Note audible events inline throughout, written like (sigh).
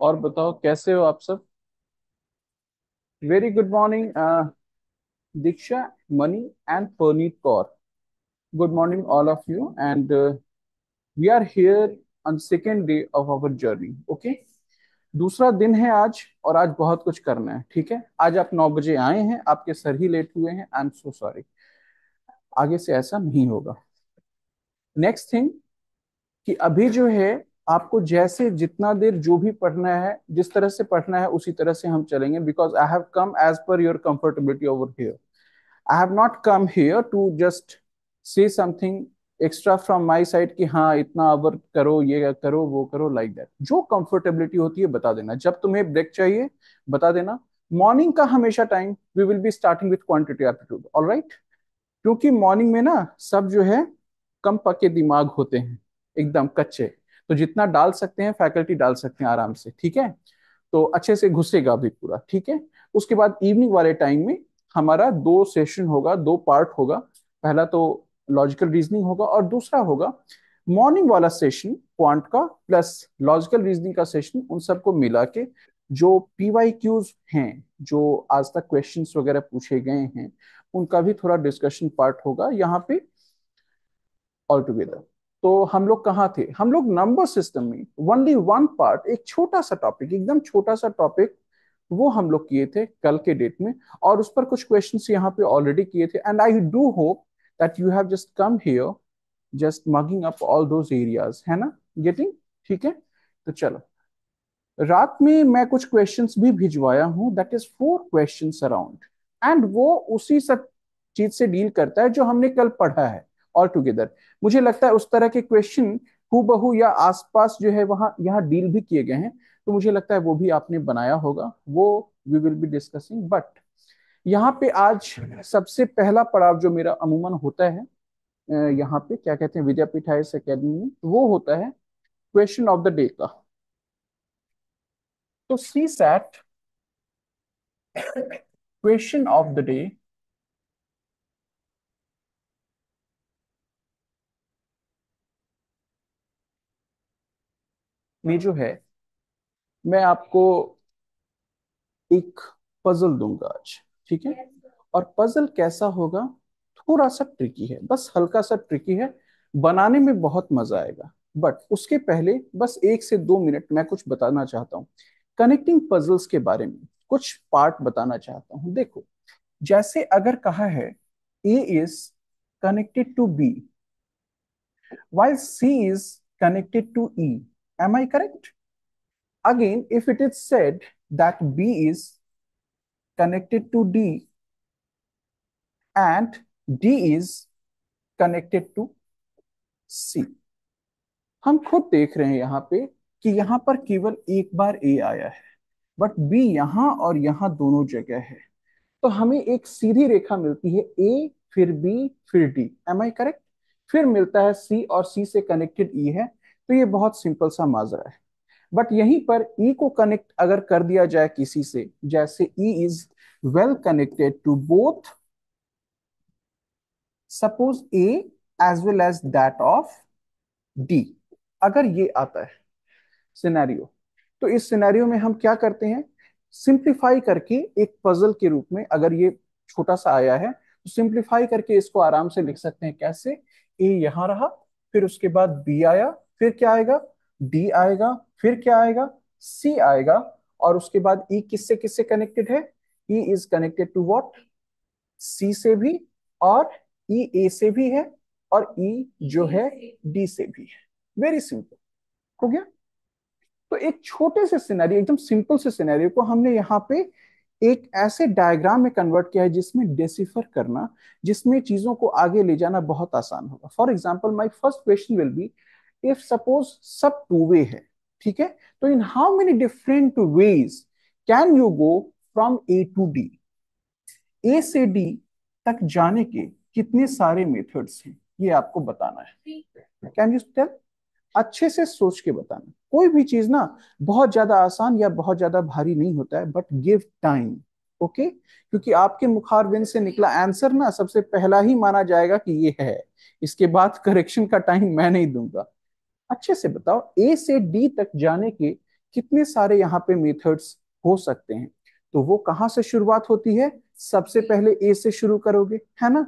और बताओ कैसे हो आप सब very good morning Diksha Mani and Parneet Kaur good morning all of you and we are here on second day of our journey okay दूसरा दिन है आज और आज बहुत कुछ करना है ठीक है आज आप नौ बजे आए हैं आपके सर ही लेट हुए हैं आई एम सो सॉरी आगे से ऐसा नहीं होगा नेक्स्ट थिंग कि अभी जो है आपको जैसे जितना देर जो भी पढ़ना है जिस तरह से पढ़ना है उसी तरह से हम चलेंगे because I have come as per your comfortability over here I have not come here to just say something extra from my side कि हाँ इतना आवर करो ये करो वो करो लाइक दैट जो कंफर्टेबिलिटी होती है बता देना जब तुम्हें ब्रेक चाहिए बता देना मॉर्निंग का हमेशा time we will be starting with quantity aptitude all right क्योंकि मॉर्निंग में ना सब जो है कम पके दिमाग होते हैं एकदम कच्चे तो जितना डाल सकते हैं फैकल्टी डाल सकते हैं आराम से ठीक है तो अच्छे से घुसेगा भी पूरा ठीक है उसके बाद इवनिंग वाले टाइम में हमारा दो सेशन होगा दो पार्ट होगा पहला तो लॉजिकल रीजनिंग होगा और दूसरा होगा मॉर्निंग वाला सेशन क्वांट का प्लस लॉजिकल रीजनिंग का सेशन उन सबको मिला के जो पी वाई क्यूज हैं जो आज तक क्वेश्चन वगैरह पूछे गए हैं उनका भी थोड़ा डिस्कशन पार्ट होगा यहाँ पे ऑल टुगेदर तो हम लोग कहाँ थे हम लोग नंबर सिस्टम में ओनली वन पार्ट एक छोटा सा टॉपिक एकदम छोटा सा टॉपिक वो हम लोग किए थे कल के डेट में और उस पर कुछ क्वेश्चन यहाँ पे ऑलरेडी किए थे and I do hope that you have just come here just mugging up all those areas है ना गेटिंग ठीक है तो चलो रात में मैं कुछ क्वेश्चन भी भिजवाया हूँ that is four question around एंड वो उसी सब चीज से डील करता है जो हमने कल पढ़ा है ऑल टुगेदर मुझे लगता है उस तरह के क्वेश्चन हु बहू या आसपास जो है वहां यहाँ डील भी किए गए हैं तो मुझे लगता है वो भी आपने बनाया होगा वो we will be discussing but यहाँ पे आज सबसे पहला पड़ाव जो मेरा अमूमन होता है यहाँ पे क्या कहते हैं विद्यापीठ हायर अकेडमी में तो वो होता है क्वेश्चन ऑफ द डे का तो C SAT question of the day में जो है मैं आपको एक पजल दूंगा आज ठीक है और पजल कैसा होगा थोड़ा सा ट्रिकी है बस हल्का सा ट्रिकी है बनाने में बहुत मजा आएगा बट उसके पहले बस एक से दो मिनट मैं कुछ बताना चाहता हूँ कनेक्टिंग पजल्स के बारे में कुछ पार्ट बताना चाहता हूँ देखो जैसे अगर कहा है A is connected to B while C is connected to E Am I correct? Again, if it is said that B is connected to D and D is connected to C. हम खुद देख रहे हैं यहां पे कि यहाँ पर केवल एक बार ए आया है बट बी यहां और यहां दोनों जगह है तो हमें एक सीधी रेखा मिलती है ए फिर बी फिर डी एम आई करेक्ट फिर मिलता है सी और सी से कनेक्टेड ई e है तो ये बहुत सिंपल सा माजरा है बट यहीं पर ई e को कनेक्ट अगर कर दिया जाए किसी से जैसे E is well connected to both suppose A as well as that of D अगर ये आता है सिनेरियो तो इस सिनेरियो में हम क्या करते हैं सिंप्लीफाई करके एक पजल के रूप में अगर ये छोटा सा आया है तो सिंप्लीफाई करके इसको आराम से लिख सकते हैं कैसे ए यहां रहा फिर उसके बाद बी आया फिर क्या आएगा डी आएगा फिर क्या आएगा सी आएगा और उसके बाद ई e किससे किससे कनेक्टेड है E is connected to what C से भी और ई e, ए से भी है और ई e जो है डी से भी है वेरी सिंपल हो गया तो एक छोटे से सिनेरियो एकदम सिंपल से सिनेरियो को हमने यहाँ पे एक ऐसे डायग्राम में कन्वर्ट किया है जिसमें डेसिफर करना जिसमें चीजों को आगे ले जाना बहुत आसान होगा for example my first question will be if suppose सब टू वे है ठीक है तो in how many different ways can you go from A to D A से डी तक जाने के कितने सारे मेथड्स हैं ये आपको बताना है कैन यू टेल अच्छे से सोच के बताना कोई भी चीज ना बहुत ज्यादा आसान या बहुत ज्यादा भारी नहीं होता है बट गिव टाइम ओके क्योंकि आपके मुखारबिन से निकला आंसर ना सबसे पहला ही माना जाएगा कि ये है इसके बाद करेक्शन का टाइम मैं नहीं दूंगा अच्छे से बताओ ए से डी तक जाने के कितने सारे यहाँ पे मेथड्स हो सकते हैं तो वो कहाँ से शुरुआत होती है सबसे पहले ए से शुरू करोगे है ना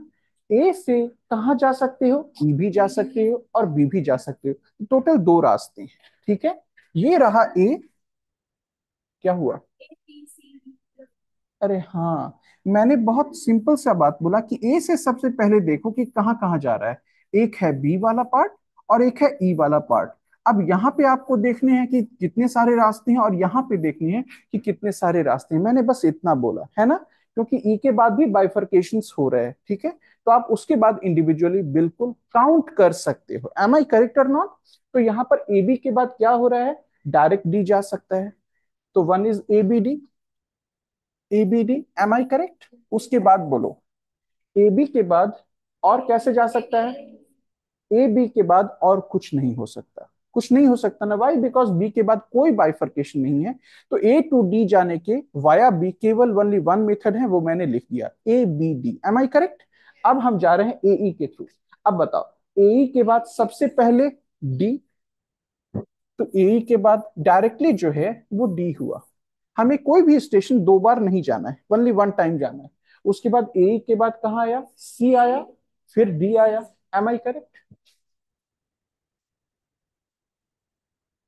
ए से कहा जा सकते हो ई भी जा सकते हो और बी भी जा सकते हो टोटल दो रास्ते हैं ठीक है ये रहा ए क्या हुआ e, अरे हाँ मैंने बहुत सिंपल सा बात बोला कि ए से सबसे पहले देखो कि कहाँ कहाँ जा रहा है एक है बी वाला पार्ट और एक है ई e वाला पार्ट अब यहाँ पे आपको देखने हैं कि कितने सारे रास्ते हैं और यहाँ पे देखने हैं कि कितने सारे रास्ते हैं मैंने बस इतना बोला है ना क्योंकि ई e के बाद भी बाइफर्केशन हो रहे हैं ठीक है तो आप उसके बाद इंडिविजुअली बिल्कुल काउंट कर सकते हो एम आई करेक्ट और नॉट तो यहाँ पर ए बी के बाद क्या हो रहा है डायरेक्ट डी जा सकता है तो one is A B D A B D am I correct उसके बाद बोलो ए बी के बाद और कैसे जा सकता है ए बी के बाद और कुछ नहीं हो सकता कुछ नहीं हो सकता ना वाई बिकॉज बी के बाद कोई बाइफर्केशन नहीं है तो ए टू डी जाने के वाया बी केवल वनली वन मेथड है वो मैंने लिख दिया A B D am I correct अब हम जा रहे हैं ए ई e के थ्रू अब बताओ ए e के बाद सबसे पहले डी तो ए e के बाद डायरेक्टली जो है वो डी हुआ हमें कोई भी स्टेशन दो बार नहीं जाना है वनली वन टाइम जाना है उसके बाद ए के बाद कहा आया सी आया फिर डी आया एम आई करेक्ट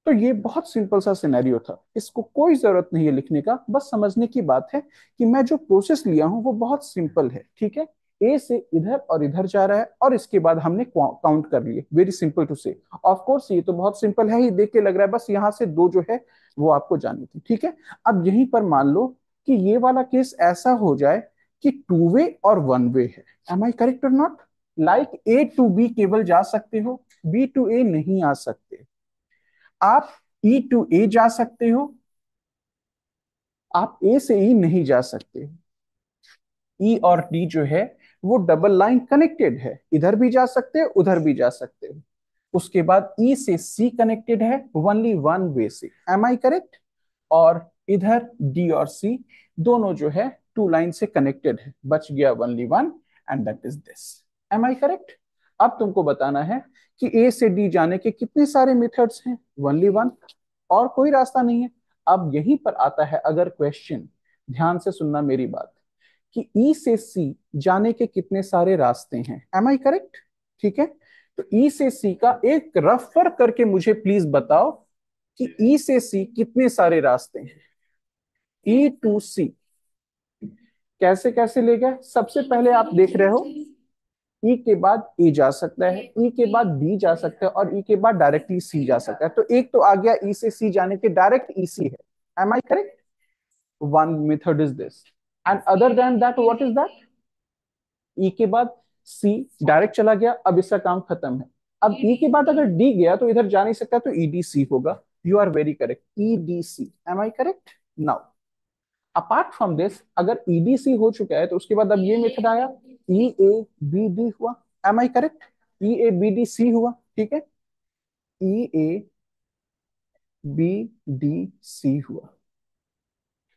तो ये बहुत सिंपल सा सिनेरियो था इसको कोई जरूरत नहीं है लिखने का बस समझने की बात है कि मैं जो प्रोसेस लिया हूं वो बहुत सिंपल है ठीक है ए से इधर और इधर जा रहा है और इसके बाद हमने काउंट कर लिए very simple to say of course ये तो बहुत सिंपल है ही देख के लग रहा है बस यहाँ से दो जो है वो आपको जानी थी ठीक है अब यहीं पर मान लो कि ये वाला केस ऐसा हो जाए कि टू वे और वन वे है एम आई करेक्ट और not like A to B केवल जा सकते हो बी टू ए नहीं आ सकते आप ई टू ए जा सकते हो आप ए से ई e नहीं जा सकते हो e ई और डी जो है वो डबल लाइन कनेक्टेड है इधर भी जा सकते हो उधर भी जा सकते हो उसके बाद ई e से सी कनेक्टेड है ओनली वन वे से एम आई करेक्ट और इधर डी और सी दोनों जो है टू लाइन से कनेक्टेड है बच गया only one and that is this am I correct अब तुमको बताना है कि ए से डी जाने के कितने सारे मेथड्स हैं ओनली वन और कोई रास्ता नहीं है अब यहीं पर आता है अगर क्वेश्चन ध्यान से सुनना मेरी बात कि ई e से सी जाने के कितने सारे रास्ते हैं एम आई करेक्ट ठीक है तो ई e से सी का एक रफर करके मुझे प्लीज बताओ कि ई e से सी कितने सारे रास्ते हैं ई e टू सी कैसे कैसे ले गए सबसे पहले आप देख रहे हो ई e के बाद ए e जा सकता है ई e के बाद बी जा सकता है और ई के बाद डायरेक्टली सी जा सकता है तो एक तो आ गया ई e से सी जाने के डायरेक्ट ई सी है am I correct one method is this and other than that what is that E के बाद सी डायरेक्ट चला गया अब इसका काम खत्म है अब ई e के बाद अगर डी गया तो इधर जा नहीं सकता तो ई डी सी होगा you are very correct E D C am I correct now apart from this अगर ईडीसी हो चुका है तो उसके बाद अब ये मेथड आया ई ए बी डी हुआ am I correct E A B D C हुआ ठीक है ई ए बी डी सी हुआ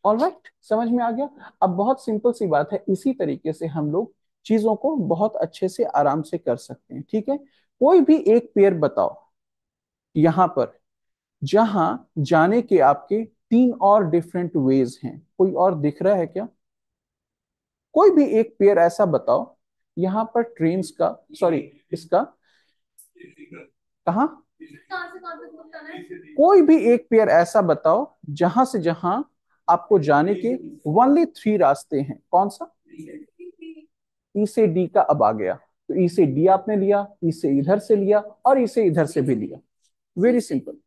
ऑल राइट right, समझ में आ गया अब बहुत सिंपल सी बात है इसी तरीके से हम लोग चीजों को बहुत अच्छे से आराम से कर सकते हैं ठीक है कोई भी एक पेयर बताओ यहां पर जहां जाने के आपके तीन और डिफरेंट वेज हैं कोई और दिख रहा है क्या कोई भी एक पेयर ऐसा बताओ यहाँ पर ट्रेन का सॉरी इसका कहा कोई भी एक पेयर ऐसा बताओ जहां से जहां आपको जाने के वनली थ्री रास्ते हैं कौन सा ई e से डी का अब आ गया तो ई e से डी आपने लिया ई e से इधर से लिया और ई से इधर से भी लिया वेरी सिंपल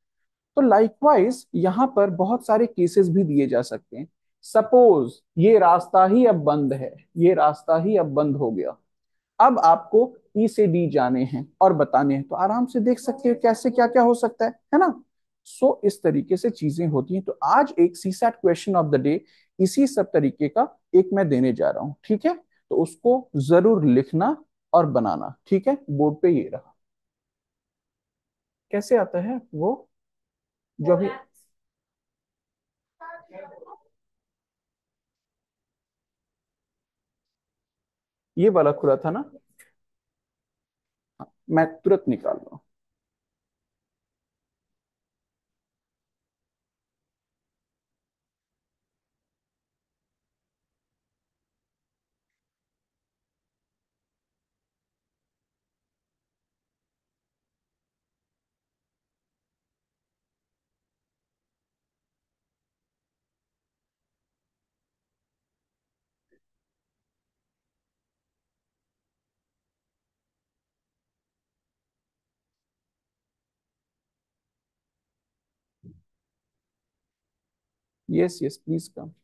तो लाइकवाइज यहां पर बहुत सारे केसेस भी दिए जा सकते हैं सपोज ये रास्ता ही अब बंद है ये रास्ता ही अब बंद हो गया अब आपको ई e से डी जाने हैं और बताने हैं तो आराम से देख सकते हो कैसे क्या क्या हो सकता है है ना सो so, इस तरीके से चीजें होती हैं तो आज एक SAT question of the day इसी सब तरीके का एक मैं देने जा रहा हूं ठीक है तो उसको जरूर लिखना और बनाना ठीक है बोर्ड पे ये रहा कैसे आता है वो जो तो ये वाला खुला था ना मैं तुरंत निकाल रहा हूं Yes, yes, please come.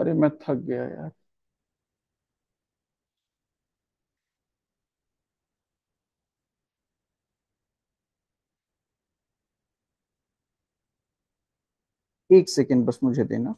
अरे मैं थक गया यार एक सेकेंड बस मुझे देना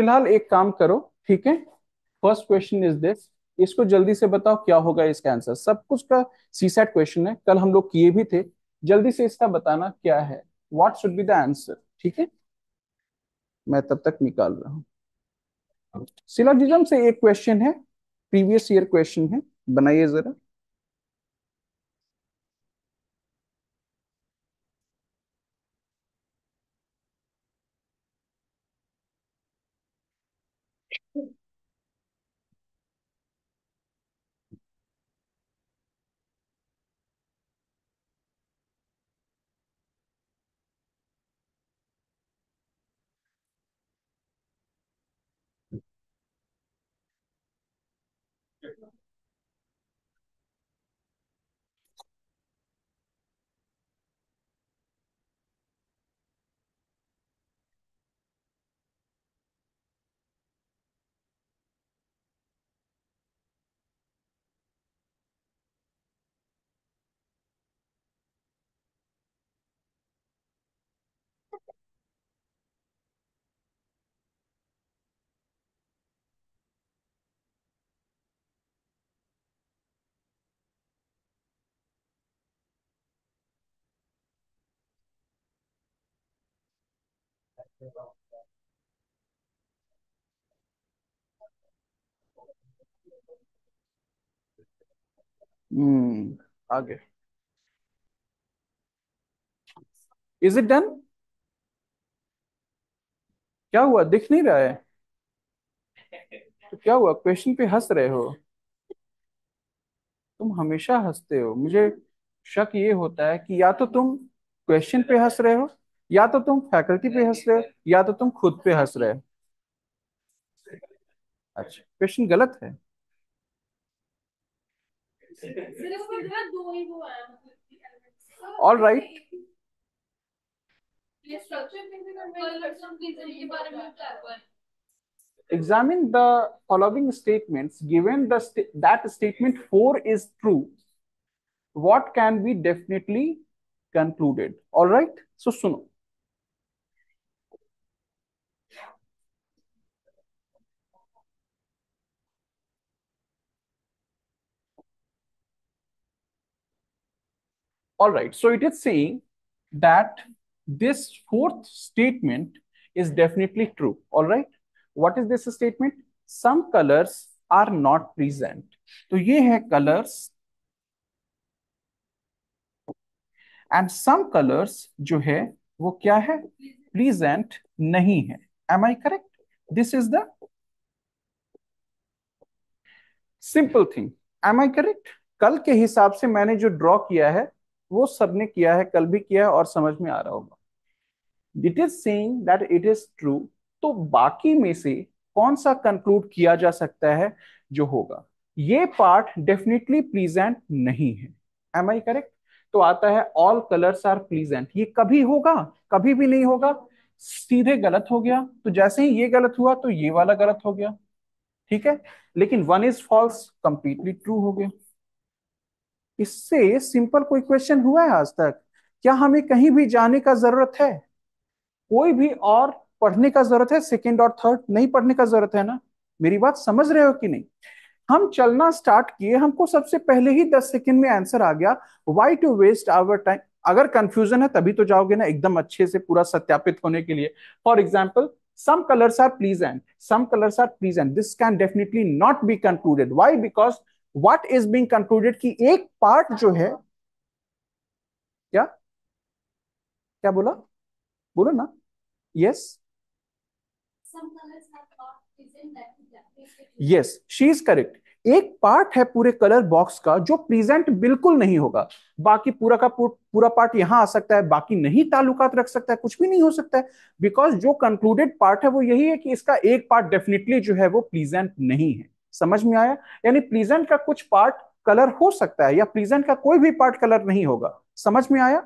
फिलहाल एक काम करो ठीक है फर्स्ट क्वेश्चन इज दिस इसको जल्दी से बताओ क्या होगा इसका आंसर सब कुछ का सीसेट क्वेश्चन है कल हम लोग किए भी थे जल्दी से इसका बताना क्या है what should be the answer ठीक है मैं तब तक निकाल रहा हूं सिलोजिज्म से एक क्वेश्चन है प्रीवियस ईयर क्वेश्चन है बनाइए जरा हम्म, आगे इज इट डन क्या हुआ दिख नहीं रहा है तो क्या हुआ क्वेश्चन पे हंस रहे हो तुम हमेशा हंसते हो मुझे शक ये होता है कि या तो तुम क्वेश्चन पे हंस रहे हो या तो तुम फैकल्टी पे हंस रहे हो या तो तुम खुद पे हंस रहे हो अच्छा क्वेश्चन गलत है all right examine the following statement given that statement four is true what can be definitely concluded all right so सुनो All right, so it is saying that this fourth statement is definitely true. All right, what is this statement? Some colors are not present. तो ye hai colors and some colors jo hai wo kya hai present nahi hai Am I correct? This is the simple thing. Am I correct? कल के हिसाब से मैंने जो draw किया है वो सबने किया है कल भी किया है और समझ में आ रहा होगा it is seeing that it is true तो बाकी में से कौन सा कंक्लूड किया जा सकता है जो होगा ये पार्ट डेफिनेटली प्लीजेंट नहीं है एम आई करेक्ट तो आता है ऑल कलर्स आर प्लीजेंट ये कभी होगा कभी भी नहीं होगा सीधे गलत हो गया तो जैसे ही ये गलत हुआ तो ये वाला गलत हो गया ठीक है लेकिन one is false completely true हो गया इससे सिंपल कोई क्वेश्चन हुआ है आज तक क्या हमें कहीं भी जाने का जरूरत है कोई भी और पढ़ने का जरूरत है सेकेंड और थर्ड नहीं पढ़ने का जरूरत है ना मेरी बात समझ रहे हो कि नहीं हम चलना स्टार्ट किए हमको सबसे पहले ही दस सेकेंड में आंसर आ गया why to waste our time अगर कंफ्यूजन है तभी तो जाओगे ना एकदम अच्छे से पूरा सत्यापित होने के लिए for example are please and some colours are please and this can definitely not be concluded why because what is being concluded कि एक पार्ट जो है क्या क्या बोला बोलो ना yes yes she is correct एक पार्ट है पूरे कलर बॉक्स का जो प्रेजेंट बिल्कुल नहीं होगा बाकी पूरा का पूरा पार्ट यहां आ सकता है बाकी नहीं तालुकात रख सकता है कुछ भी नहीं हो सकता है बिकॉज जो कंक्लूडेड पार्ट है वो यही है कि इसका एक पार्ट डेफिनेटली जो है वो प्रेजेंट नहीं है समझ में आया यानी प्लीजेंट का कुछ पार्ट कलर हो सकता है या प्लीजेंट का कोई भी पार्ट कलर नहीं होगा समझ में आया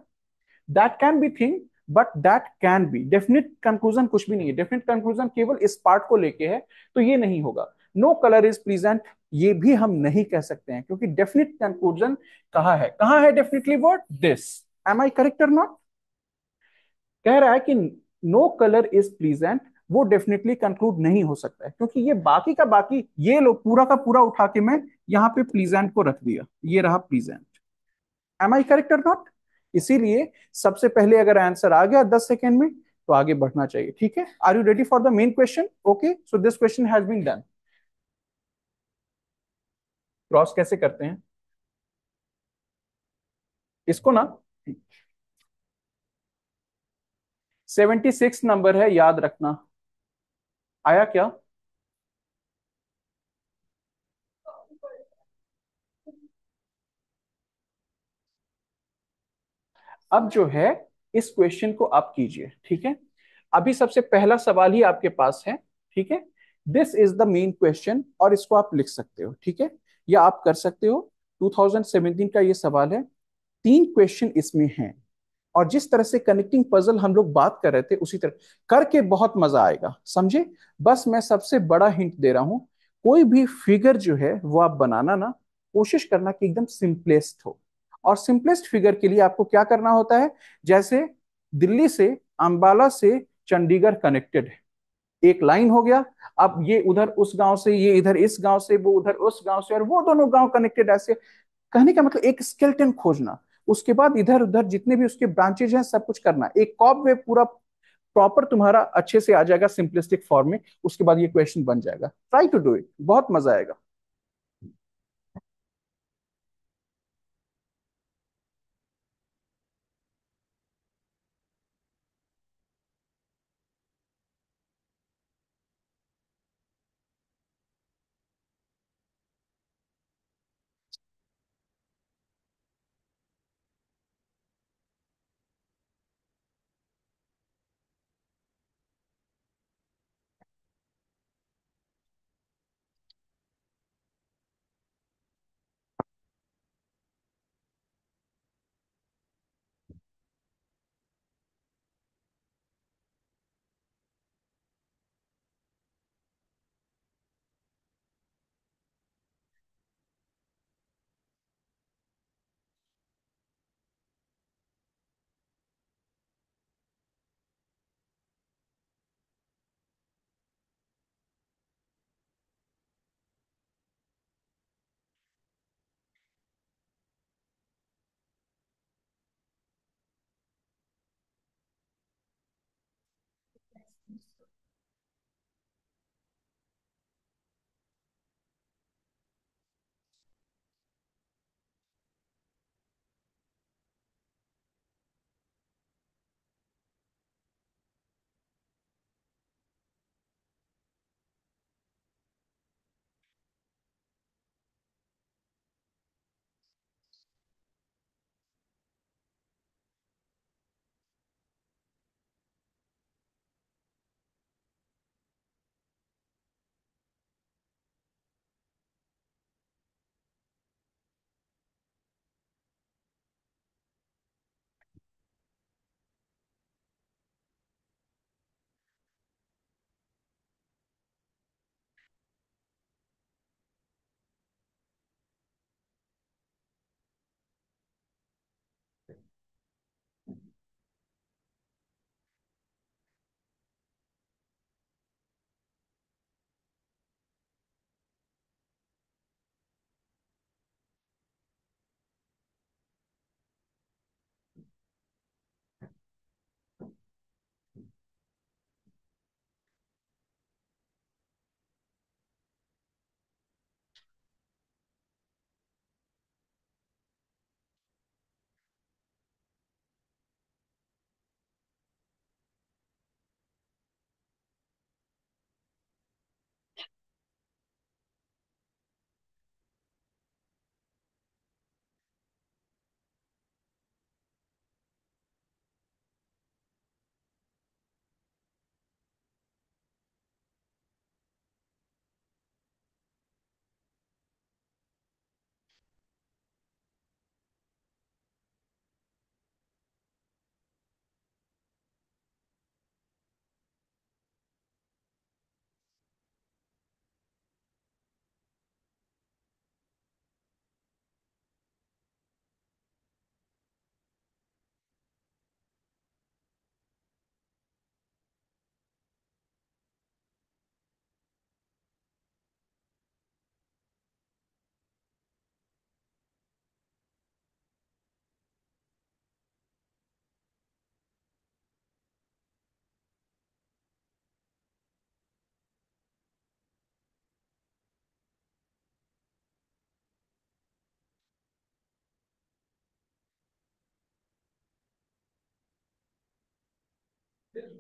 that can be thing but that can be definite conclusion कुछ भी नहीं है डेफिनेट कंक्लूजन केवल इस पार्ट को लेके है तो ये नहीं होगा नो कलर इज प्लीजेंट ये भी हम नहीं कह सकते हैं क्योंकि डेफिनेट कंक्लूजन कहा है कहा है definitely word this am I correct not कह रहा है कि नो कलर इज प्रीजेंट वो डेफिनेटली कंक्लूड नहीं हो सकता है क्योंकि ये बाकी का बाकी ये लोग पूरा का पूरा उठा के मैं यहाँ पे प्लीजेंट को रख दिया ये रहा pleasant am I correct not इसीलिए सबसे पहले अगर आंसर आ गया दस सेकेंड में तो आगे बढ़ना चाहिए ठीक है are you ready for the main question okay so this question has been done cross कैसे करते हैं इसको ना 76 नंबर है याद रखना आया क्या अब जो है इस क्वेश्चन को आप कीजिए ठीक है अभी सबसे पहला सवाल ही आपके पास है ठीक है this is the main question और इसको आप लिख सकते हो ठीक है या आप कर सकते हो 2017 का ये सवाल है तीन क्वेश्चन इसमें हैं और जिस तरह से कनेक्टिंग पजल हम लोग बात कर रहे थे उसी तरह करके बहुत मजा आएगा समझे बस मैं सबसे बड़ा हिंट दे रहा हूं कोई भी फिगर जो है वो आप बनाना ना कोशिश करना कि एकदम सिंपलेस्ट हो और सिंपलेस्ट फिगर के लिए आपको क्या करना होता है जैसे दिल्ली से अंबाला से चंडीगढ़ कनेक्टेड है एक लाइन हो गया अब ये उधर उस गांव से ये इधर इस गांव से वो उधर उस गांव से और वो दोनों गांव कनेक्टेड ऐसे कहने का मतलब एक स्केल्टन खोजना उसके बाद इधर उधर जितने भी उसके ब्रांचेज हैं सब कुछ करना एक कॉप वे पूरा प्रॉपर तुम्हारा अच्छे से आ जाएगा सिंपलिस्टिक फॉर्म में उसके बाद ये क्वेश्चन बन जाएगा ट्राई टू डू इट बहुत मजा आएगा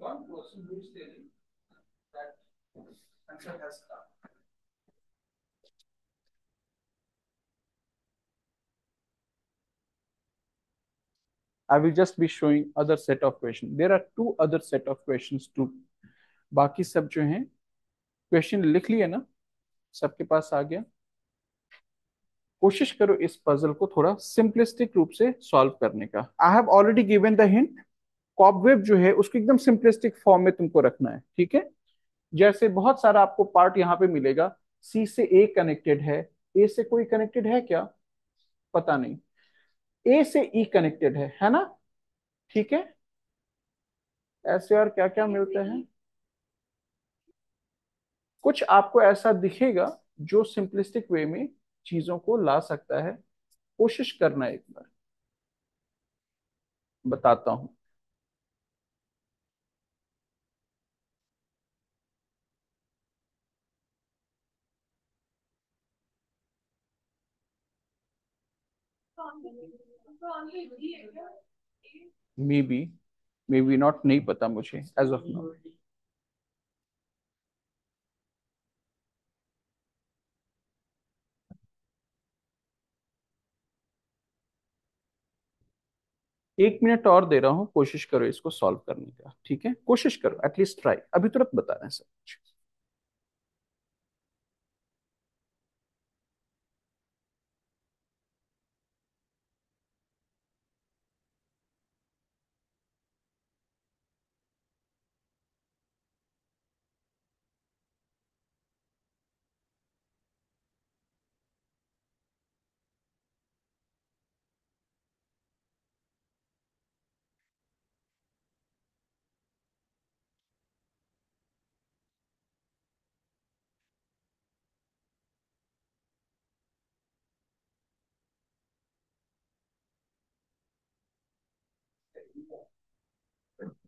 one person who is telling that answer has come. I will just be showing other set of questions. There are two other set of questions too. बाकी सब जो हैं question लिख लिए ना सबके पास आ गया कोशिश करो इस puzzle को थोड़ा simplistic रूप से solve करने का I have already given the hint. Cobweb जो है उसको एकदम सिंपलिस्टिक फॉर्म में तुमको रखना है ठीक है जैसे बहुत सारा आपको पार्ट यहाँ पे मिलेगा सी से ए कनेक्टेड है ए से कोई कनेक्टेड है क्या पता नहीं ए से ई e कनेक्टेड है है ना ठीक है ऐसे और क्या क्या मिलते हैं कुछ आपको ऐसा दिखेगा जो सिंपलिस्टिक वे में चीजों को ला सकता है कोशिश करना एक बार बताता हूं may be may be not नहीं पता मुझे एज ऑफ नाउ एक मिनट और दे रहा हूं कोशिश करो इसको सॉल्व करने का ठीक है कोशिश करो एटलीस्ट ट्राई अभी तुरंत बता रहे हैं सब कुछ हो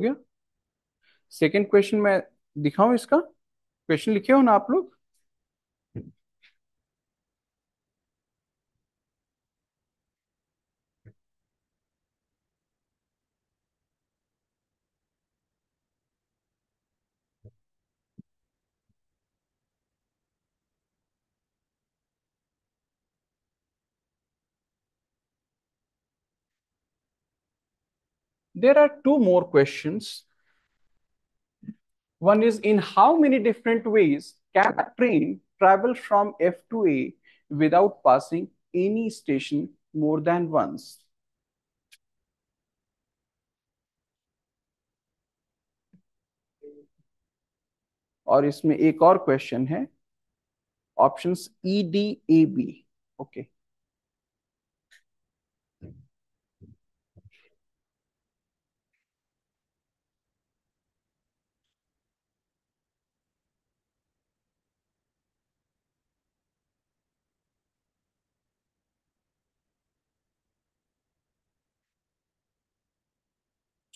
गया सेकेंड क्वेश्चन मैं दिखाऊं इसका क्वेश्चन लिखे हो ना आप लोग There are two more questions. One is in how many different ways can a train travel from F to A without passing any station more than once? Or is एक a question question? Options Options E, D, A, B. Okay.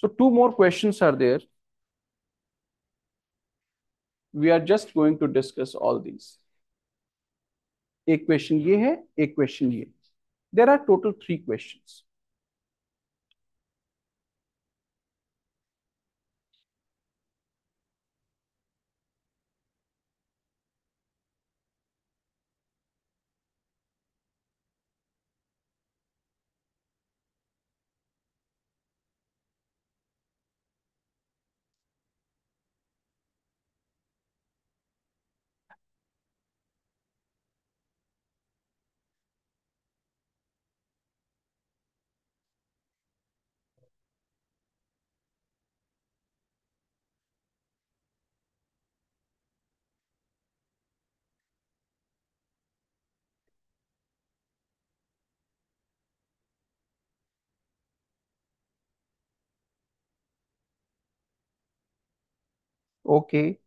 So two more questions are there. We are just going to discuss all these. एक ye ये है एक question ये there are total three okay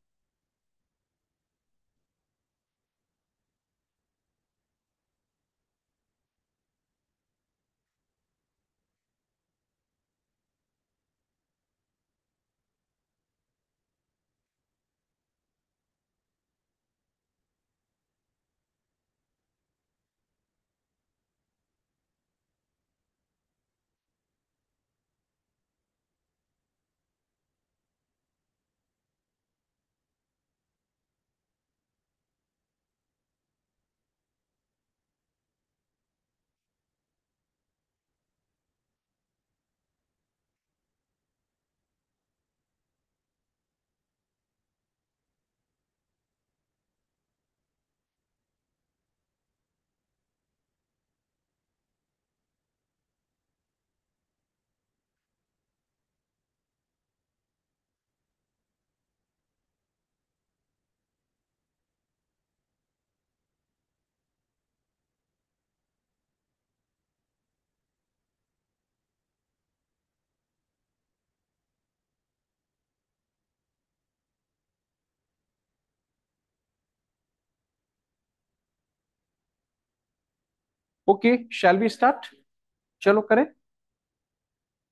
okay shall we start चलो करें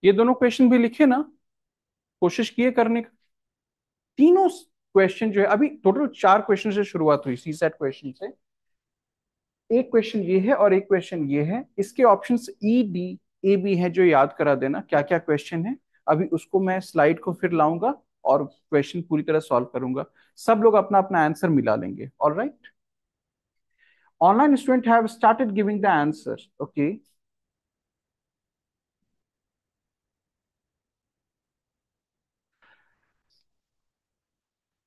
ये दोनों question भी लिखे ना कोशिश किए करने का तीनों क्वेश्चन जो है अभी टोटल चार क्वेश्चन से शुरुआत हुई सी सेट क्वेश्चन से एक क्वेश्चन ये है और एक क्वेश्चन ये है इसके option E D A B है जो याद करा देना क्या क्या क्वेश्चन है अभी उसको मैं स्लाइड को फिर लाऊंगा और क्वेश्चन पूरी तरह सॉल्व करूंगा सब लोग अपना अपना आंसर मिला लेंगे all right right? online students have started giving the answer. Okay.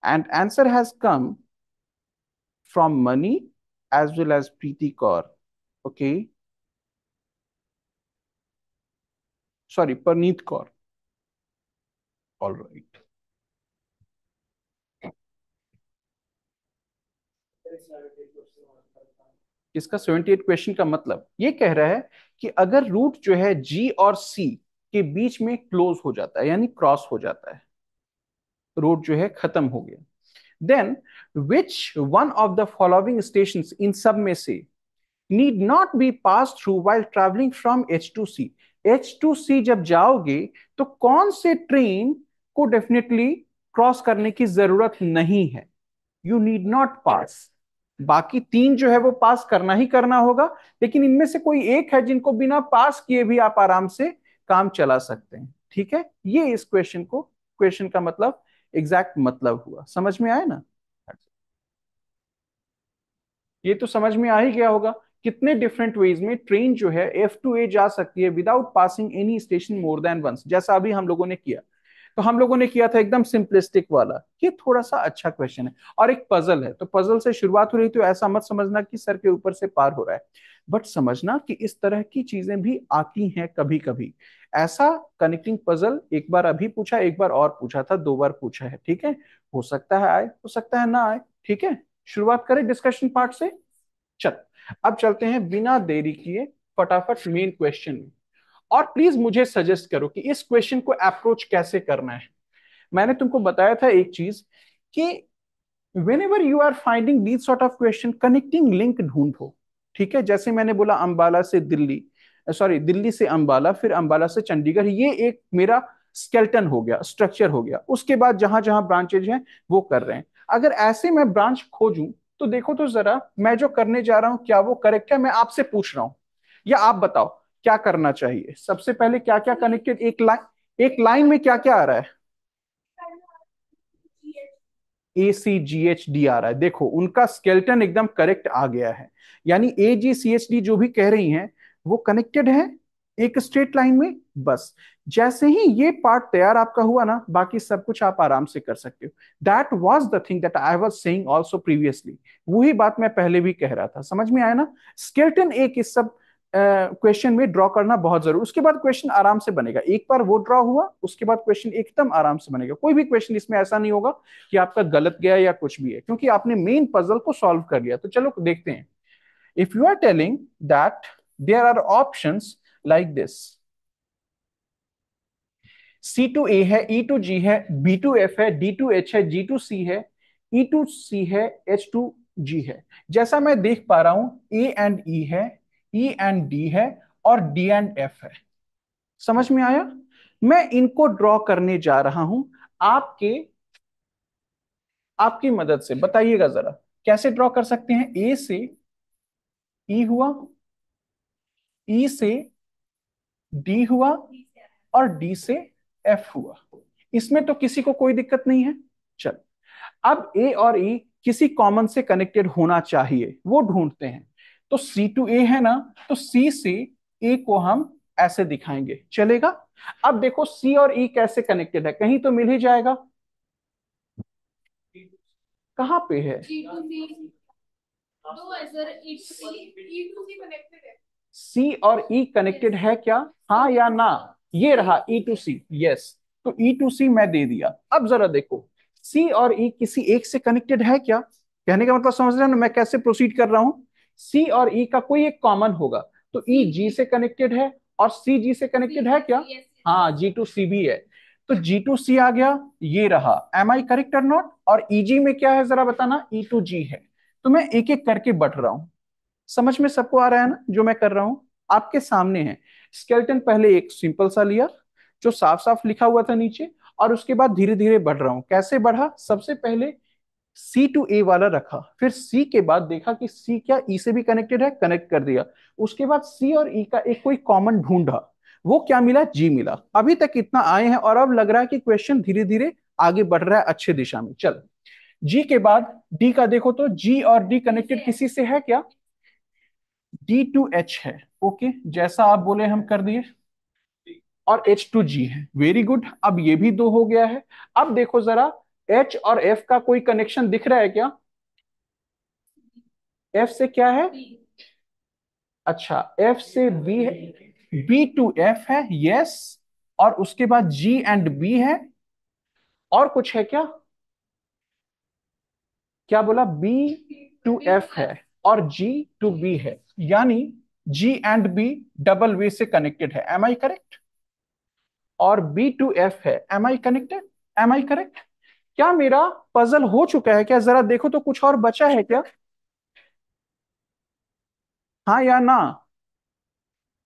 And answer has come from money as well as PT Kaur. Okay. Sorry, Parneet Kaur. All right. किसका 78 क्वेश्चन का मतलब ये कह रहा है कि अगर रूट जो है जी और सी के बीच में क्लोज हो जाता है यानी क्रॉस हो जाता है रूट जो है खत्म हो गया then which one of the following station इन सब में से need not be pass through while travelling from H to C H to C जब जाओगे तो कौन से ट्रेन को डेफिनेटली क्रॉस करने की जरूरत नहीं है यू नीड नॉट पास बाकी तीन जो है वो पास करना ही करना होगा लेकिन इनमें से कोई एक है जिनको बिना पास किए भी आप आराम से काम चला सकते हैं ठीक है ये इस क्वेश्चन को क्वेश्चन का मतलब एग्जैक्ट मतलब हुआ समझ में आए ना ये तो समझ में आ ही गया होगा कितने डिफरेंट वेज में ट्रेन जो है एफ टू ए जा सकती है without passing any station more than once जैसा अभी हम लोगों ने किया तो हम लोगों ने किया था एकदम सिंपलिस्टिक वाला ये थोड़ा सा अच्छा क्वेश्चन है और एक पजल है तो पजल से शुरुआत हो रही तो ऐसा मत समझना कि सर के ऊपर से पार हो रहा है बट समझना कि इस तरह की चीजें भी आती हैं कभी कभी ऐसा कनेक्टिंग पजल एक बार अभी पूछा एक बार और पूछा था दो बार पूछा है ठीक है हो सकता है आए हो सकता है ना आए ठीक है शुरुआत करें डिस्कशन पार्ट से चल अब चलते हैं बिना देरी किए फटाफट मेन क्वेश्चन में और प्लीज मुझे सजेस्ट करो कि इस क्वेश्चन को अप्रोच कैसे करना है मैंने तुमको बताया था एक चीज कि whenever you are finding these sort of question connecting link ढूंढो ठीक है जैसे मैंने बोला अंबाला से दिल्ली सॉरी दिल्ली से अंबाला फिर अंबाला से चंडीगढ़ ये एक मेरा स्केल्टन हो गया स्ट्रक्चर हो गया उसके बाद जहां जहां ब्रांचेज हैं वो कर रहे हैं अगर ऐसे मैं ब्रांच खोजूं तो देखो तो जरा मैं जो करने जा रहा हूं क्या वो करेक्ट है मैं आपसे पूछ रहा हूं या आप बताओ क्या करना चाहिए सबसे पहले क्या क्या कनेक्टेड एक लाइन एक लाइन में क्या क्या आ रहा है ए सी जी एच डी आ रहा है देखो उनका स्केल्टन एकदम करेक्ट आ गया है यानी ए जी सी एच डी जो भी कह रही हैं वो कनेक्टेड है एक स्ट्रेट लाइन में बस जैसे ही ये पार्ट तैयार आपका हुआ ना बाकी सब कुछ आप आराम से कर सकते हो that was the thing that I was saying also previously वही बात मैं पहले भी कह रहा था समझ में आया ना स्केल्टन एक इस सब क्वेश्चन में ड्रॉ करना बहुत जरूर उसके बाद क्वेश्चन आराम से बनेगा एक बार वो ड्रॉ हुआ उसके बाद क्वेश्चन एकदम आराम से बनेगा कोई भी क्वेश्चन इसमें ऐसा नहीं होगा कि आपका गलत गया या कुछ भी है क्योंकि आपने मेन पजल को सॉल्व कर लिया तो चलो देखते हैं if you are telling that there are option like this C to A है ई टू जी है बी टू एफ है डी टू एच है जी टू सी है ई टू सी है एच टू जी है जैसा मैं देख पा रहा हूं ए एंड ई है ई एंड डी है और डी एंड एफ है समझ में आया मैं इनको ड्रॉ करने जा रहा हूं आपके आपकी मदद से बताइएगा जरा कैसे ड्रॉ कर सकते हैं ए से ई e हुआ ई e से डी हुआ और डी से एफ हुआ इसमें तो किसी को कोई दिक्कत नहीं है चल अब ए और ई e किसी कॉमन से कनेक्टेड होना चाहिए वो ढूंढते हैं तो सी टू ए है ना तो सी से ए को हम ऐसे दिखाएंगे चलेगा अब देखो सी और ई e कैसे कनेक्टेड है कहीं तो मिल ही जाएगा कहां पे है सी e e e और ई e कनेक्टेड है क्या हाँ या ना ये रहा ई टू सी यस तो ई टू सी मैं दे दिया अब जरा देखो सी और ई e किसी एक से कनेक्टेड है क्या कहने का मतलब समझ रहे हैं ना मैं कैसे प्रोसीड कर रहा हूं सी और ई e का कोई एक कॉमन होगा तो ई e जी से कनेक्टेड है और सी जी से कनेक्टेड है क्या हाँ जी टू सी भी है तो जी टू सी आ गया ये रहा एम आई करेक्ट और नॉट और ई जी में क्या है जरा बताना ई टू जी है तो मैं एक एक करके बढ़ रहा हूं समझ में सबको आ रहा है ना जो मैं कर रहा हूं आपके सामने है स्केल्टन पहले एक सिंपल सा लिया जो साफ साफ लिखा हुआ था नीचे और उसके बाद धीरे धीरे बढ़ रहा हूं कैसे बढ़ा सबसे पहले सी टू ए वाला रखा फिर सी के बाद देखा कि सी क्या ई e से भी कनेक्टेड है कनेक्ट कर दिया उसके बाद सी और ई e का एक कोई कॉमन ढूंढा वो क्या मिला जी मिला अभी तक इतना आए हैं और अब लग रहा है कि क्वेश्चन धीरे धीरे आगे बढ़ रहा है अच्छे दिशा में चल जी के बाद डी का देखो तो जी और डी कनेक्टेड किसी से है क्या डी टू एच है ओके जैसा आप बोले हम कर दिए और एच टू जी है वेरी गुड अब ये भी दो हो गया है अब देखो जरा एच और एफ का कोई कनेक्शन दिख रहा है क्या एफ से क्या है अच्छा एफ से बी है बी टू एफ है यस और उसके बाद जी एंड बी है और कुछ है क्या क्या बोला बी टू एफ है और जी टू बी है यानी G and B double way से कनेक्टेड है एम आई करेक्ट और बी टू एफ है am I connected am I correct क्या मेरा पजल हो चुका है क्या जरा देखो तो कुछ और बचा है क्या हाँ या ना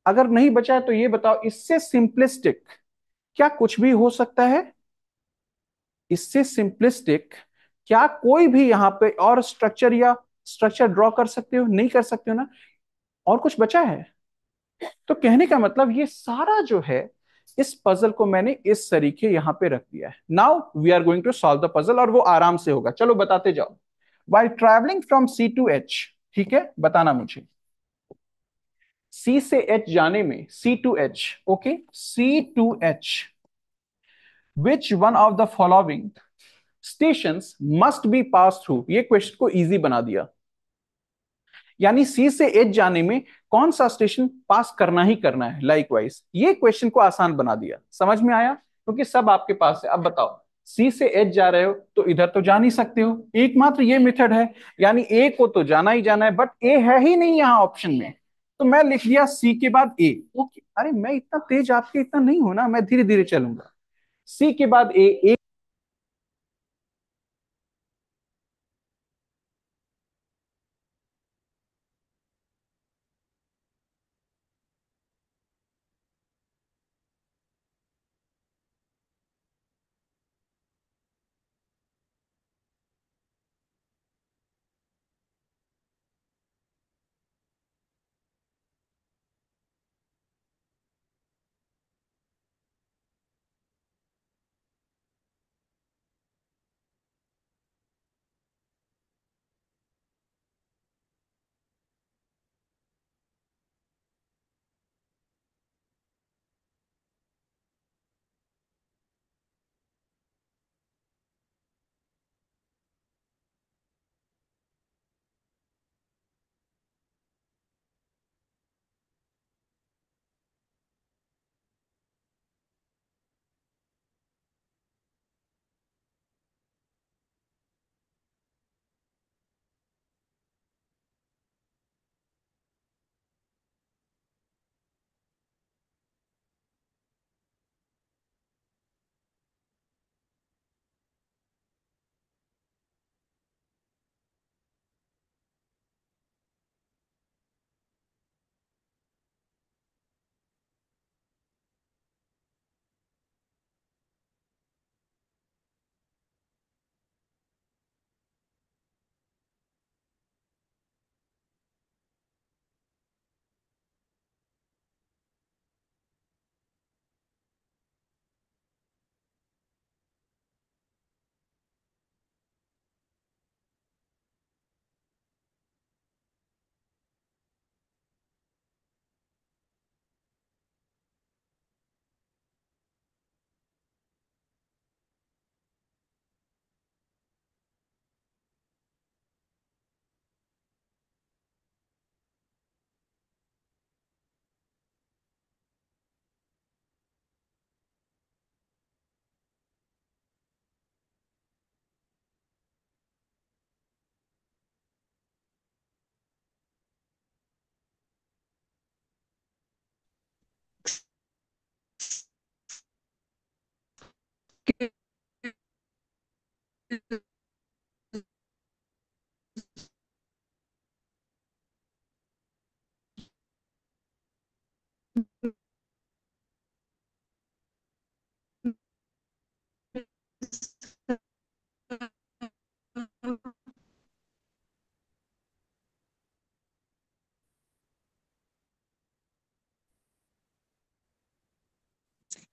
अगर नहीं बचा है तो ये बताओ इससे सिंपलिस्टिक क्या कुछ भी हो सकता है इससे सिंपलिस्टिक क्या कोई भी यहां पे और स्ट्रक्चर या स्ट्रक्चर ड्रॉ कर सकते हो नहीं कर सकते हो ना और कुछ बचा है तो कहने का मतलब ये सारा जो है इस पजल को मैंने इस तरीके यहां पे रख दिया है now we are going to solve the puzzle और वो आराम से होगा चलो बताते जाओ while travelling from C to H ठीक है बताना मुझे सी से एच जाने में C to H okay C to H which one of the following station must be pass through ये क्वेश्चन को इजी बना दिया यानी सी से एच जाने में कौन सा स्टेशन पास करना ही करना है लाइकवाइज ये क्वेश्चन को आसान बना दिया समझ में आया क्योंकि सब आपके पास है अब बताओ सी से एच जा रहे हो तो इधर तो जा नहीं सकते हो एकमात्र ये मेथड है यानी ए को तो जाना ही जाना है बट ए है ही नहीं यहाँ ऑप्शन में तो मैं लिख लिया सी के बाद ए ओके अरे मैं इतना तेज आपके इतना नहीं हूं ना मैं धीरे धीरे चलूंगा सी के बाद ए ए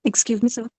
Excuse me, sir.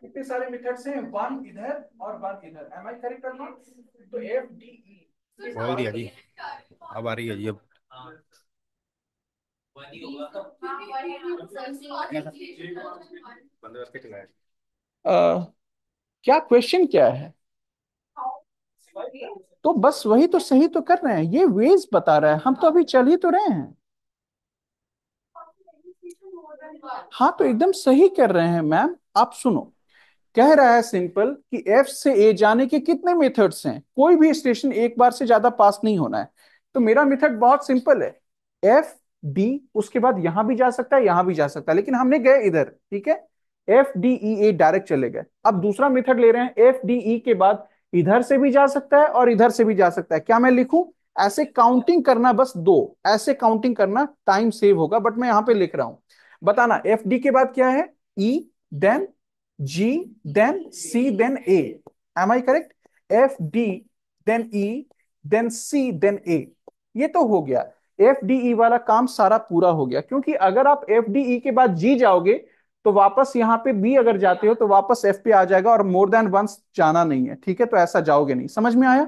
कितने सारे मेथड्स हैं वन इधर और वन इधर एम आई करेक्ट और नॉट तो एफ डी ई हो गया जी अब आ रही है जी अब क्या क्वेश्चन क्या है तो बस वही तो सही तो कर रहे हैं ये वेज बता रहा है हम तो अभी चल ही तो रहे हैं हाँ तो एकदम सही कर रहे हैं मैम आप सुनो कह रहा है सिंपल कि एफ से ए जाने के कितने मेथड्स हैं कोई भी स्टेशन एक बार से ज्यादा पास नहीं होना है तो मेरा मेथड बहुत सिंपल है एफ डी उसके बाद यहां भी जा सकता है यहां भी जा सकता है लेकिन हमने गए इधर ठीक है F D E A direct चले गए अब दूसरा मेथड ले रहे हैं एफ डी ई के बाद इधर से भी जा सकता है और इधर से भी जा सकता है क्या मैं लिखूं ऐसे काउंटिंग करना बस दो ऐसे काउंटिंग करना टाइम सेव होगा बट मैं यहां पे लिख रहा हूं बताना एफ डी के बाद क्या है E e, then G, then C, then A. Am I correct? F, D, then E, then C, then A. ये तो हो गया एफ डी ई वाला काम सारा पूरा हो गया क्योंकि अगर आप एफ डी ई के बाद जी जाओगे तो वापस यहां पे बी अगर जाते हो तो वापस एफ पे आ जाएगा और मोर देन वंस जाना नहीं है ठीक है तो ऐसा जाओगे नहीं समझ में आया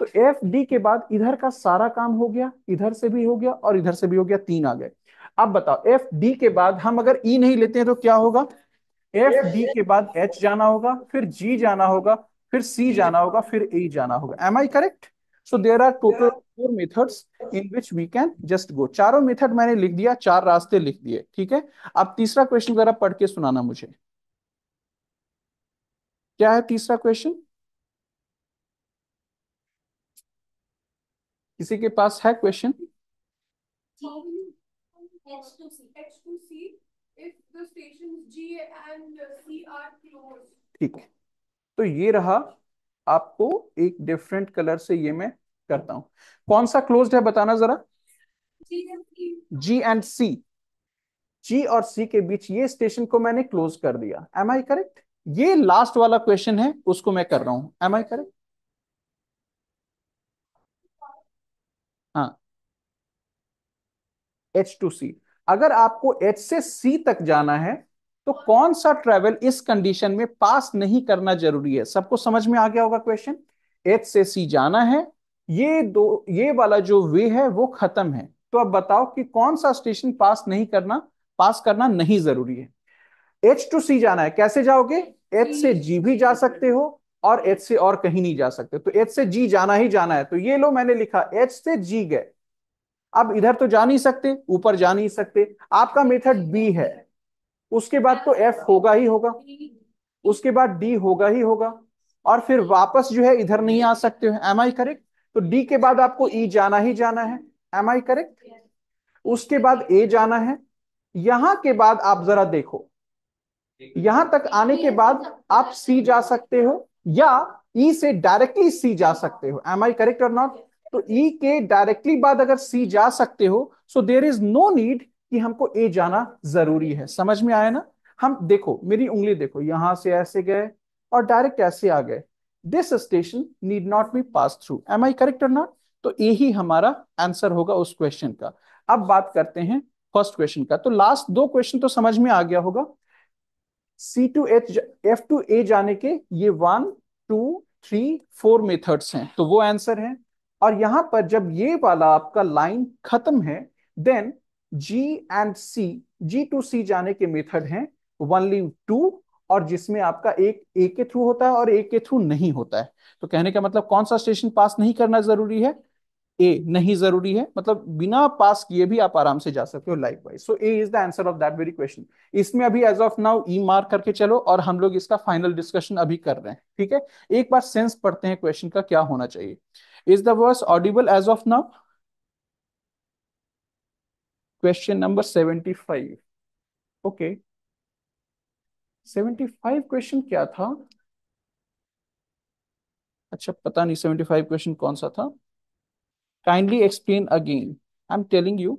तो एफ डी के बाद इधर का सारा काम हो गया इधर से भी हो गया और इधर से भी हो गया तीन आ गए अब बताओ एफ डी के बाद हम अगर ई e नहीं लेते हैं तो क्या होगा एफ डी के बाद एच जाना होगा फिर जी जाना होगा फिर सी जाना होगा फिर ए जाना होगा am I correct so there are total four methods in which we can just go चारों मेथड मैंने लिख दिया चार रास्ते लिख दिए ठीक है अब तीसरा क्वेश्चन जरा पढ़ के सुनाना मुझे क्या है तीसरा क्वेश्चन किसी के पास है क्वेश्चन ठीक है तो ये रहा आपको एक डिफरेंट कलर से ये मैं करता हूं कौन सा क्लोज्ड है बताना जरा जी एंड सी जी और सी के बीच ये स्टेशन को मैंने क्लोज कर दिया एम आई करेक्ट ये लास्ट वाला क्वेश्चन है उसको मैं कर रहा हूं एम आई करेक्ट हाँ एच टू सी अगर आपको एच से सी तक जाना है तो कौन सा ट्रेवल इस कंडीशन में पास नहीं करना जरूरी है सबको समझ में आ गया होगा क्वेश्चन एच से सी जाना है ये दो ये वाला जो वे है वो खत्म है तो अब बताओ कि कौन सा स्टेशन पास नहीं करना पास करना नहीं जरूरी है एच टू सी जाना है कैसे जाओगे एच से जी भी जा सकते हो और एच से और कहीं नहीं जा सकते तो एच से जी जाना ही जाना है तो ये लो मैंने लिखा एच से जी गए आप इधर तो जा नहीं सकते ऊपर जा नहीं सकते आपका मेथड बी है उसके बाद तो एफ होगा ही होगा उसके बाद डी होगा ही होगा और फिर वापस जो है इधर नहीं आ सकते हो एम आई करेक्ट तो डी के बाद आपको ई e जाना ही जाना है एम आई करेक्ट उसके बाद ए जाना है यहां के बाद आप जरा देखो यहां तक आने के बाद आप सी जा सकते हो या ई e से डायरेक्टली सी जा सकते हो एम आई करेक्ट और नॉट तो ई e के डायरेक्टली बाद अगर सी जा सकते हो so there is no need कि हमको ए जाना जरूरी है समझ में आया ना हम देखो मेरी उंगली देखो यहां से ऐसे गए और डायरेक्ट ऐसे आ गए this station need not be pass through am I correct और नॉट तो ए ही हमारा आंसर होगा उस क्वेश्चन का अब बात करते हैं फर्स्ट क्वेश्चन का तो लास्ट दो क्वेश्चन तो समझ में आ गया होगा C to H F to A जाने के ये one two three four methods हैं तो वो आंसर है और यहां पर जब ये वाला आपका लाइन खत्म है then G and C G to C जाने के मेथड हैं वनली टू और जिसमें आपका एक ए के थ्रू होता है और ए के थ्रू नहीं होता है तो कहने का मतलब कौन सा स्टेशन पास नहीं करना जरूरी है ए नहीं जरूरी है मतलब बिना पास किए भी आप आराम से जा सकते हो likewise so A is the answer of that very question इसमें अभी as of now E mark करके चलो और हम लोग इसका फाइनल डिस्कशन अभी कर रहे हैं ठीक है एक बार सेंस पढ़ते हैं क्वेश्चन का क्या होना चाहिए voice audible as of now question number seventy five okay seventy five question क्या था अच्छा पता नहीं सेवेंटी फाइव क्वेश्चन कौन सा था kindly explain again I am telling you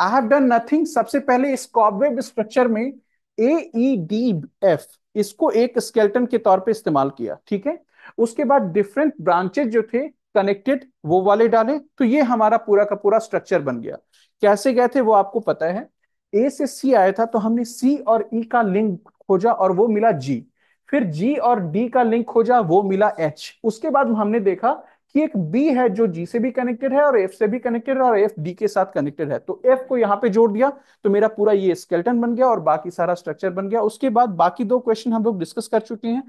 I have done nothing सबसे पहले इस कॉबवेब स्ट्रक्चर में ए ई डी एफ इसको एक स्केल्टन के तौर पे इस्तेमाल किया ठीक है उसके बाद डिफरेंट ब्रांचेज जो थे कनेक्टेड वो वाले डाले तो ये हमारा पूरा का पूरा स्ट्रक्चर बन गया कैसे गए थे वो आपको पता है ए से सी आया था तो हमने सी और ई e का लिंक खोजा और वो मिला जी फिर जी और डी का लिंक खोजा वो मिला एच उसके बाद हमने देखा कि एक बी है जो जी से भी कनेक्टेड है और एफ से भी कनेक्टेड है और एफ डी के साथ कनेक्टेड है तो एफ को यहाँ पे जोड़ दिया तो मेरा पूरा ये स्केल्टन बन गया और बाकी सारा स्ट्रक्चर बन गया उसके बाद बाकी दो क्वेश्चन हम लोग डिस्कस कर चुके हैं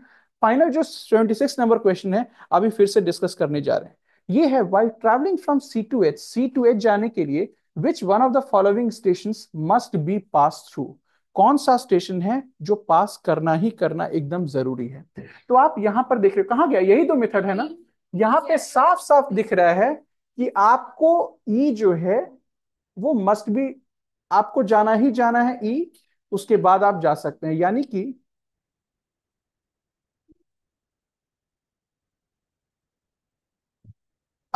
फाइनल जो 76 नंबर क्वेश्चन है अभी फिर से डिस्कस करने जा रहे हैं ये है while travelling from C to H C to H जाने के लिए which one of the following station must be pass through कौन सा स्टेशन है जो पास करना ही करना एकदम जरूरी है तो आप यहां पर देख रहे हो कहा गया यही तो मेथड है ना यहाँ पे साफ साफ दिख रहा है कि आपको ई e जो है वो मस्ट भी आपको जाना ही जाना है ई e, उसके बाद आप जा सकते हैं यानी कि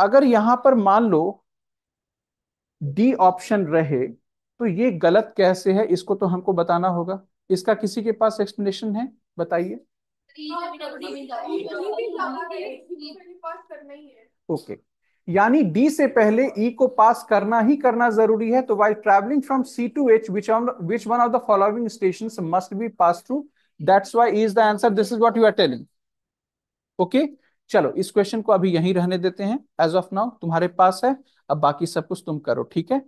अगर यहां पर मान लो डी ऑप्शन रहे तो ये गलत कैसे है इसको तो हमको बताना होगा इसका किसी के पास एक्सप्लेनेशन है बताइए ओके यानी डी से पहले ई e को पास करना ही करना जरूरी है तो while travelling from C to H which which one of the following station must be pass through that's why is the answer this is what you are telling okay चलो इस क्वेश्चन को अभी यहीं रहने देते हैं एज ऑफ नाउ तुम्हारे पास है अब बाकी सब कुछ तुम करो ठीक है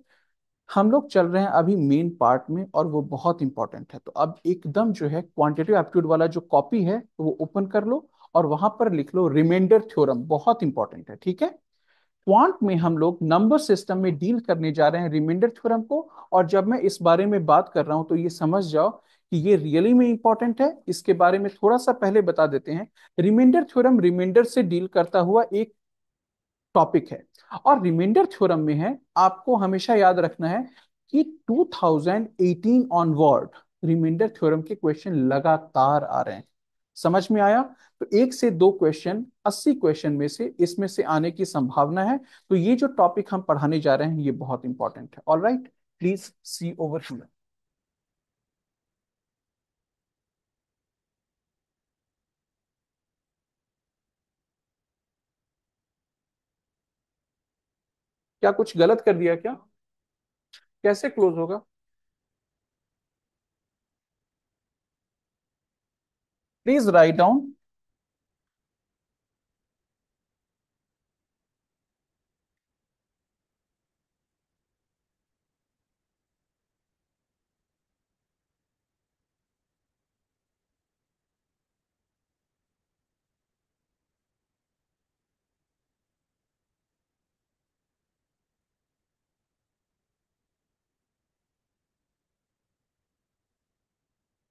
हम लोग चल रहे हैं अभी मेन पार्ट में और वो बहुत इंपॉर्टेंट है तो अब एकदम जो है क्वांटिटिव एप्टीट्यूड वाला जो कॉपी है तो वो ओपन कर लो और वहां पर लिख लो रिमाइंडर थ्योरम बहुत इंपॉर्टेंट है ठीक है क्वांट में हम लोग नंबर सिस्टम में डील करने जा रहे हैं रिमाइंडर थ्योरम को और जब मैं इस बारे में बात कर रहा हूं तो ये समझ जाओ कि ये रियली में इंपॉर्टेंट है इसके बारे में थोड़ा सा पहले बता देते हैं रिमाइंडर थ्योरम रिमाइंडर से डील करता हुआ एक टॉपिक है और रिमाइंडर थ्योरम में है आपको हमेशा याद रखना है कि 2018 ऑनवर्ड रिमाइंडर थ्योरम के क्वेश्चन लगातार आ रहे हैं समझ में आया तो एक से दो क्वेश्चन 80 क्वेश्चन में से इसमें से आने की संभावना है तो ये जो टॉपिक हम पढ़ाने जा रहे हैं ये बहुत इंपॉर्टेंट है all right please see over here क्या कुछ गलत कर दिया क्या कैसे क्लोज होगा प्लीज राइट डाउन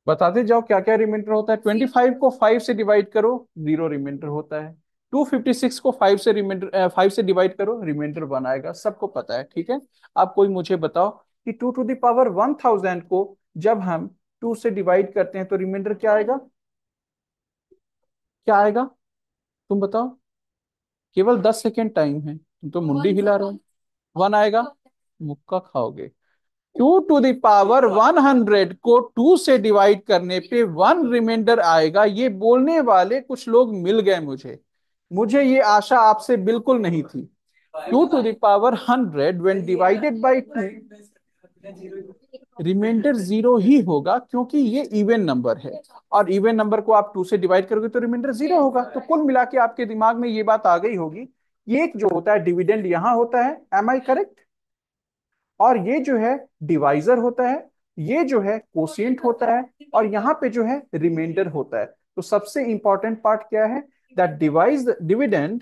बताते जाओ क्या क्या रिमाइंडर होता है ट्वेंटी फाइव को फाइव से डिवाइड करो जीरो रिमाइंडर होता है टू फिफ्टी सिक्स को फाइव से रिमाइंडर फाइव से डिवाइड करो रिमाइंडर वन आएगा सबको पता है ठीक है आप कोई मुझे बताओ कि two to the power one thousand को जब हम टू से डिवाइड करते हैं तो रिमाइंडर क्या आएगा क्या आएगा तुम बताओ केवल दस सेकेंड टाइम है तुम तो मुंडी हिला रहे हो वन आएगा मुक्का खाओगे टू टू दावर हाँ। वन हंड्रेड को टू से डिवाइड करने पे वन रिमाइंडर आएगा ये बोलने वाले कुछ लोग मिल गए मुझे मुझे ये आशा आपसे बिल्कुल नहीं थी two to the power hundred when divided by two remainder zero ही होगा क्योंकि ये इवन नंबर है और इवन नंबर को आप टू से डिवाइड करोगे तो रिमाइंडर जीरो होगा तो कुल मिला के आपके दिमाग में ये बात आ गई होगी ये जो होता है डिविडेंड यहाँ होता है एम आई करेक्ट और ये जो है डिवाइजर होता है ये जो है कोशियंट होता है और यहाँ पे जो है रिमाइंडर होता है तो सबसे इंपॉर्टेंट पार्ट क्या है that devise dividend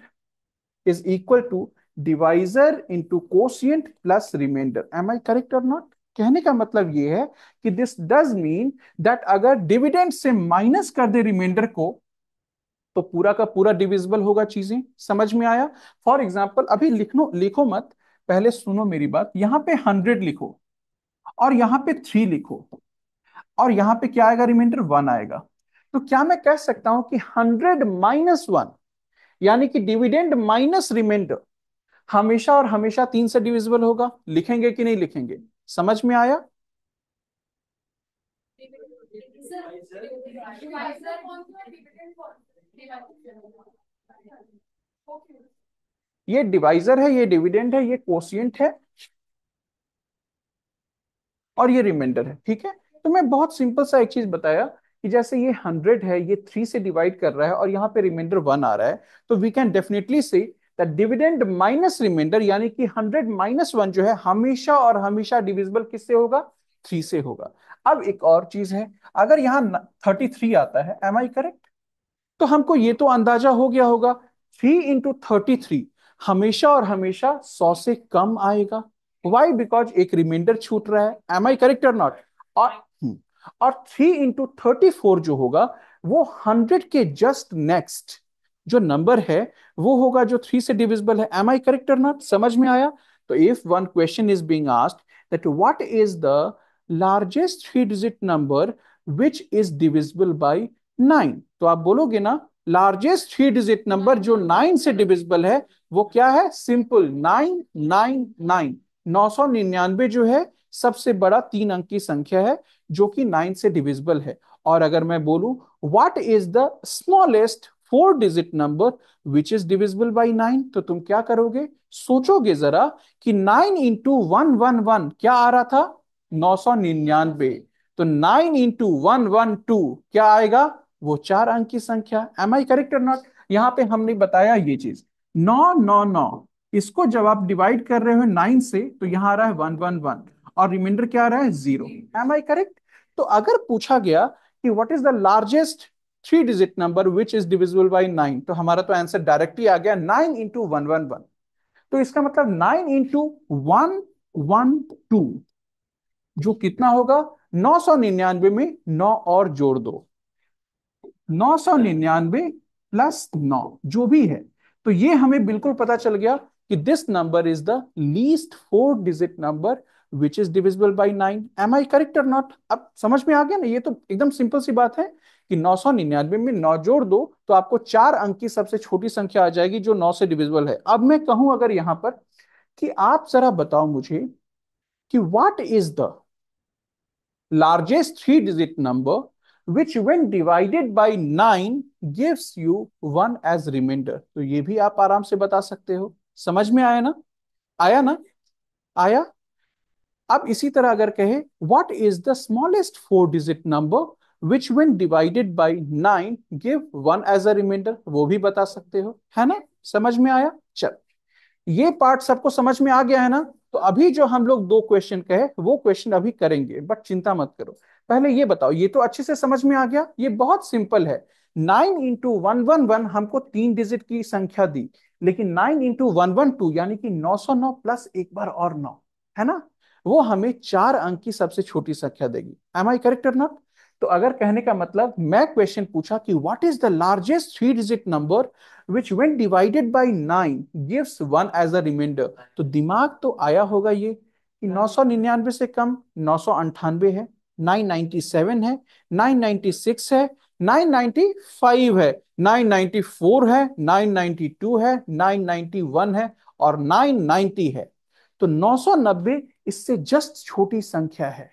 is equal to divisor into quotient plus remainder am I correct और नॉट कहने का मतलब ये है कि दिस डज मीन दैट अगर डिविडेंड से माइनस कर दे रिमाइंडर को तो पूरा का पूरा डिविजिबल होगा चीजें समझ में आया फॉर एग्जाम्पल अभी लिखो लिखो मत पहले सुनो मेरी बात यहां पे हंड्रेड लिखो और यहां पे थ्री लिखो और यहां पे क्या आएगा रिमाइंडर वन आएगा तो क्या मैं कह सकता हूं कि हंड्रेड माइनस वन यानी कि डिविडेंड माइनस रिमाइंडर हमेशा और हमेशा तीन से डिविजिबल होगा लिखेंगे कि नहीं लिखेंगे समझ में आया ये डिवाइजर है ये डिविडेंड है ये कोशियंट है और ये रिमाइंडर है ठीक है तो मैं बहुत सिंपल सा एक चीज बताया कि जैसे ये हंड्रेड है ये थ्री से डिवाइड कर रहा है और यहाँ पे रिमाइंडर वन आ रहा है तो we can definitely say dividend minus remainder यानी कि हंड्रेड माइनस वन जो है हमेशा और हमेशा डिविजिबल किससे होगा थ्री से होगा अब एक और चीज है अगर यहाँ थर्टी थ्री आता है एम आई करेक्ट तो हमको ये तो अंदाजा हो गया होगा थ्री इंटू थर्टी थ्री हमेशा और हमेशा सौ से कम आएगा वाई बिकॉज एक रिमाइंडर छूट रहा है एम आई करेक्ट और नॉट hmm. और और थ्री इंटू थर्टी फोर जो होगा वो हंड्रेड के जस्ट नेक्स्ट जो नंबर है वो होगा जो थ्री से डिविजिबल है एम आई करेक्ट नॉट समझ में आया तो if one question is being asked that what is the largest three digit number which is divisible by nine तो आप बोलोगे ना लार्जेस्ट थ्री डिजिट नंबर जो नाइन से डिविजिबल है वो क्या है सिंपल नाइन नाइन नाइन नौ सौ निन्यानवे जो है सबसे बड़ा तीन अंक की संख्या है जो कि नाइन से डिविजिबल है और अगर मैं बोलूं what is the smallest four digit number which is divisible by nine तो तुम क्या करोगे सोचोगे जरा कि nine into one one one क्या आ रहा था नौ सौ निन्यानवे तो nine into one one two क्या आएगा वो चार अंक की संख्या एम आई करेक्ट और नॉट यहाँ पे हमने बताया ये चीज नौ नौ नौ इसको जब आप डिवाइड कर रहे हो नाइन से तो यहाँ आ रहा है वन वन वन और रिमाइंडर क्या आ रहा है जीरो एम आई करेक्ट तो अगर पूछा गया कि what is the largest three digit number which is divisible by nine तो हमारा तो आंसर डायरेक्टली आ गया nine into one one one तो इसका मतलब nine into one one two जो कितना होगा नौ सौ निन्यानवे में नौ और जोड़ दो नौ सौ निन्यानवे प्लस नौ जो भी है तो ये हमें बिल्कुल पता चल गया कि this number is the least four digit number which is divisible by nine am I correct और नॉट अब समझ में आ गया ना ये तो एकदम सिंपल सी बात है कि नौ सौ निन्यानवे में नौ जोड़ दो तो आपको चार अंक की सबसे छोटी संख्या आ जाएगी जो नौ से डिविजिबल है अब मैं कहूं अगर यहां पर कि आप जरा बताओ मुझे कि what is the largest three digit number which when divided by nine gives you one as remainder. तो ये भी आप आराम से बता सकते हो समझ में आया ना आया ना आया अब इसी तरह अगर कहे what is the smallest four digit number which when divided by nine give one as a remainder वो भी बता सकते हो है ना समझ में आया चल ये पार्ट सबको समझ में आ गया है ना तो अभी जो हम लोग दो क्वेश्चन कहे वो क्वेश्चन अभी करेंगे बट चिंता मत करो पहले ये बताओ ये तो अच्छे से समझ में आ गया ये बहुत सिंपल है nine into one one one हमको तीन डिजिट की संख्या दी लेकिन nine into one one two यानी कि नौ सौ नौ प्लस एक बार और नौ है ना वो हमें चार अंक की सबसे छोटी संख्या देगी एम आई करेक्ट नॉट तो अगर कहने का मतलब मैं क्वेश्चन पूछा कि what is the largest three digit number which when divided by nine gives one as a remainder तो दिमाग तो आया होगा ये कि नौ सौ निन्यानवे से कम नौ सौ अंठानवे है 997 है 996 है 995 है 994 है 992 है 991 है और 990 है तो 990 इससे जस्ट छोटी संख्या है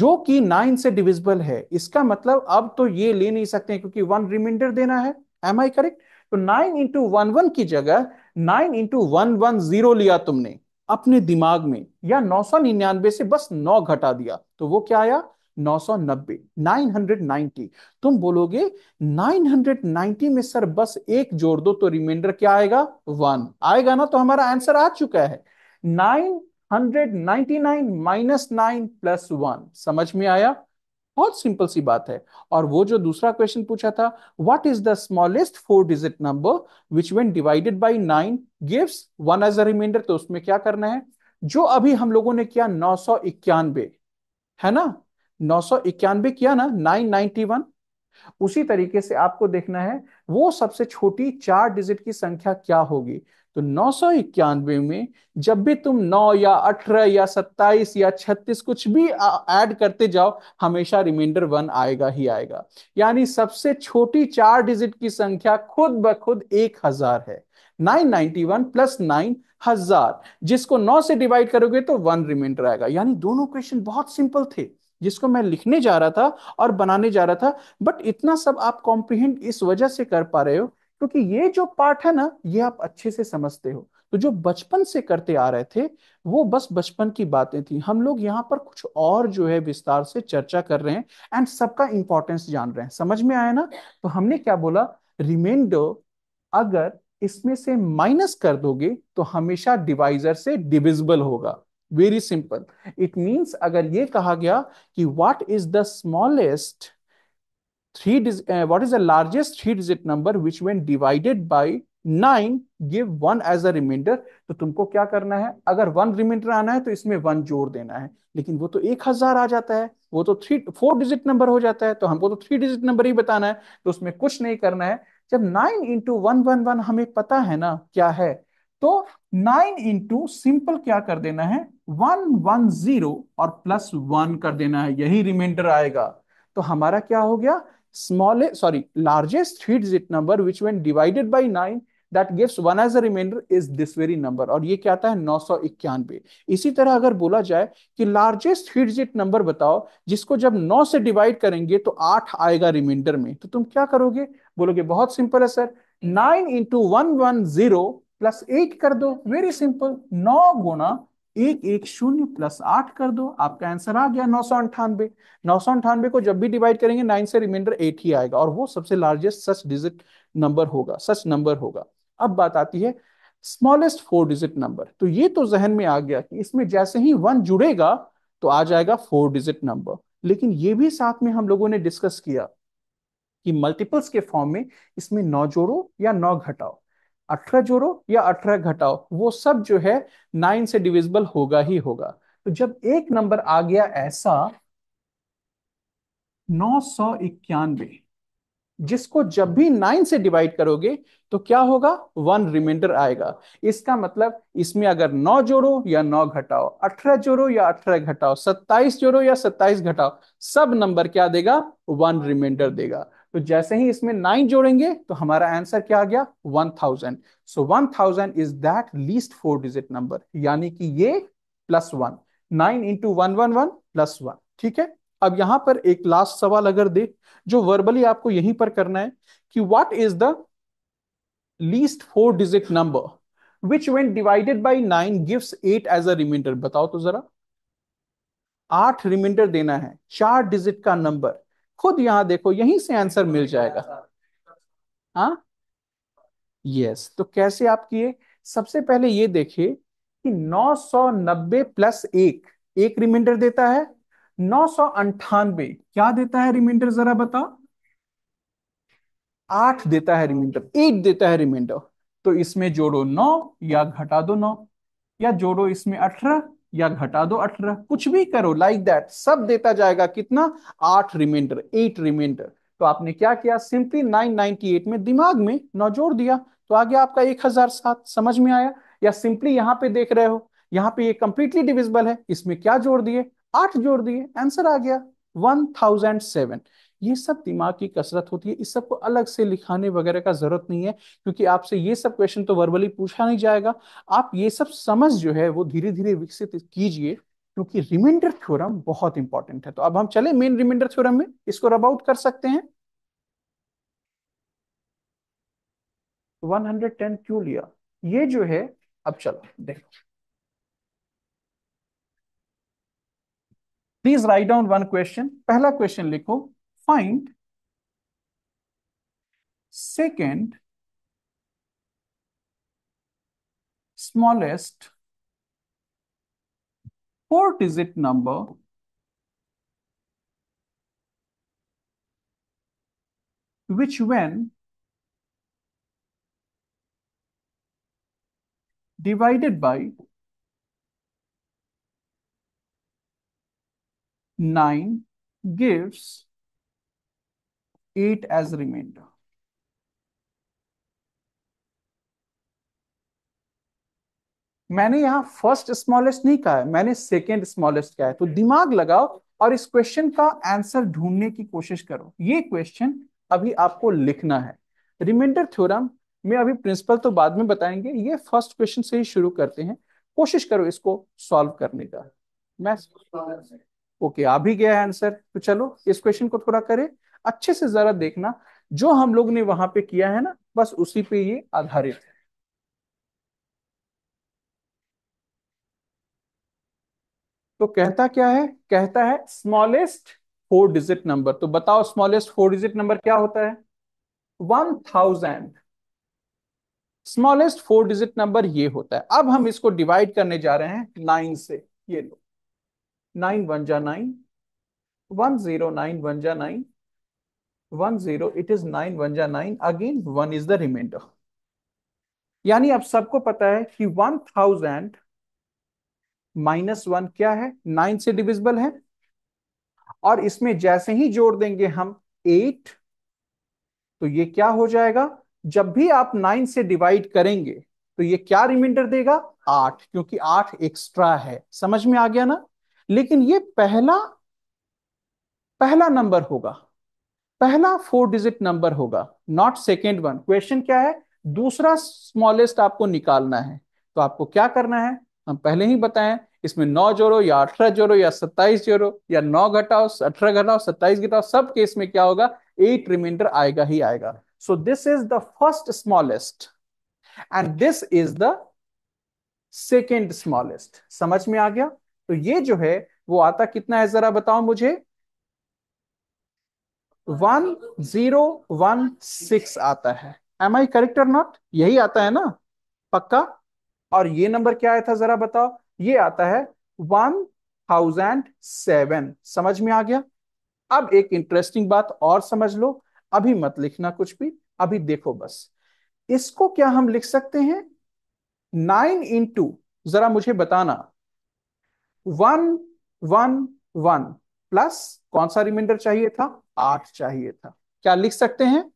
जो कि नाइन से डिविजिबल है इसका मतलब अब तो ये ले नहीं सकते क्योंकि वन रिमाइंडर देना है एम आई करेक्ट तो नाइन इंटू वन वन की जगह nine into one one zero लिया तुमने अपने दिमाग में या नौ सौ निन्यानबे से बस नौ घटा दिया तो वो क्या आया नौ सौ नब्बे नाइन हंड्रेड नाइनटी तुम बोलोगे नाइन हंड्रेड नाइनटी में सर बस एक जोड़ दो तो रिमाइंडर क्या आएगा वन आएगा ना तो हमारा आंसर आ चुका है nine hundred ninety nine minus nine plus one समझ में आया बहुत सिंपल सी बात है और वो जो दूसरा क्वेश्चन पूछा था what is the smallest four digit number which when divided by nine gives one as a remainder तो उसमें क्या करना है जो अभी हम लोगों ने किया नौ सौ इक्यानबे है ना नौ सौ इक्यानवे किया ना नाइन नाइनटी वन उसी तरीके से आपको देखना है वो सबसे छोटी चार डिजिट की संख्या क्या होगी तो नौ में जब भी तुम नौ या अठारह या सत्ताईस या छत्तीस कुछ भी ऐड करते जाओ हमेशा रिमाइंडर वन आएगा ही आएगा यानी सबसे छोटी चार डिजिट की संख्या खुद ब खुद एक हजार है nine ninety one plus nine हजार जिसको नौ से डिवाइड करोगे तो वन रिमाइंडर आएगा यानी दोनों क्वेश्चन बहुत सिंपल थे जिसको मैं लिखने जा रहा था और बनाने जा रहा था बट इतना सब आप कॉम्प्रिहेंड इस वजह से कर पा रहे हो क्योंकि ये जो पाठ है ना ये आप अच्छे से समझते हो तो जो बचपन से करते आ रहे थे वो बस बचपन की बातें थी हम लोग यहाँ पर कुछ और जो है विस्तार से चर्चा कर रहे हैं एंड सबका इंपॉर्टेंस जान रहे हैं समझ में आया ना तो हमने क्या बोला रिमाइंडर अगर इसमें से माइनस कर दोगे तो हमेशा डिवाइजर से डिविजिबल होगा वेरी सिंपल इट मींस अगर ये कहा गया कि what is the smallest three uh, what is the largest three digit number which when divided by nine give one as a remainder तो तुमको क्या करना है अगर वन रिमाइंडर आना है तो इसमें वन जोड़ देना है लेकिन वो तो एक हजार आ जाता है वो तो थ्री फोर डिजिट नंबर हो जाता है तो हमको तो थ्री डिजिट नंबर ही बताना है तो उसमें कुछ नहीं करना है जब nine into one one one हमें पता है ना क्या है तो नाइन इंटू सिंपल क्या कर देना है वन वन जीरो और प्लस वन कर देना है यही रिमाइंडर आएगा तो हमारा क्या हो गया smallest sorry largest three digit number which when divided by 9 that gives one as a remainder is this very number और ये क्या आता है नौ सौ इक्यानवे इसी तरह अगर बोला जाए कि लार्जेस्ट थ्री डिजिट नंबर बताओ जिसको जब नौ से डिवाइड करेंगे तो आठ आएगा रिमाइंडर में तो तुम क्या करोगे बोलोगे बहुत सिंपल है sir nine into one one zero plus eight कर दो वेरी सिंपल नौ गुना एक एक शून्य प्लस आठ कर दो आपका आंसर आ गया नौ सौ अंठानवे नौ सौ अंठानवे को जब भी डिवाइड करेंगे नाइन से रिमाइंडर एट ही आएगा और वो सबसे लार्जेस्ट सच डिजिट नंबर होगा सच नंबर होगा अब बात आती है स्मॉलेस्ट फोर डिजिट नंबर तो ये तो जहन में आ गया कि इसमें जैसे ही वन जुड़ेगा तो आ जाएगा फोर डिजिट नंबर लेकिन ये भी साथ में हम लोगों ने डिस्कस किया कि मल्टीपल्स के फॉर्म में इसमें नौ जोड़ो या नौ घटाओ अठारह जोड़ो या अठारह घटाओ वो सब जो है नाइन से डिविजिबल होगा ही होगा तो जब एक नंबर आ गया ऐसा नौ सौ इक्यानवे जिसको जब भी नाइन से डिवाइड करोगे तो क्या होगा वन रिमाइंडर आएगा इसका मतलब इसमें अगर नौ जोड़ो या नौ घटाओ अठारह जोड़ो या अठारह घटाओ सत्ताईस जोड़ो या सत्ताईस घटाओ सब नंबर क्या देगा वन रिमाइंडर देगा तो जैसे ही इसमें नाइन जोड़ेंगे तो हमारा आंसर क्या आ गया one thousand so one thousand is that least four digit number यानी कि ये plus one nine into one one one plus one ठीक है अब यहां पर एक लास्ट सवाल अगर दे जो वर्बली आपको यहीं पर करना है कि what is the least four digit number which when divided by nine gives eight as a remainder बताओ तो जरा आठ रिमाइंडर देना है चार डिजिट का नंबर खुद यहां देखो यहीं से आंसर मिल जाएगा हाँ यस तो कैसे आप किए सबसे पहले ये देखिए कि 990 प्लस एक एक रिमाइंडर देता है नौ सौ अंठानबे क्या देता है रिमाइंडर जरा बताओ आठ देता है रिमाइंडर एट देता है रिमाइंडर तो इसमें जोड़ो नौ या घटा दो नौ या जोड़ो इसमें अठारह या घटा दो अठारह कुछ भी करो लाइक दैट सब देता जाएगा कितना आठ रिमाइंडर एट रिमाइंडर तो आपने क्या किया सिंपली 998 में दिमाग में नजोर दिया तो आ गया आपका एक हजार सात समझ में आया या सिंपली यहां पे देख रहे हो यहाँ पे ये कंप्लीटली डिविजिबल है इसमें क्या जोड़ दिए आठ जोड़ दिए आंसर आ गया वन थाउजेंड सेवन ये सब दिमाग की कसरत होती है इस सब को अलग से लिखाने वगैरह का जरूरत नहीं है क्योंकि आपसे ये सब क्वेश्चन तो वर्बली पूछा नहीं जाएगा आप ये सब समझ जो है वो धीरे धीरे विकसित कीजिए क्योंकि रिमाइंडर थ्योरम बहुत इंपॉर्टेंट है तो अब हम चले मेन रिमाइंडर थ्योरम में इसको रब आउट कर सकते हैं 110 क्यों लिया ये जो है अब चलो देखो please write down one question पहला क्वेश्चन लिखो find. Second, smallest four digit number which when divided by 9 gives 8 as remainder. मैंने यहां फर्स्ट स्मॉलेस्ट नहीं कहा है मैंने सेकेंड स्मॉलेस्ट कहा है तो दिमाग लगाओ और इस क्वेश्चन का आंसर ढूंढने की कोशिश करो ये क्वेश्चन अभी आपको लिखना है रिमाइंडर थ्योरम में अभी प्रिंसिपल तो बाद में बताएंगे ये फर्स्ट क्वेश्चन से ही शुरू करते हैं कोशिश करो इसको सॉल्व करने का मैं ओके okay, आ भी गया है आंसर तो चलो इस क्वेश्चन को थोड़ा करें अच्छे से जरा देखना जो हम लोग ने वहां पे किया है ना बस उसी पे ये आधारित है तो कहता क्या है कहता है स्मॉलेस्ट फोर डिजिट नंबर तो बताओ स्मॉलेस्ट फोर डिजिट नंबर क्या होता है one thousand smallest four digit number ये होता है अब हम इसको डिवाइड करने जा रहे हैं नाइन से ये लो नाइन वन जा nine one zero nine one जा nine one zero it is nine one जा nine again one is the remainder यानी आप सबको पता है कि वन थाउजेंड माइनस वन क्या है नाइन से डिविजिबल है और इसमें जैसे ही जोड़ देंगे हम एट तो ये क्या हो जाएगा जब भी आप नाइन से डिवाइड करेंगे तो ये क्या रिमाइंडर देगा आठ क्योंकि आठ एक्स्ट्रा है समझ में आ गया ना लेकिन ये पहला पहला नंबर होगा पहला फोर डिजिट नंबर होगा नॉट सेकेंड वन क्वेश्चन क्या है दूसरा स्मॉलेस्ट आपको निकालना है तो आपको क्या करना है हम पहले ही बताएं इसमें नौ जोड़ो या अठारह जोड़ो या सत्ताईस जोड़ो या नौ घटाओ अठारह घटाओ सत्ताईस घटाओ सब केस में क्या होगा एट रिमाइंडर आएगा ही आएगा so this is the first smallest and this is the second smallest समझ में आ गया तो ये जो है वो आता कितना है जरा बताओ मुझे वन जीरो वन सिक्स आता है एम आई करेक्ट और नॉट यही आता है ना पक्का और ये नंबर क्या आया था जरा बताओ ये आता है वन थाउजेंड सेवन समझ में आ गया अब एक इंटरेस्टिंग बात और समझ लो अभी मत लिखना कुछ भी अभी देखो बस इसको क्या हम लिख सकते हैं नाइन इन टू जरा मुझे बताना वन वन वन प्लस कौन सा रिमाइंडर चाहिए था आठ चाहिए था क्या लिख सकते हैं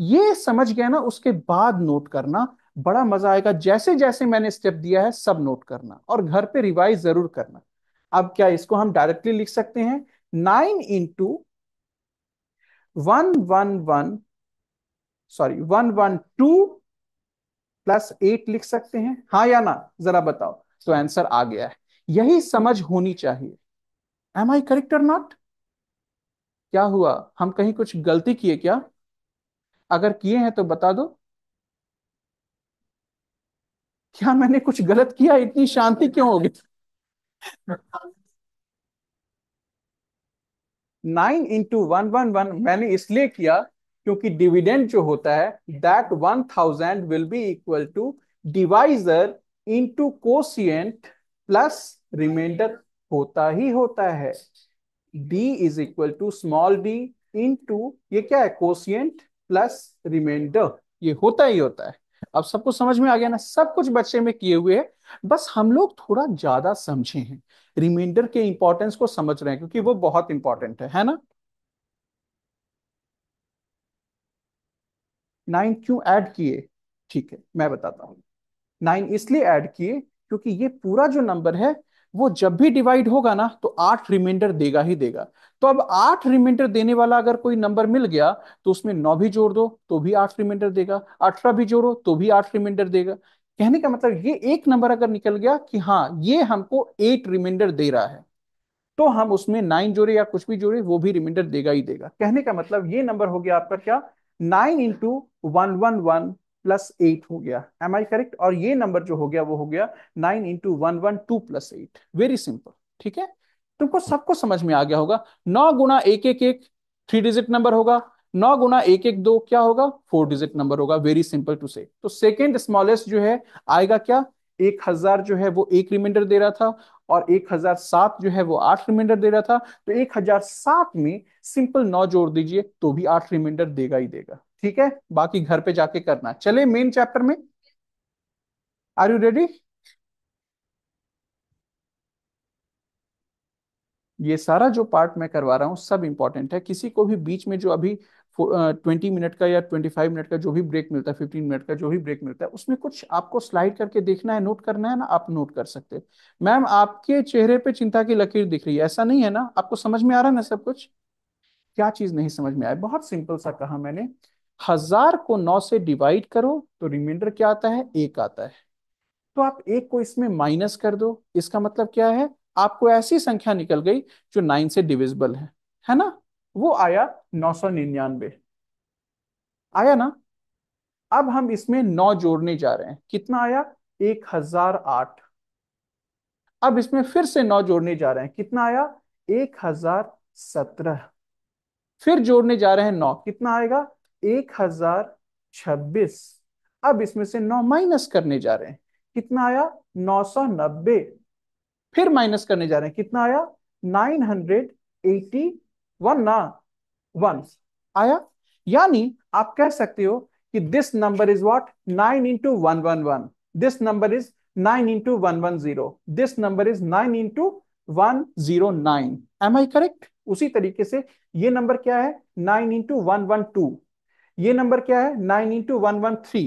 ये समझ गया ना उसके बाद नोट करना बड़ा मजा आएगा जैसे जैसे मैंने स्टेप दिया है सब नोट करना और घर पे रिवाइज जरूर करना अब क्या इसको हम डायरेक्टली लिख सकते हैं nine into one one one sorry one one two plus eight लिख सकते हैं हाँ या ना जरा बताओ तो आंसर आ गया है यही समझ होनी चाहिए एम आई करेक्ट और नॉट क्या हुआ हम कहीं कुछ गलती किए क्या अगर किए हैं तो बता दो क्या मैंने कुछ गलत किया इतनी शांति क्यों होगी nine into one one one मैंने इसलिए किया क्योंकि डिविडेंड जो होता है that one thousand will be equal to divisor into quotient plus remainder होता ही होता है D is equal to small D into ये क्या है कोशियंट प्लस रिमाइंडर ये होता ही होता है अब सबको समझ में आ गया ना सब कुछ बच्चे में किए हुए हैं बस हम लोग थोड़ा ज्यादा समझे हैं रिमाइंडर के इंपॉर्टेंस को समझ रहे हैं क्योंकि वो बहुत इंपॉर्टेंट है है ना नाइन क्यों ऐड किए ठीक है मैं बताता हूँ नाइन इसलिए ऐड किए क्योंकि ये पूरा जो नंबर है वो जब भी डिवाइड होगा ना तो आठ रिमाइंडर देगा ही देगा तो अब आठ रिमाइंडर देने वाला अगर कोई नंबर मिल गया तो उसमें नौ भी जोड़ दो तो भी आठ रिमाइंडर देगा अठारह भी जोड़ो तो भी आठ रिमाइंडर देगा कहने का मतलब ये एक नंबर अगर निकल गया कि हाँ ये हमको एट रिमाइंडर दे रहा है तो हम उसमें नाइन जोड़े या कुछ भी जोड़े वो भी रिमाइंडर देगा ही देगा कहने का मतलब ये नंबर हो गया आपका क्या nine into one one one plus eight हो गया एम आई करेक्ट और ये नंबर जो हो गया वो हो गया nine into one one two plus eight very simple ठीक है तुमको सबको समझ में आ गया होगा नौ गुना एक एक एक थ्री डिजिट नंबर होगा नौ गुना एक एक दो क्या होगा फोर डिजिट नंबर होगा वेरी सिंपल टू से तो सेकेंड स्मॉलेस्ट जो है आएगा क्या एक हजार जो है वो एक रिमाइंडर दे रहा था और एक हजार सात जो है वो आठ रिमाइंडर दे रहा था तो एक हजार सात में सिंपल नौ जोड़ दीजिए तो भी आठ रिमाइंडर देगा ही देगा ठीक है बाकी घर पे जाके करना चले मेन चैप्टर में आर यू रेडी ये सारा जो पार्ट मैं करवा रहा हूं सब इंपॉर्टेंट है किसी को भी बीच में जो अभी ट्वेंटी मिनट का या ट्वेंटी फाइव मिनट का जो भी ब्रेक मिलता है फिफ्टीन मिनट का जो भी ब्रेक मिलता है उसमें कुछ आपको स्लाइड करके देखना है नोट करना है ना आप नोट कर सकते मैम आपके चेहरे पे चिंता की लकीर दिख रही है ऐसा नहीं है ना आपको समझ में आ रहा है ना सब कुछ क्या चीज नहीं समझ में आया बहुत सिंपल सा कहा मैंने हजार को नौ से डिवाइड करो तो रिमाइंडर क्या आता है एक आता है तो आप एक को इसमें माइनस कर दो इसका मतलब क्या है आपको ऐसी संख्या निकल गई जो नाइन से डिविजिबल है है ना वो आया नौ सौ निन्यानवे आया ना अब हम इसमें नौ जोड़ने जा रहे हैं कितना आया एक हजार आठ अब इसमें फिर से नौ जोड़ने जा रहे हैं कितना आया एक हजार सत्रह फिर जोड़ने जा रहे हैं नौ कितना आएगा एक हजार छब्बीस अब इसमें से नौ माइनस करने जा रहे हैं कितना आया नौ सौ नब्बे फिर माइनस करने जा रहे हैं कितना आया नाइन हंड्रेड एटी वन ना वन आया यानी आप कह सकते हो कि this number is what nine into one one one this number is nine into one one zero this number is nine into one zero nine am I correct उसी तरीके से ये नंबर क्या है nine into one one two ये नंबर क्या है nine into one one three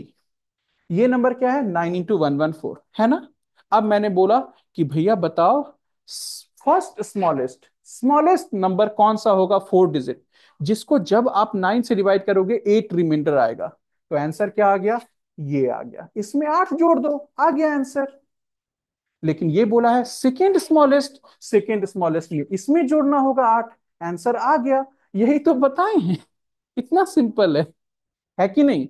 ये नंबर क्या है nine into one one four है ना अब मैंने बोला कि भैया बताओ फर्स्ट स्मॉलेस्ट स्मॉलेस्ट नंबर कौन सा होगा फोर डिजिट जिसको जब आप नाइन से डिवाइड करोगे एट रिमाइंडर आएगा तो आंसर क्या आ गया ये आ गया इसमें आठ जोड़ दो आ गया आंसर लेकिन ये बोला है सेकेंड स्मॉलेस्ट सेकेंड स्मॉलेस्ट इसमें जोड़ना होगा आठ आंसर आ गया यही तो बताए हैं इतना सिंपल है है कि नहीं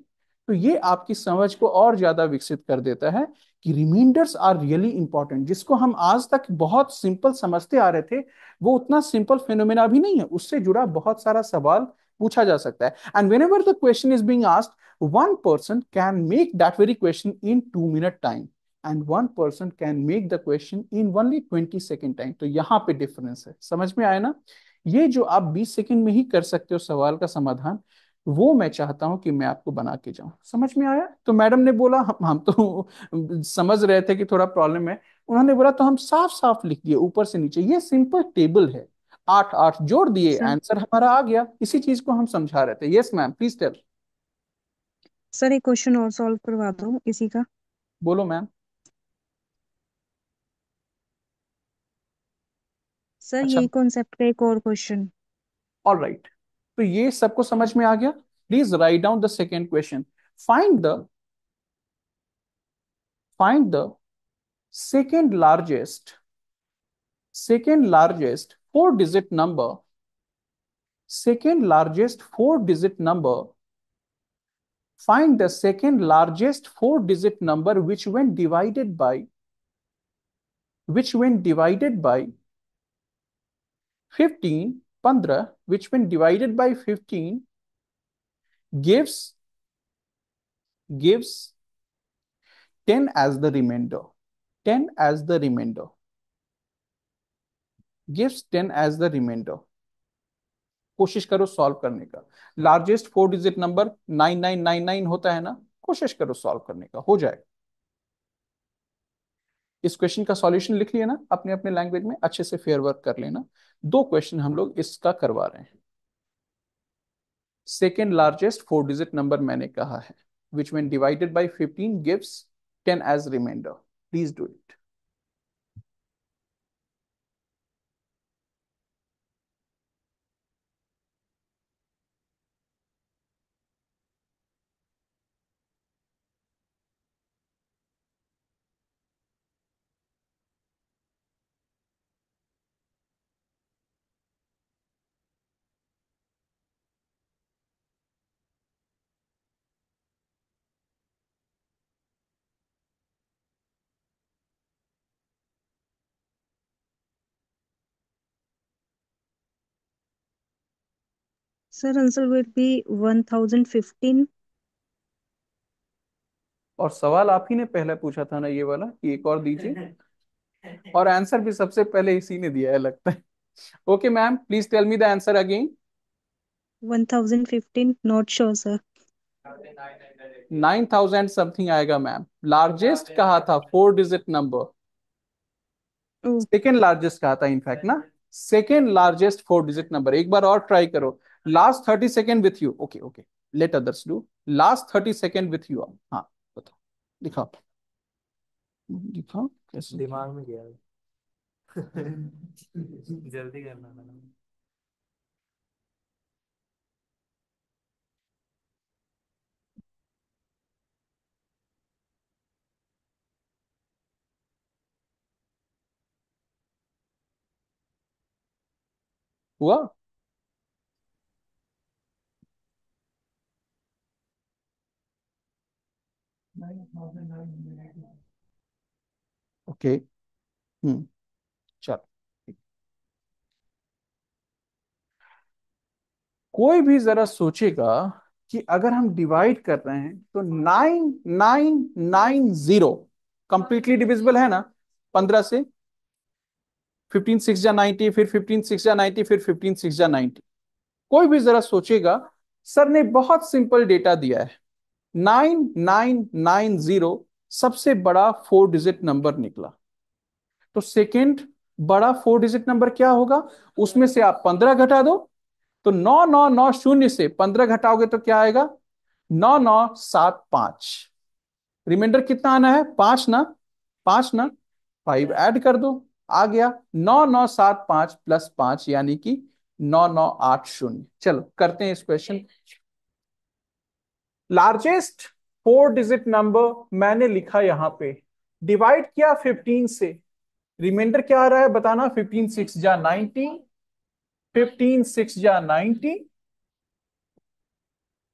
तो ये आपकी समझ को और ज्यादा विकसित कर देता है कि रिमाइंडर्स आर रियली इंपॉर्टेंट जिसको हम आज तक बहुत सिंपल समझते आ रहे थे वो उतना सिंपल फेनोमेना भी नहीं है उससे जुड़ा बहुत सारा सवाल पूछा जा सकता है and whenever the question is being asked one person can make that very question in two minute time and one person can make the question in only twenty second time तो यहाँ पे difference है समझ में आया ना ये जो आप बीस सेकेंड में ही कर सकते हो सवाल का समाधान वो मैं चाहता हूं कि मैं आपको बना के जाऊं समझ में आया तो मैडम ने बोला हम हम तो समझ रहे थे कि थोड़ा प्रॉब्लम है उन्होंने बोला तो हम साफ साफ लिख दिए ऊपर से नीचे ये सिंपल टेबल है आठ आठ जोड़ दिए आंसर हमारा आ गया इसी चीज को हम समझा रहे थे yes ma'am please tell sir एक क्वेश्चन और सॉल्व करवा दो इसी का बोलो मैम सर अच्छा। यही कॉन्सेप्ट का एक और क्वेश्चन ऑल ऑलराइट तो ये सबको समझ में आ गया please write down the second question find the find the second largest second largest four digit number second largest four digit number find the second largest four digit number which when divided by which when divided by fifteen 15 which when divided by 15 gives gives 10 as the remainder 10 as the remainder gives 10 as the remainder कोशिश करो solve करने का largest four digit number 9999 होता है ना कोशिश करो solve करने का हो जाएगा इस क्वेश्चन का सॉल्यूशन लिख लिया ना अपने अपने लैंग्वेज में अच्छे से फेयर वर्क कर लेना दो क्वेश्चन हम लोग इसका करवा रहे हैं second largest four digit number मैंने कहा है which when divided by fifteen gives ten as remainder please do it sir answer will be one thousand fifteen और सवाल आप ही ने पहले पूछा था ना ये वाला कि एक और दीजिए और आंसर भी सबसे पहले इसी ने दिया है लगता है okay ma'am please tell me the answer again 1015 not sure sir 9000 something आएगा मैम लार्जेस्ट कहा था four digit number second largest कहा था इनफैक्ट ना second largest four digit number एक बार और ट्राई करो last thirty second with you okay okay let others do last thirty second with you हाँ बताओ दिखाओ दिखाओ कैसे दिमाग में गया (laughs) जल्दी करना मैडम हुआ ओके हम्म चल कोई भी जरा सोचेगा कि अगर हम डिवाइड कर रहे हैं तो nine nine nine zero completely divisible है ना पंद्रह से फिफ्टीन सिक्स या नाइन्टी फिर फिफ्टीन सिक्स या नाइन्टी फिर फिफ्टीन सिक्स या नाइनटी कोई भी जरा सोचेगा सर ने बहुत सिंपल डेटा दिया है 9990 सबसे बड़ा फोर डिजिट नंबर निकला तो सेकेंड बड़ा फोर डिजिट नंबर क्या होगा उसमें से आप पंद्रह घटा दो तो नौ नौ नौ शून्य से पंद्रह घटाओगे तो क्या आएगा नौ नौ सात पांच रिमाइंडर कितना आना है पांच ना पांच ना फाइव ऐड कर दो आ गया नौ नौ सात पांच प्लस पांच यानी कि नौ नौ आठ शून्य चलो करते हैं इस question largest four digit number मैंने लिखा यहां पे डिवाइड किया 15 से रिमाइंडर क्या आ रहा है बताना 15 सिक्स या 90 15 सिक्स या 90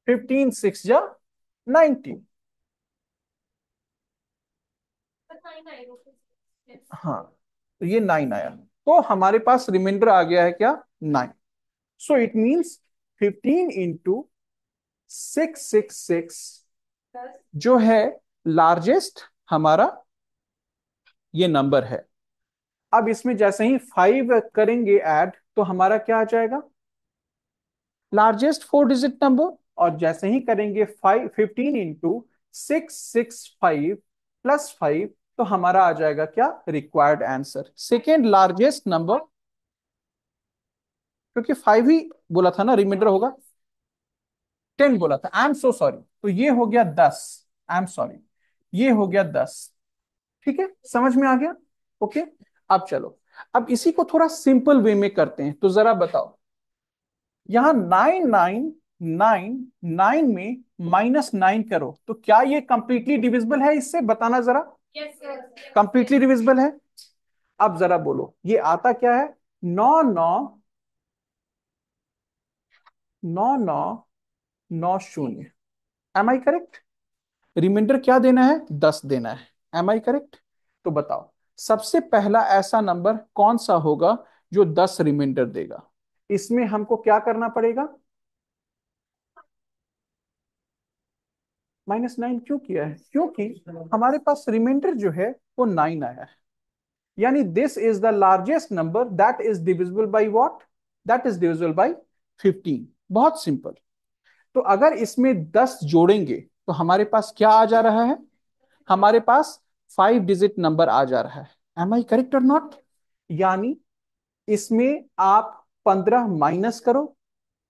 15 सिक्स या 90 हाँ तो ये नाइन आया तो हमारे पास रिमाइंडर आ गया है क्या nine so it means fifteen into six six six जो है लार्जेस्ट हमारा ये नंबर है अब इसमें जैसे ही फाइव करेंगे ऐड तो हमारा क्या आ जाएगा लार्जेस्ट फोर डिजिट नंबर और जैसे ही करेंगे five fifteen into six six five plus five तो हमारा आ जाएगा क्या required answer second largest number क्योंकि फाइव ही बोला था ना रिमाइंडर होगा टेन बोला था आई एम सो सॉरी तो ये हो गया दस आई एम सॉरी ये हो गया दस ठीक है समझ में आ गया ओके अब चलो अब इसी को थोड़ा सिंपल वे में करते हैं तो जरा बताओ यहां नाइन नाइन नाइन नाइन में माइनस नाइन करो तो क्या ये कंप्लीटली डिविजिबल है इससे बताना जरा कंप्लीटली yes, डिविजिबल है अब जरा बोलो ये आता क्या है नौ नौ नौ नौ नौ शून्य एम आई करेक्ट रिमाइंडर क्या देना है दस देना है एम आई करेक्ट तो बताओ सबसे पहला ऐसा नंबर कौन सा होगा जो दस रिमाइंडर देगा इसमें हमको क्या करना पड़ेगा माइनस नाइन क्यों किया है क्योंकि हमारे पास रिमाइंडर जो है वो नाइन आया है यानी this is the largest number that is divisible by what that is divisible by fifteen बहुत सिंपल तो अगर इसमें दस जोड़ेंगे तो हमारे पास क्या आ जा रहा है हमारे पास फाइव डिजिट नंबर आ जा रहा है एम आई करेक्ट और नॉट यानी इसमें आप पंद्रह माइनस करो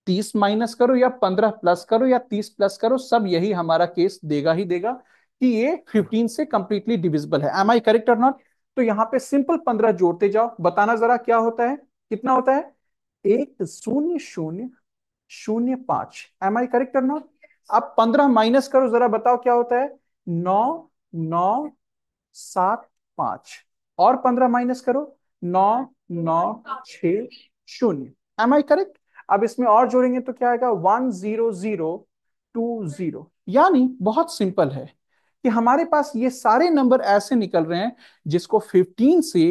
तीस माइनस करो या पंद्रह प्लस करो या तीस प्लस करो सब यही हमारा केस देगा ही देगा कि ये फिफ्टीन से कंप्लीटली डिविजिबल है एम आई करेक्ट और नॉट तो यहां पे सिंपल पंद्रह जोड़ते जाओ बताना जरा क्या होता है कितना होता है एक शून्य शून्य शून्य पांच एम आई करेक्ट करना आप पंद्रह माइनस करो जरा बताओ क्या होता है नौ नौ सात पांच और पंद्रह माइनस करो नौ नौ छ शून्य एम आई करेक्ट अब इसमें और जोड़ेंगे तो क्या आएगा one zero zero two zero यानी बहुत सिंपल है कि हमारे पास ये सारे नंबर ऐसे निकल रहे हैं जिसको 15 से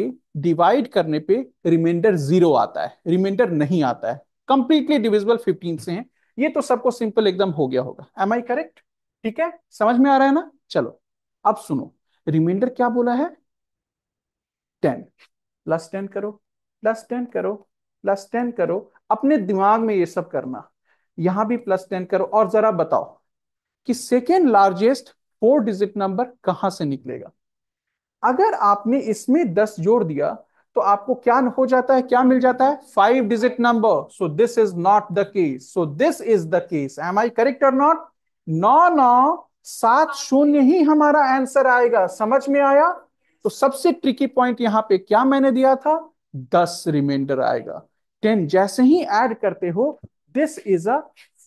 डिवाइड करने पे रिमाइंडर जीरो आता है रिमाइंडर नहीं आता है कंप्लीटली डिविजिबल फिफ्टीन से हैं ये तो सबको सिंपल एकदम हो गया होगा एम आई करेक्ट ठीक है समझ में आ रहा है ना चलो अब सुनो रिमाइंडर क्या बोला है टेन प्लस टेन करो प्लस टेन करो प्लस टेन करो अपने दिमाग में ये सब करना यहां भी प्लस टेन करो और जरा बताओ कि second largest four digit number कहां से निकलेगा अगर आपने इसमें दस जोड़ दिया तो आपको क्या हो जाता है क्या मिल जाता है five digit number so this is not the case so this is the case am I correct और नॉट नौ नौ सात शून्य ही हमारा आंसर आएगा समझ में आया तो सबसे ट्रिकी पॉइंट यहां पे क्या मैंने दिया था दस रिमाइंडर आएगा टेन जैसे ही ऐड करते हो this is a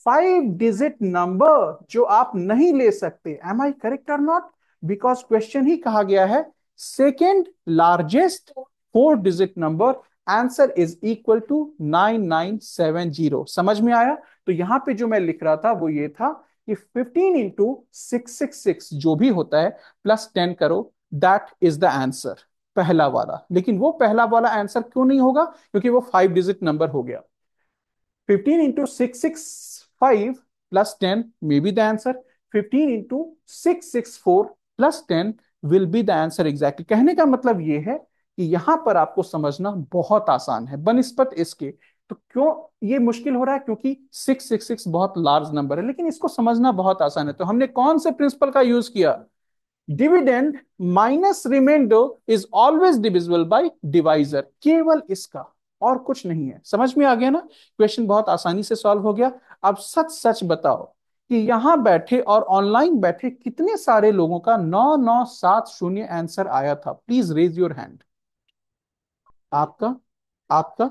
five digit number जो आप नहीं ले सकते एम आई करेक्ट और नॉट बिकॉज क्वेश्चन ही कहा गया है second largest four digit number answer is equal to nine nine seven zero समझ में आया तो यहां पे जो मैं लिख रहा था वो ये था कि fifteen into six six six जो भी होता है प्लस टेन करो दैट इज द आंसर पहला वाला लेकिन वो पहला वाला आंसर क्यों नहीं होगा क्योंकि वो फाइव डिजिट नंबर हो गया fifteen into six six five plus ten may be the answer fifteen into six six four plus ten will be the answer exactly कहने का मतलब ये है कि यहां पर आपको समझना बहुत आसान है बनस्पत इसके तो क्यों ये मुश्किल हो रहा है क्योंकि सिक्स सिक्स सिक्स बहुत लार्ज नंबर है लेकिन इसको समझना बहुत आसान है तो हमने कौन से प्रिंसिपल का यूज किया dividend minus remainder is always divisible by divisor केवल इसका और कुछ नहीं है समझ में आ गया ना क्वेश्चन बहुत आसानी से सॉल्व हो गया अब सच सच बताओ कि यहां बैठे और ऑनलाइन बैठे कितने सारे लोगों का नौ नौ सात शून्य आंसर आया था प्लीज रेज योर हैंड आपका आपका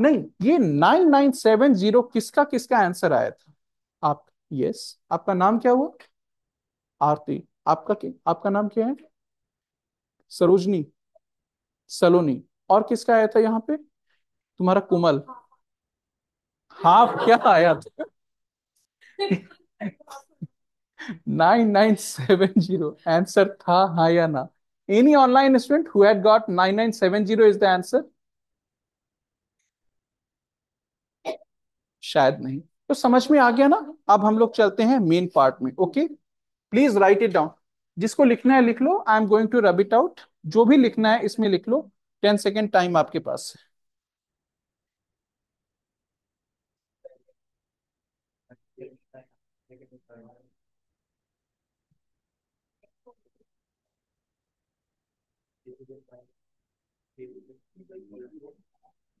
नहीं ये नाइन नाइन सेवन जीरो किसका किसका आंसर आया था आप यस आपका नाम क्या हुआ आरती आपका के? आपका नाम क्या है सरोजनी सलोनी और किसका आया था यहाँ पे तुम्हारा कुमल हाफ क्या आया था nine nine seven zero answer था हाँ या ना Any online student who had got 9970 is the answer? शायद नहीं तो समझ में आ गया ना अब हम लोग चलते हैं मेन पार्ट में okay please write it down जिसको लिखना है लिख लो I am going to rub it out जो भी लिखना है इसमें लिख लो टेन सेकेंड टाइम आपके पास है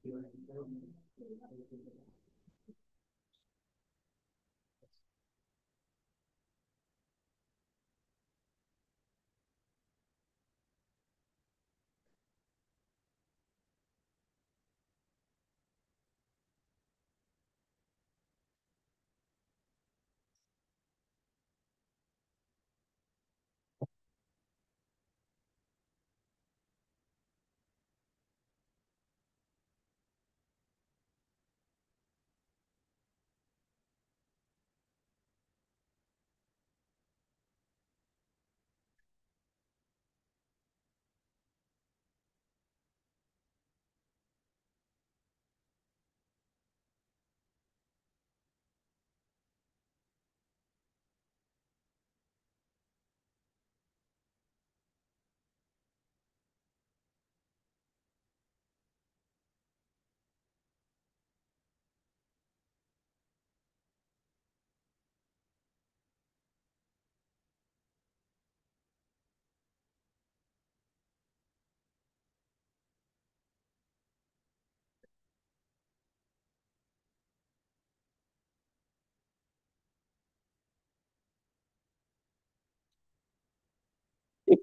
Gracias.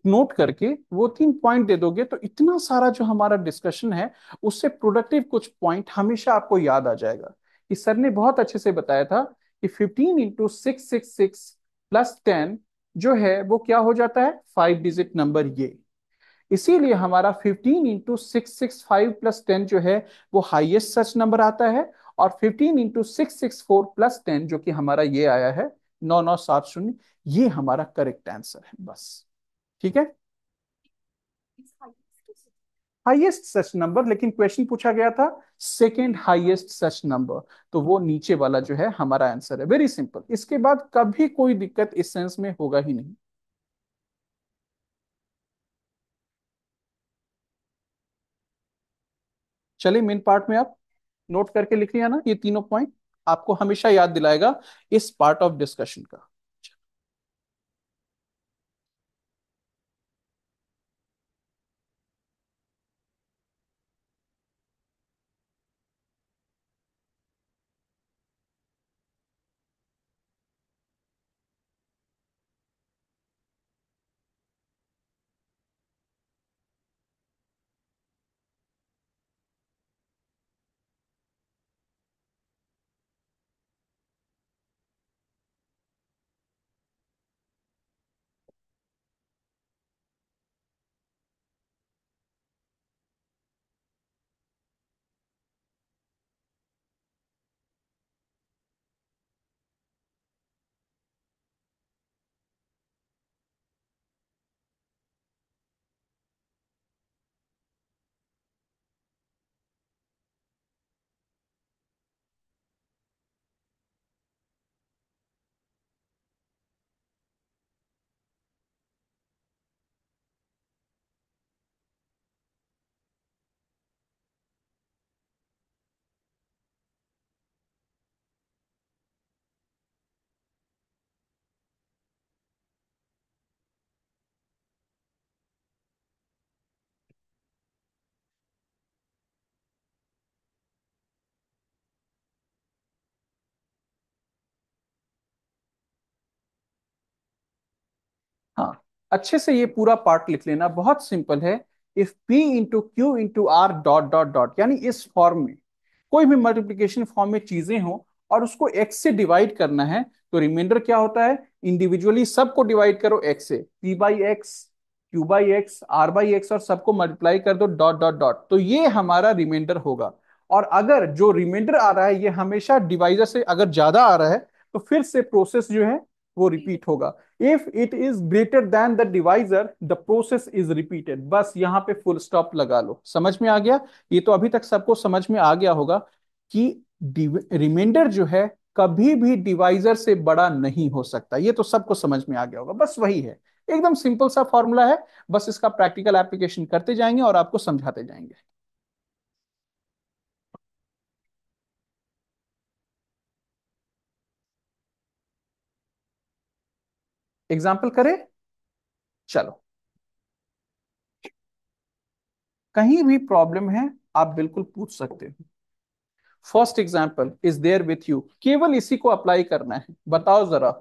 नोट करके वो तीन पॉइंट दे दोगे तो इतना सारा जो हमारा डिस्कशन है उससे प्रोडक्टिव कुछ पॉइंट हमेशा आपको याद आ जाएगा कि सर ने बहुत अच्छे से बताया था कि 15 into six six six plus ten जो है वो क्या हो जाता है फाइव डिजिट नंबर ये इसीलिए हमारा 15 into six six five plus ten जो है वो हाइएस्ट सच नंबर आता है और 15 into six six four plus ten जो कि हमारा ये आया है नौ नौ सात शून्य ये हमारा करेक्ट आंसर है बस ठीक है हाईएस्ट सच नंबर लेकिन क्वेश्चन पूछा गया था सेकेंड हाईएस्ट सच नंबर तो वो नीचे वाला जो है हमारा आंसर है वेरी सिंपल इसके बाद कभी कोई दिक्कत इस सेंस में होगा ही नहीं चलिए मेन पार्ट में आप नोट करके लिख लिया ना ये तीनों पॉइंट आपको हमेशा याद दिलाएगा इस पार्ट ऑफ डिस्कशन का अच्छे से ये पूरा पार्ट लिख लेना बहुत सिंपल है if P into Q into R dot dot dot यानी इस फॉर्म में कोई भी मल्टीप्लीकेशन फॉर्म में चीजें हो और उसको x से डिवाइड करना है तो रिमाइंडर क्या होता है इंडिविजुअली सबको डिवाइड करो x से p by x q by x R by x और सबको मल्टीप्लाई कर दो डॉट डॉट डॉट तो ये हमारा रिमाइंडर होगा और अगर जो रिमाइंडर आ रहा है ये हमेशा डिवाइजर से अगर ज्यादा आ रहा है तो फिर से प्रोसेस जो है वो रिपीट होगा if it is greater than the divisor the process is repeated बस यहाँ पे फुल स्टॉप लगा लो समझ में आ गया ये तो अभी तक सबको समझ में आ गया होगा कि रिमाइंडर जो है कभी भी डिवाइजर से बड़ा नहीं हो सकता ये तो सबको समझ में आ गया होगा बस वही है एकदम सिंपल सा फॉर्मूला है बस इसका प्रैक्टिकल एप्लीकेशन करते जाएंगे और आपको समझाते जाएंगे एग्जाम्पल करें चलो कहीं भी प्रॉब्लम है आप बिल्कुल पूछ सकते हो first example is there with you केवल इसी को अप्लाई करना है बताओ जरा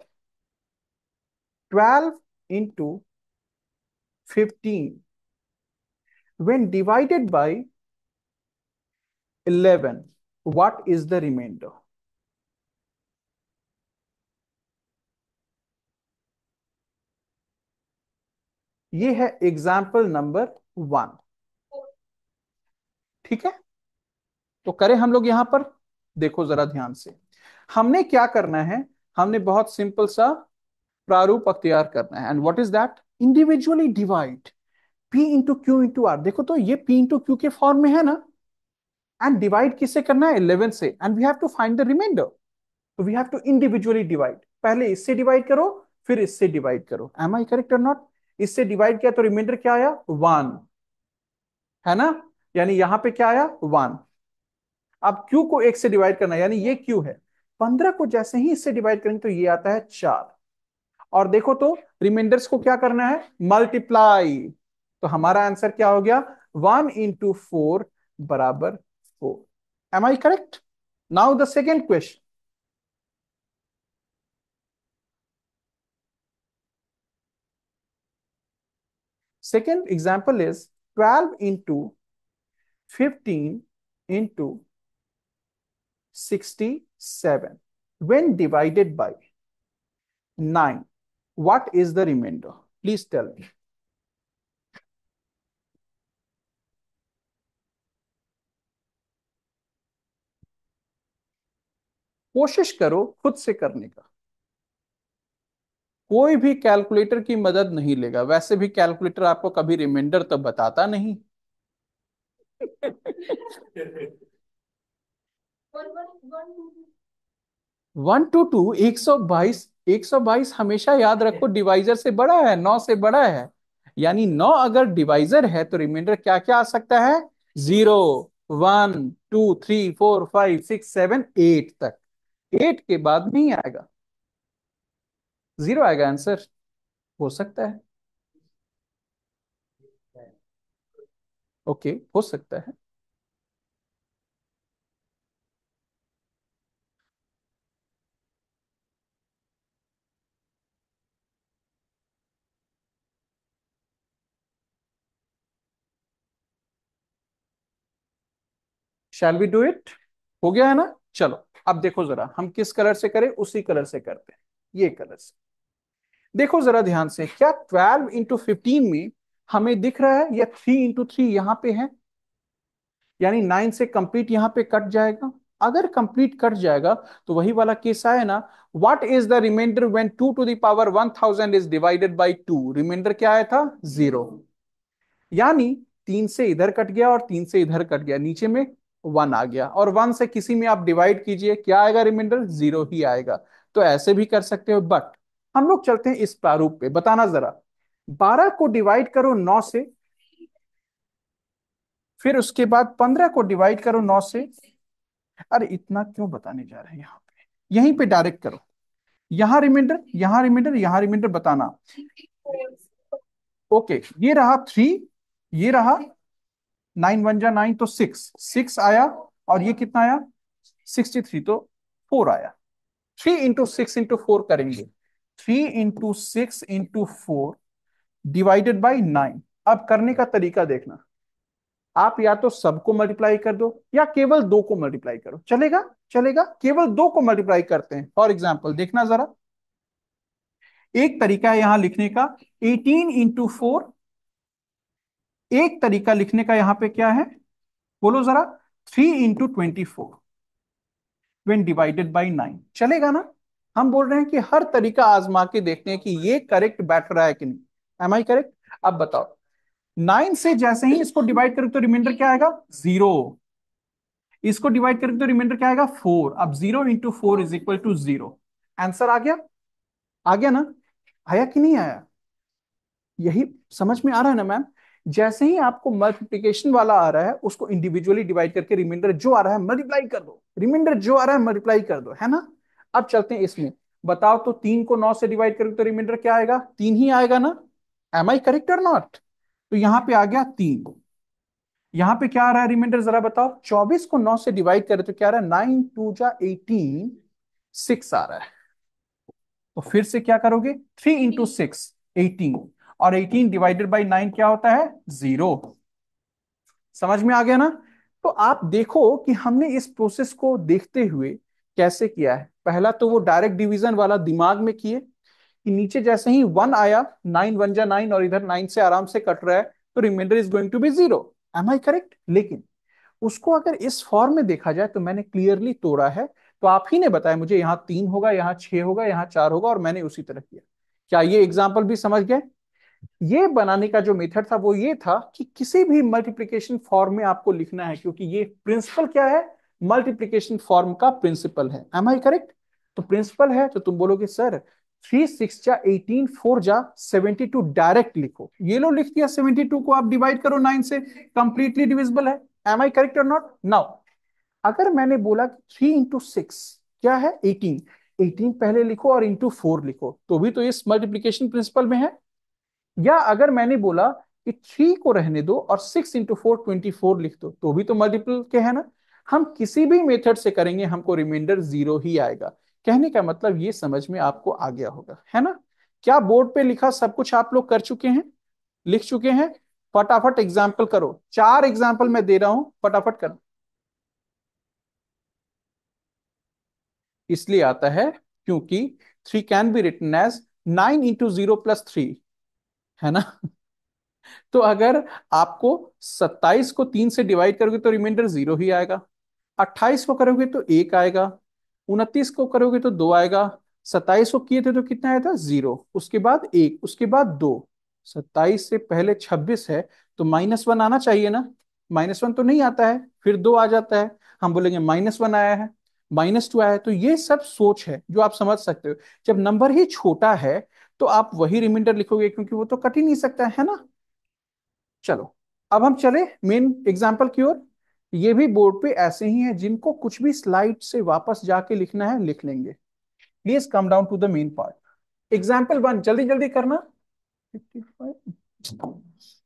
twelve into fifteen when divided by 11 what is the remainder ये है एग्जाम्पल नंबर वन ठीक है तो करें हम लोग यहां पर देखो जरा ध्यान से हमने क्या करना है हमने बहुत सिंपल सा प्रारूप अख्तियार करना है and what is that individually divide P into Q into R देखो तो ये पी इंटू क्यू के फॉर्म में है ना एंड डिवाइड किससे करना है इलेवन से and we have to find the remainder we have to individually divide पहले इससे डिवाइड करो फिर इससे डिवाइड करो एम आई करेक्ट और नॉट इससे डिवाइड किया तो रिमाइंडर क्या आया वन है ना यानी यहां पे क्या आया वन अब क्यू को एक से डिवाइड करना यानी ये क्यू है पंद्रह को जैसे ही इससे डिवाइड करेंगे तो ये आता है चार और देखो तो रिमाइंडर को क्या करना है मल्टीप्लाई तो हमारा आंसर क्या हो गया वन इंटू फोर बराबर four am I correct now the second question Second example is 12 into 15 into 67 when divided by 9. What is the remainder? Please tell me. कोशिश करो खुद से करने का कोई भी कैलकुलेटर की मदद नहीं लेगा वैसे भी कैलकुलेटर आपको कभी रिमाइंडर तो बताता नहीं वन टू टू एक सौ बाईस एक सौ बाईस हमेशा याद रखो डिवाइजर से बड़ा है नौ से बड़ा है यानी नौ अगर डिवाइजर है तो रिमाइंडर क्या क्या आ सकता है zero one two three four five six seven eight तक एट के बाद नहीं आएगा जीरो आएगा आंसर हो सकता है ओके okay, हो सकता है शैल वी डू इट हो गया है ना चलो अब देखो जरा हम किस कलर से करें उसी कलर से करते हैं ये कलर से देखो जरा ध्यान से क्या ट्वेल्व इंटू फिफ्टीन में हमें दिख रहा है या थ्री इंटू थ्री यहां पे है यानी नाइन से कंप्लीट यहां पे कट जाएगा अगर कंप्लीट कट जाएगा तो वही वाला केस आया ना what is the remainder when two to the power one thousand is divided by two remainder क्या आया था जीरो यानी तीन से इधर कट गया और तीन से इधर कट गया नीचे में वन आ गया और वन से किसी में आप डिवाइड कीजिए क्या आएगा रिमाइंडर जीरो ही आएगा तो ऐसे भी कर सकते हो बट हम लोग चलते हैं इस प्रारूप पे बताना जरा बारह को डिवाइड करो नौ से फिर उसके बाद पंद्रह को डिवाइड करो नौ से अरे इतना क्यों बताने जा रहे हैं यहाँ पे यहीं पे डायरेक्ट करो यहां रिमाइंडर यहां रिमाइंडर यहां रिमाइंडर बताना ओके ये रहा थ्री ये रहा नाइन वन जा नाइन तो सिक्स सिक्स आया और ये कितना आया सिक्सटी थ्री तो फोर आया three into six into four करेंगे three into six into four divided by nine अब करने का तरीका देखना आप या तो सबको मल्टीप्लाई कर दो या केवल दो को मल्टीप्लाई करो चलेगा चलेगा केवल दो को मल्टीप्लाई करते हैं फॉर एग्जाम्पल देखना जरा एक तरीका है यहां लिखने का 18 इंटू फोर एक तरीका लिखने का यहां पे क्या है बोलो जरा three into twenty four when divided by nine चलेगा ना हम बोल रहे हैं कि हर तरीका आजमा के देखते हैं कि ये करेक्ट बैठ रहा है कि नहीं एम आई करेक्ट अब बताओ नाइन से जैसे ही इसको डिवाइड करें तो रिमाइंडर क्या आएगा जीरो इसको डिवाइड करें तो रिमाइंडर क्या आएगा फोर अब zero into four is equal to zero answer आ गया आ गया ना आया कि नहीं आया यही समझ में आ रहा है ना मैम जैसे ही आपको मल्टीप्लीकेशन वाला आ रहा है उसको इंडिविजुअली डिवाइड करके रिमाइंडर जो आ रहा है मल्टीप्लाई कर दो रिमाइंडर जो आ रहा है मल्टीप्लाई कर दो है ना अब चलते हैं इसमें बताओ तो तीन को नौ से डिवाइड करोगे तो रिमाइंडर क्या आएगा तीन ही आएगा ना एम आई करेक्ट और नॉट तो यहाँ पे आ गया तीन यहाँ पे क्या आ रहा है रिमाइंडर जरा बताओ चौबीस को नौ से डिवाइड करें तो क्या आ रहा है नाइन टू जा एटीन सिक्स आ रहा है तो फिर से क्या करोगे थ्री इंटू सिक्स एटीन और एटीन डिवाइडेड बाई नाइन क्या होता है जीरो समझ में आ गया ना तो आप देखो कि हमने इस प्रोसेस को देखते हुए कैसे किया है पहला तो वो डायरेक्ट डिवीजन वाला दिमाग में किए कि नीचे जैसे ही वन आया नाइन वन जा नाइन और इधर नाइन से आराम से कट रहा है तो remainder is going to be zero am I correct लेकिन उसको अगर इस फॉर्म में देखा जाए तो मैंने क्लियरली तोड़ा है तो आप ही ने बताया मुझे यहाँ तीन होगा यहाँ छह होगा यहाँ चार होगा और मैंने उसी तरह किया क्या ये एग्जाम्पल भी समझ गए ये बनाने का जो मेथड था वो ये था कि किसी भी मल्टीप्लीकेशन फॉर्म में आपको लिखना है क्योंकि ये प्रिंसिपल क्या है मल्टीप्लीकेशन फॉर्म का प्रिंसिपल है एम आई करेक्ट तो प्रिंसिपल है तो तुम बोलोगे सर थ्री सिक्स जा एटीन फोर जा सेवेंटी टू डायरेक्ट लिखो ये लो लिख दिया सेवेंटी टू को आप डिवाइड करो नाइन से कंप्लीटली डिविजिबल है एम आई करेक्ट और नॉट नाउ अगर मैंने बोला कि थ्री इंटू सिक्स क्या है एटीन एटीन पहले लिखो और इंटू फोर लिखो तो भी तो इस मल्टीप्लीकेशन प्रिंसिपल में है या अगर मैंने बोला कि थ्री को रहने दो और six into four twenty four लिख दो तो भी तो मल्टीपल के है ना हम किसी भी मेथड से करेंगे हमको रिमाइंडर जीरो ही आएगा कहने का मतलब ये समझ में आपको आ गया होगा है ना क्या बोर्ड पे लिखा सब कुछ आप लोग कर चुके हैं लिख चुके हैं फटाफट एग्जाम्पल करो चार एग्जाम्पल मैं दे रहा हूं फटाफट करो इसलिए आता है क्योंकि three can be written as nine into zero plus three है ना (laughs) तो अगर आपको सत्ताईस को तीन से डिवाइड करोगे तो रिमाइंडर जीरो ही आएगा 28 को करोगे तो एक आएगा उनतीस को करोगे तो दो आएगा सत्ताईस को किए थे तो कितना आया था जीरो उसके बाद एक उसके बाद दो सत्ताईस से पहले छब्बीस है तो माइनस वन आना चाहिए ना माइनस वन तो नहीं आता है फिर दो आ जाता है हम बोलेंगे माइनस वन आया है माइनस टू आया है तो ये सब सोच है जो आप समझ सकते हो जब नंबर ही छोटा है तो आप वही रिमाइंडर लिखोगे क्योंकि वो तो कट ही नहीं सकता है ना चलो अब हम चले मेन एग्जाम्पल की ओर ये भी बोर्ड पे ऐसे ही हैं जिनको कुछ भी स्लाइड से वापस जाके लिखना है लिख लेंगे please come down to the main part example one जल्दी जल्दी करना 55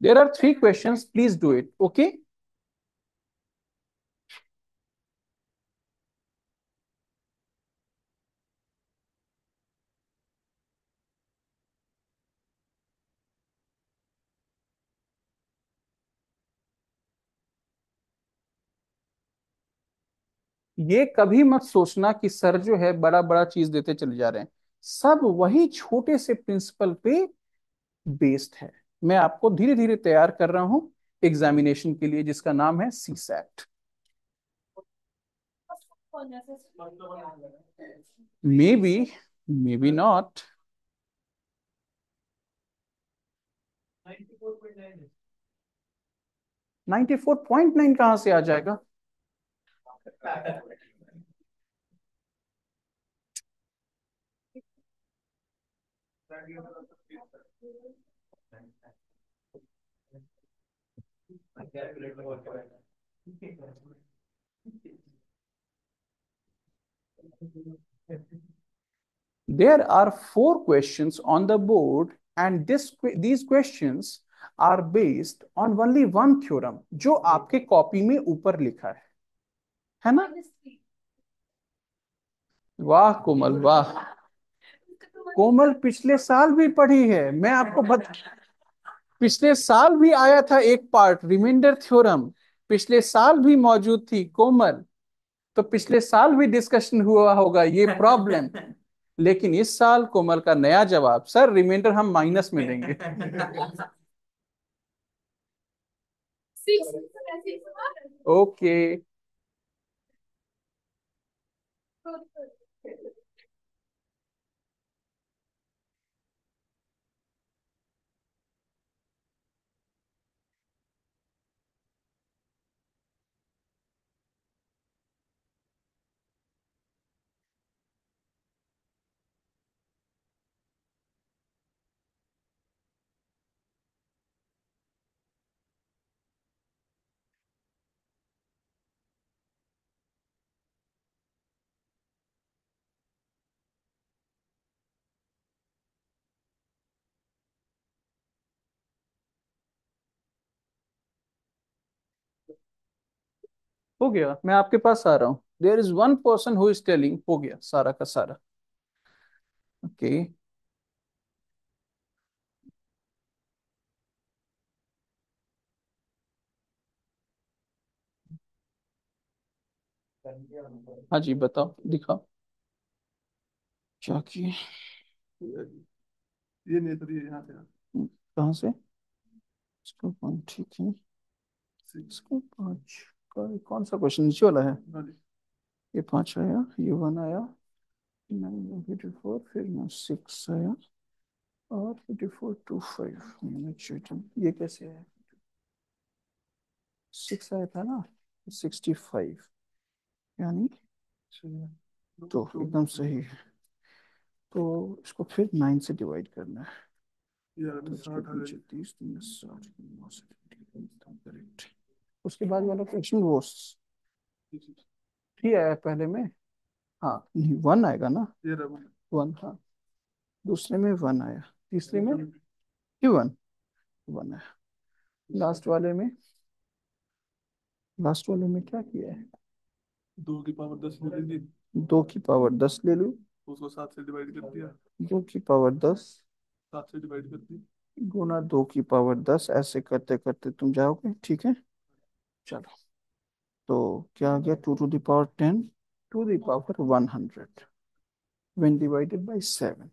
There are three questions. Please do it. Okay. ये कभी मत सोचना कि सर जो है बड़ा बड़ा चीज देते चले जा रहे हैं सब वही छोटे से प्रिंसिपल पे बेस्ड है मैं आपको धीरे धीरे तैयार कर रहा हूं एग्जामिनेशन के लिए जिसका नाम है C SAT may be may be not ninety four point nine कहां से आ जाएगा Thank you. There are four questions on the board, and this these questions are based on only one theorem, jo aapke copy mein upar likha hai hai na वाह कोमल वाह कोमल पिछले साल भी पढ़ी है मैं आपको बता पिछले साल भी आया था एक पार्ट रिमाइंडर थ्योरम पिछले साल भी मौजूद थी कोमल तो पिछले साल भी डिस्कशन हुआ होगा ये प्रॉब्लम (laughs) लेकिन इस साल कोमल का नया जवाब सर रिमाइंडर हम माइनस में देंगे ओके (laughs) okay. हो गया मैं आपके पास आ रहा हूं there is one person who is telling हो गया सारा का सारा ओके okay. हाँ जी बताओ दिखाओ क्या किए ये नहीं तो यहाँ से कहाँ से इसको पॉइंट ठीक है इसको पाँच कौन, कौन सा क्वेश्चन नीचे वाला है ये पांच आया ये वन आया फिफ्टी फोर फिर सिक्स आया और फिफ्टी फोर टू फाइव ये कैसे आया सिक्स आया था ना सिक्सटी फाइव यानी तो एकदम सही है तो इसको फिर नाइन से डिवाइड करना है तो तीस साठ नौ उसके बाद वाला क्वेश्चन रोस्ट थ्री आया पहले में हाँ नहीं वन आएगा ना वन हाँ दूसरे में वन आया तीसरे में ये वन वन आया लास्ट वाले में लास्ट वाले में क्या किया है दो की पावर दस ले लीजिए दो की पावर दस ले लू उसको सात से डिवाइड कर दिया दो की पावर दस सात से डिवाइड कर दी गुना दो की पावर दस ऐसे करते करते तुम जाओगे ठीक है चलो तो क्या आ गया two to the power ten to the power one hundred when divided by seven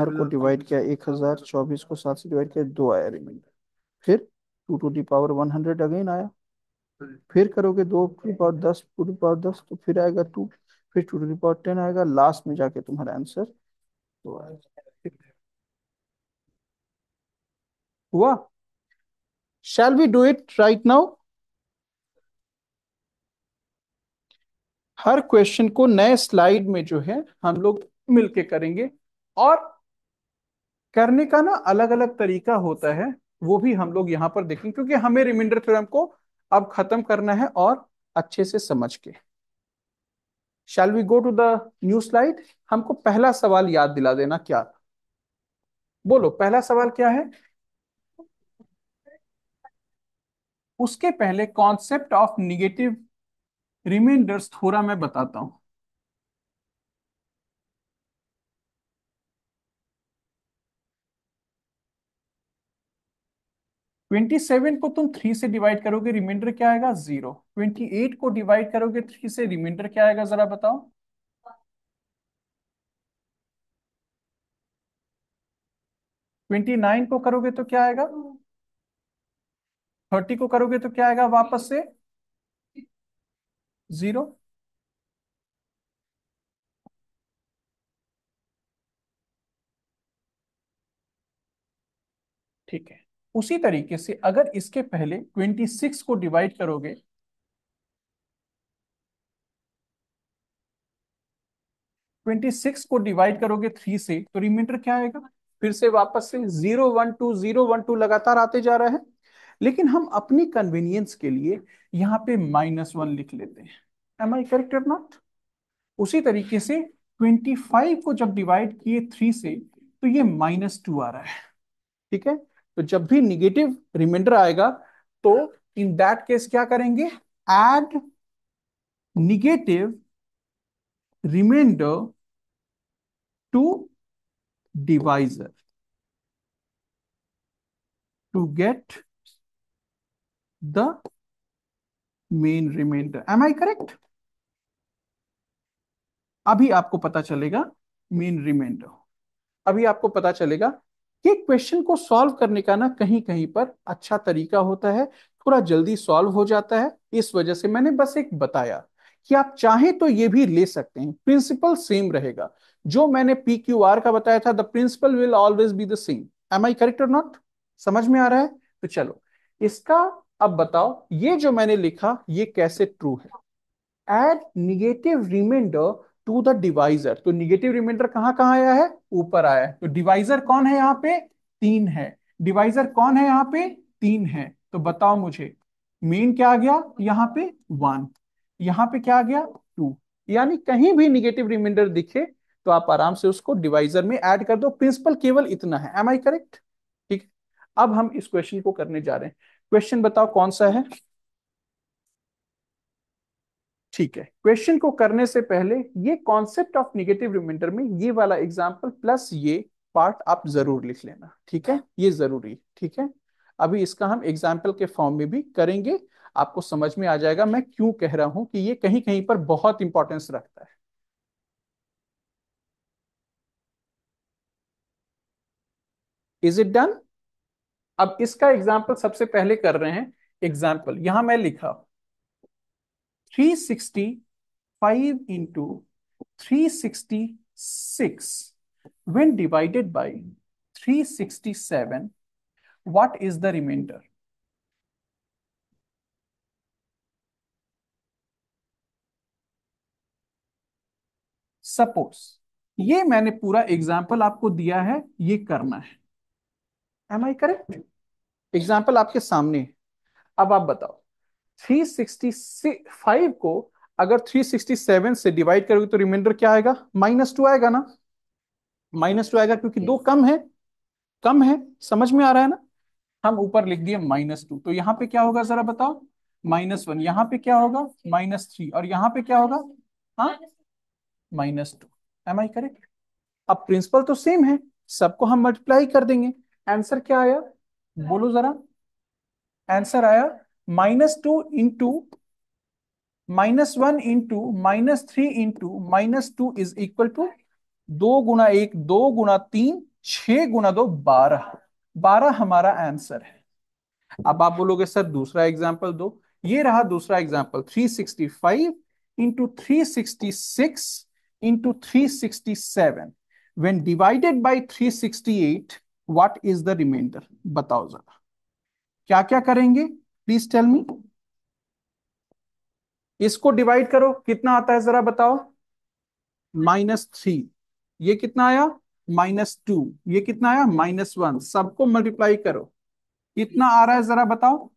हर को डिवाइड किया एक हजार चौबीस को सात से डिवाइड किया दो आया रिमाइंडर फिर two to the power one hundred again आया फिर करोगे दो टू पावर दस टू टू पावर दस तो फिर आएगा टू फिर टू टू दावर टेन आएगा लास्ट में जाके तुम्हारा आंसर तो आएगा हुआ shall we do it right now हर क्वेश्चन को नए स्लाइड में जो है हम लोग मिलके करेंगे और करने का ना अलग अलग तरीका होता है वो भी हम लोग यहां पर देखेंगे क्योंकि हमें रिमाइंडर थ्योरम को अब खत्म करना है और अच्छे से समझ के shall we go to the new slide हमको पहला सवाल याद दिला देना क्या था बोलो पहला सवाल क्या है उसके पहले कॉन्सेप्ट ऑफ निगेटिव रिमाइंडर्स थोड़ा मैं बताता हूं ट्वेंटी सेवन को तुम थ्री से डिवाइड करोगे रिमाइंडर क्या आएगा जीरो ट्वेंटी एट को डिवाइड करोगे थ्री से रिमाइंडर क्या आएगा जरा बताओ ट्वेंटी नाइन को करोगे तो क्या आएगा थर्टी को करोगे तो क्या आएगा वापस से जीरो ठीक है उसी तरीके से अगर इसके पहले 26 को डिवाइड करोगे ट्वेंटी सिक्स को डिवाइड करोगे थ्री से तो रिमाइंडर क्या आएगा फिर से वापस से zero one two zero one two लगातार आते जा रहे हैं लेकिन हम अपनी कन्वीनियंस के लिए यहाँ पे माइनस वन लिख लेते हैं एम आई करेक्ट और नॉट उसी तरीके से 25 को जब डिवाइड किए थ्री से तो ये माइनस टू आ रहा है ठीक है तो जब भी निगेटिव रिमाइंडर आएगा तो इन दैट केस क्या करेंगे add negative remainder to divisor to get the main remainder am i correct अभी आपको पता चलेगा मेन रिमाइंडर अभी आपको पता चलेगा कि क्वेश्चन को सॉल्व करने का ना कहीं कहीं पर अच्छा तरीका होता है थोड़ा जल्दी सॉल्व हो जाता है इस वजह से मैंने बस एक बताया कि आप चाहें तो ये भी ले सकते हैं प्रिंसिपल सेम रहेगा जो मैंने पी क्यू आर का बताया था the principle will always be the same am I correct और नॉट समझ में आ रहा है तो चलो इसका अब बताओ ये जो मैंने लिखा ये कैसे ट्रू है add negative remainder to the divisor तो निगेटिव रिमाइंडर कहां कहां आया है ऊपर आया है तो डिवाइजर कौन है यहां पे तीन है डिवाइजर कौन है यहां पे तीन है तो बताओ मुझे मेन क्या आ गया यहाँ पे वन यहाँ पे क्या आ गया टू यानी कहीं भी निगेटिव रिमाइंडर दिखे तो आप आराम से उसको डिवाइजर में एड कर दो प्रिंसिपल केवल इतना है एम आई करेक्ट ठीक अब हम इस क्वेश्चन को करने जा रहे हैं क्वेश्चन बताओ कौन सा है ठीक है क्वेश्चन को करने से पहले ये कॉन्सेप्ट ऑफ निगेटिव रिमाइंडर में ये वाला एग्जाम्पल प्लस ये पार्ट आप जरूर लिख लेना ठीक है ये जरूरी ठीक है अभी इसका हम एग्जाम्पल के फॉर्म में भी करेंगे आपको समझ में आ जाएगा मैं क्यों कह रहा हूं कि ये कहीं कहीं पर बहुत इंपॉर्टेंस रखता है इज इट डन अब इसका एग्जाम्पल सबसे पहले कर रहे हैं एग्जाम्पल यहां मैं लिखा 365 sixty five into three sixty six when divided by three sixty seven what is the remainder suppose ये मैंने पूरा एग्जाम्पल आपको दिया है ये करना है एम आई करेक्ट एग्जाम्पल आपके सामने अब आप बताओ 365 को अगर 367 से डिवाइड करोगे तो रिमाइंडर क्या आएगा माइनस टू आएगा ना माइनस टू आएगा क्योंकि दो कम है कम है समझ में आ रहा है ना हम ऊपर लिख दिए माइनस टू तो यहाँ पे क्या होगा जरा बताओ माइनस वन यहाँ पे क्या होगा माइनस थ्री और यहाँ पे क्या होगा हाँ minus two am I correct अब प्रिंसिपल तो सेम है सबको हम मल्टीप्लाई कर देंगे आंसर क्या आया बोलो जरा आंसर आया minus two into minus one into minus three into minus two is equal to दो गुना एक दो गुना तीन छह गुना दो बारह बारह हमारा आंसर है अब आप बोलोगे सर दूसरा एग्जाम्पल दो ये रहा दूसरा example three sixty five into three sixty six into three sixty seven when divided by three sixty eight what is the remainder बताओ जरा क्या क्या करेंगे प्लीज टेल मी इसको डिवाइड करो कितना आता है जरा बताओ माइनस थ्री ये कितना आया माइनस टू ये कितना आया माइनस वन सबको मल्टीप्लाई करो कितना आ रहा है जरा बताओ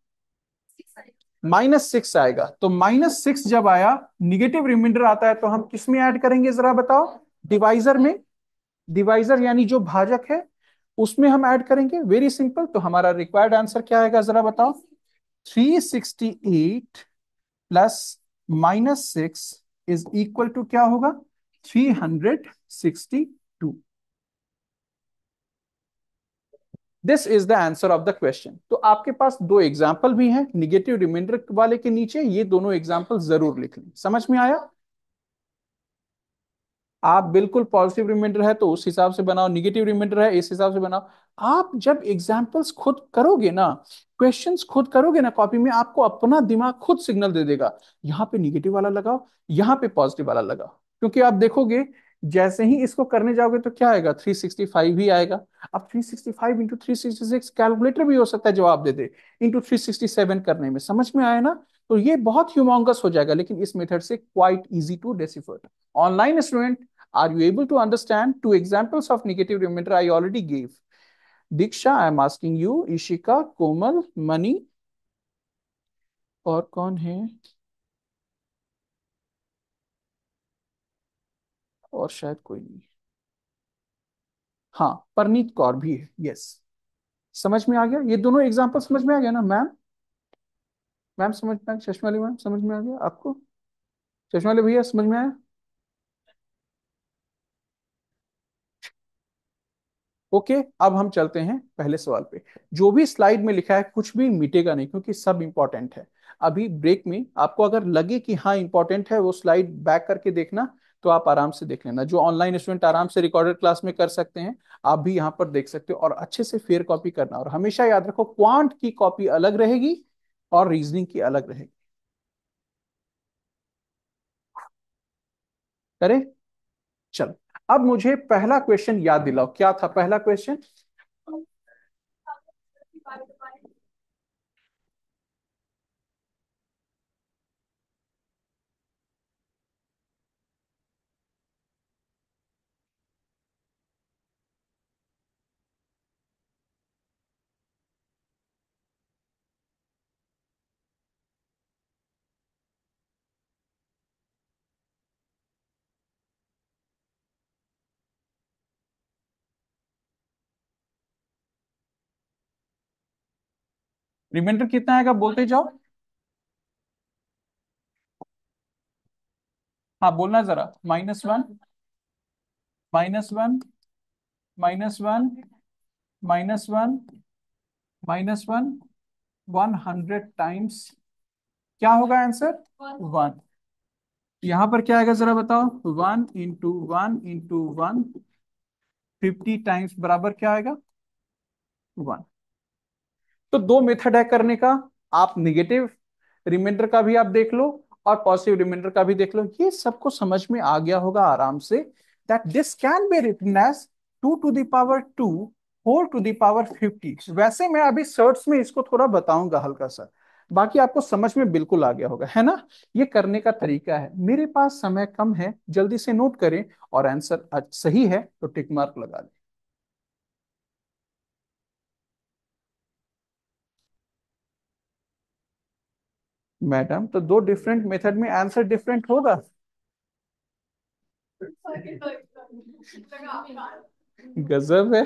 माइनस सिक्स आएगा तो माइनस सिक्स जब आया निगेटिव रिमाइंडर आता है तो हम किसमें ऐड करेंगे जरा बताओ डिवाइजर में डिवाइजर यानी जो भाजक है उसमें हम ऐड करेंगे वेरी सिंपल तो हमारा रिक्वायर्ड आंसर क्या आएगा जरा बताओ 368 plus minus six is equal to क्या होगा 362 this is the answer of the question तो आपके पास दो एग्जाम्पल भी हैं निगेटिव रिमाइंडर वाले के नीचे ये दोनों एग्जाम्पल जरूर लिख लें समझ में आया आप बिल्कुल पॉजिटिव रिमाइंडर है तो उस हिसाब से बनाओ निगेटिव रिमाइंडर है इस हिसाब से बनाओ आप जब एग्जाम्पल्स खुद करोगे ना क्वेश्चंस खुद करोगे ना कॉपी में आपको अपना दिमाग खुद सिग्नल दे देगा यहाँ पे निगेटिव वाला लगाओ यहाँ पे पॉजिटिव वाला लगाओ क्योंकि आप देखोगे जैसे ही इसको करने जाओगे तो क्या आएगा 365 ही आएगा अब 365 इंटू थ्री कैलकुलेटर भी हो सकता है जवाब दे दे इंटू थ्री करने में समझ में आया ना तो ये बहुत ह्यूमोंगस हो जाएगा लेकिन इस मेथड से quite easy to decipher online student Are you able to understand two examples of negative remainder I already gave? Diksha, I am asking you, Ishika, Komal, Mani, और kon hai और शायद कोई नहीं हाँ परनीत कौर भी है यस समझ में आ गया ये दोनों एग्जांपल समझ में आ गया ना मैम मैम समझ में आ गया चश्मा वाली मैम समझ में आ गया आपको चश्मा वाले भैया समझ में आया ओके अब हम चलते हैं पहले सवाल पे जो भी स्लाइड में लिखा है कुछ भी मिटेगा नहीं क्योंकि सब इंपॉर्टेंट है अभी ब्रेक में आपको अगर लगे कि हाँ इंपॉर्टेंट है वो स्लाइड बैक करके देखना तो आप आराम से देख लेना जो ऑनलाइन स्टूडेंट आराम से रिकॉर्डेड क्लास में कर सकते हैं आप भी यहाँ पर देख सकते हो और अच्छे से फेयर कॉपी करना और हमेशा याद रखो क्वांट की कॉपी अलग रहेगी और रीजनिंग की अलग रहेगी करें अब मुझे पहला क्वेश्चन याद दिलाओ क्या था पहला क्वेश्चन रिमाइंडर कितना आएगा बोलते जाओ हाँ बोलना जरा minus one minus one minus one minus one minus one one hundred times क्या होगा आंसर वन यहां पर क्या आएगा जरा बताओ one into one into one fifty times बराबर क्या आएगा वन तो दो मेथड है करने का आप निगेटिव रिमाइंडर का भी आप देख लो और पॉजिटिव रिमाइंडर का भी देख लो ये सबको समझ में आ गया होगा आराम से that this can be written as two to the power two four to the power fifty वैसे मैं अभी सर्ट्स में इसको थोड़ा बताऊंगा हल्का सा बाकी आपको समझ में बिल्कुल आ गया होगा है ना ये करने का तरीका है मेरे पास समय कम है जल्दी से नोट करें और आंसर सही है तो टिक मार्क लगा दें मैडम तो दो डिफरेंट मेथड में आंसर डिफरेंट होगा गजब है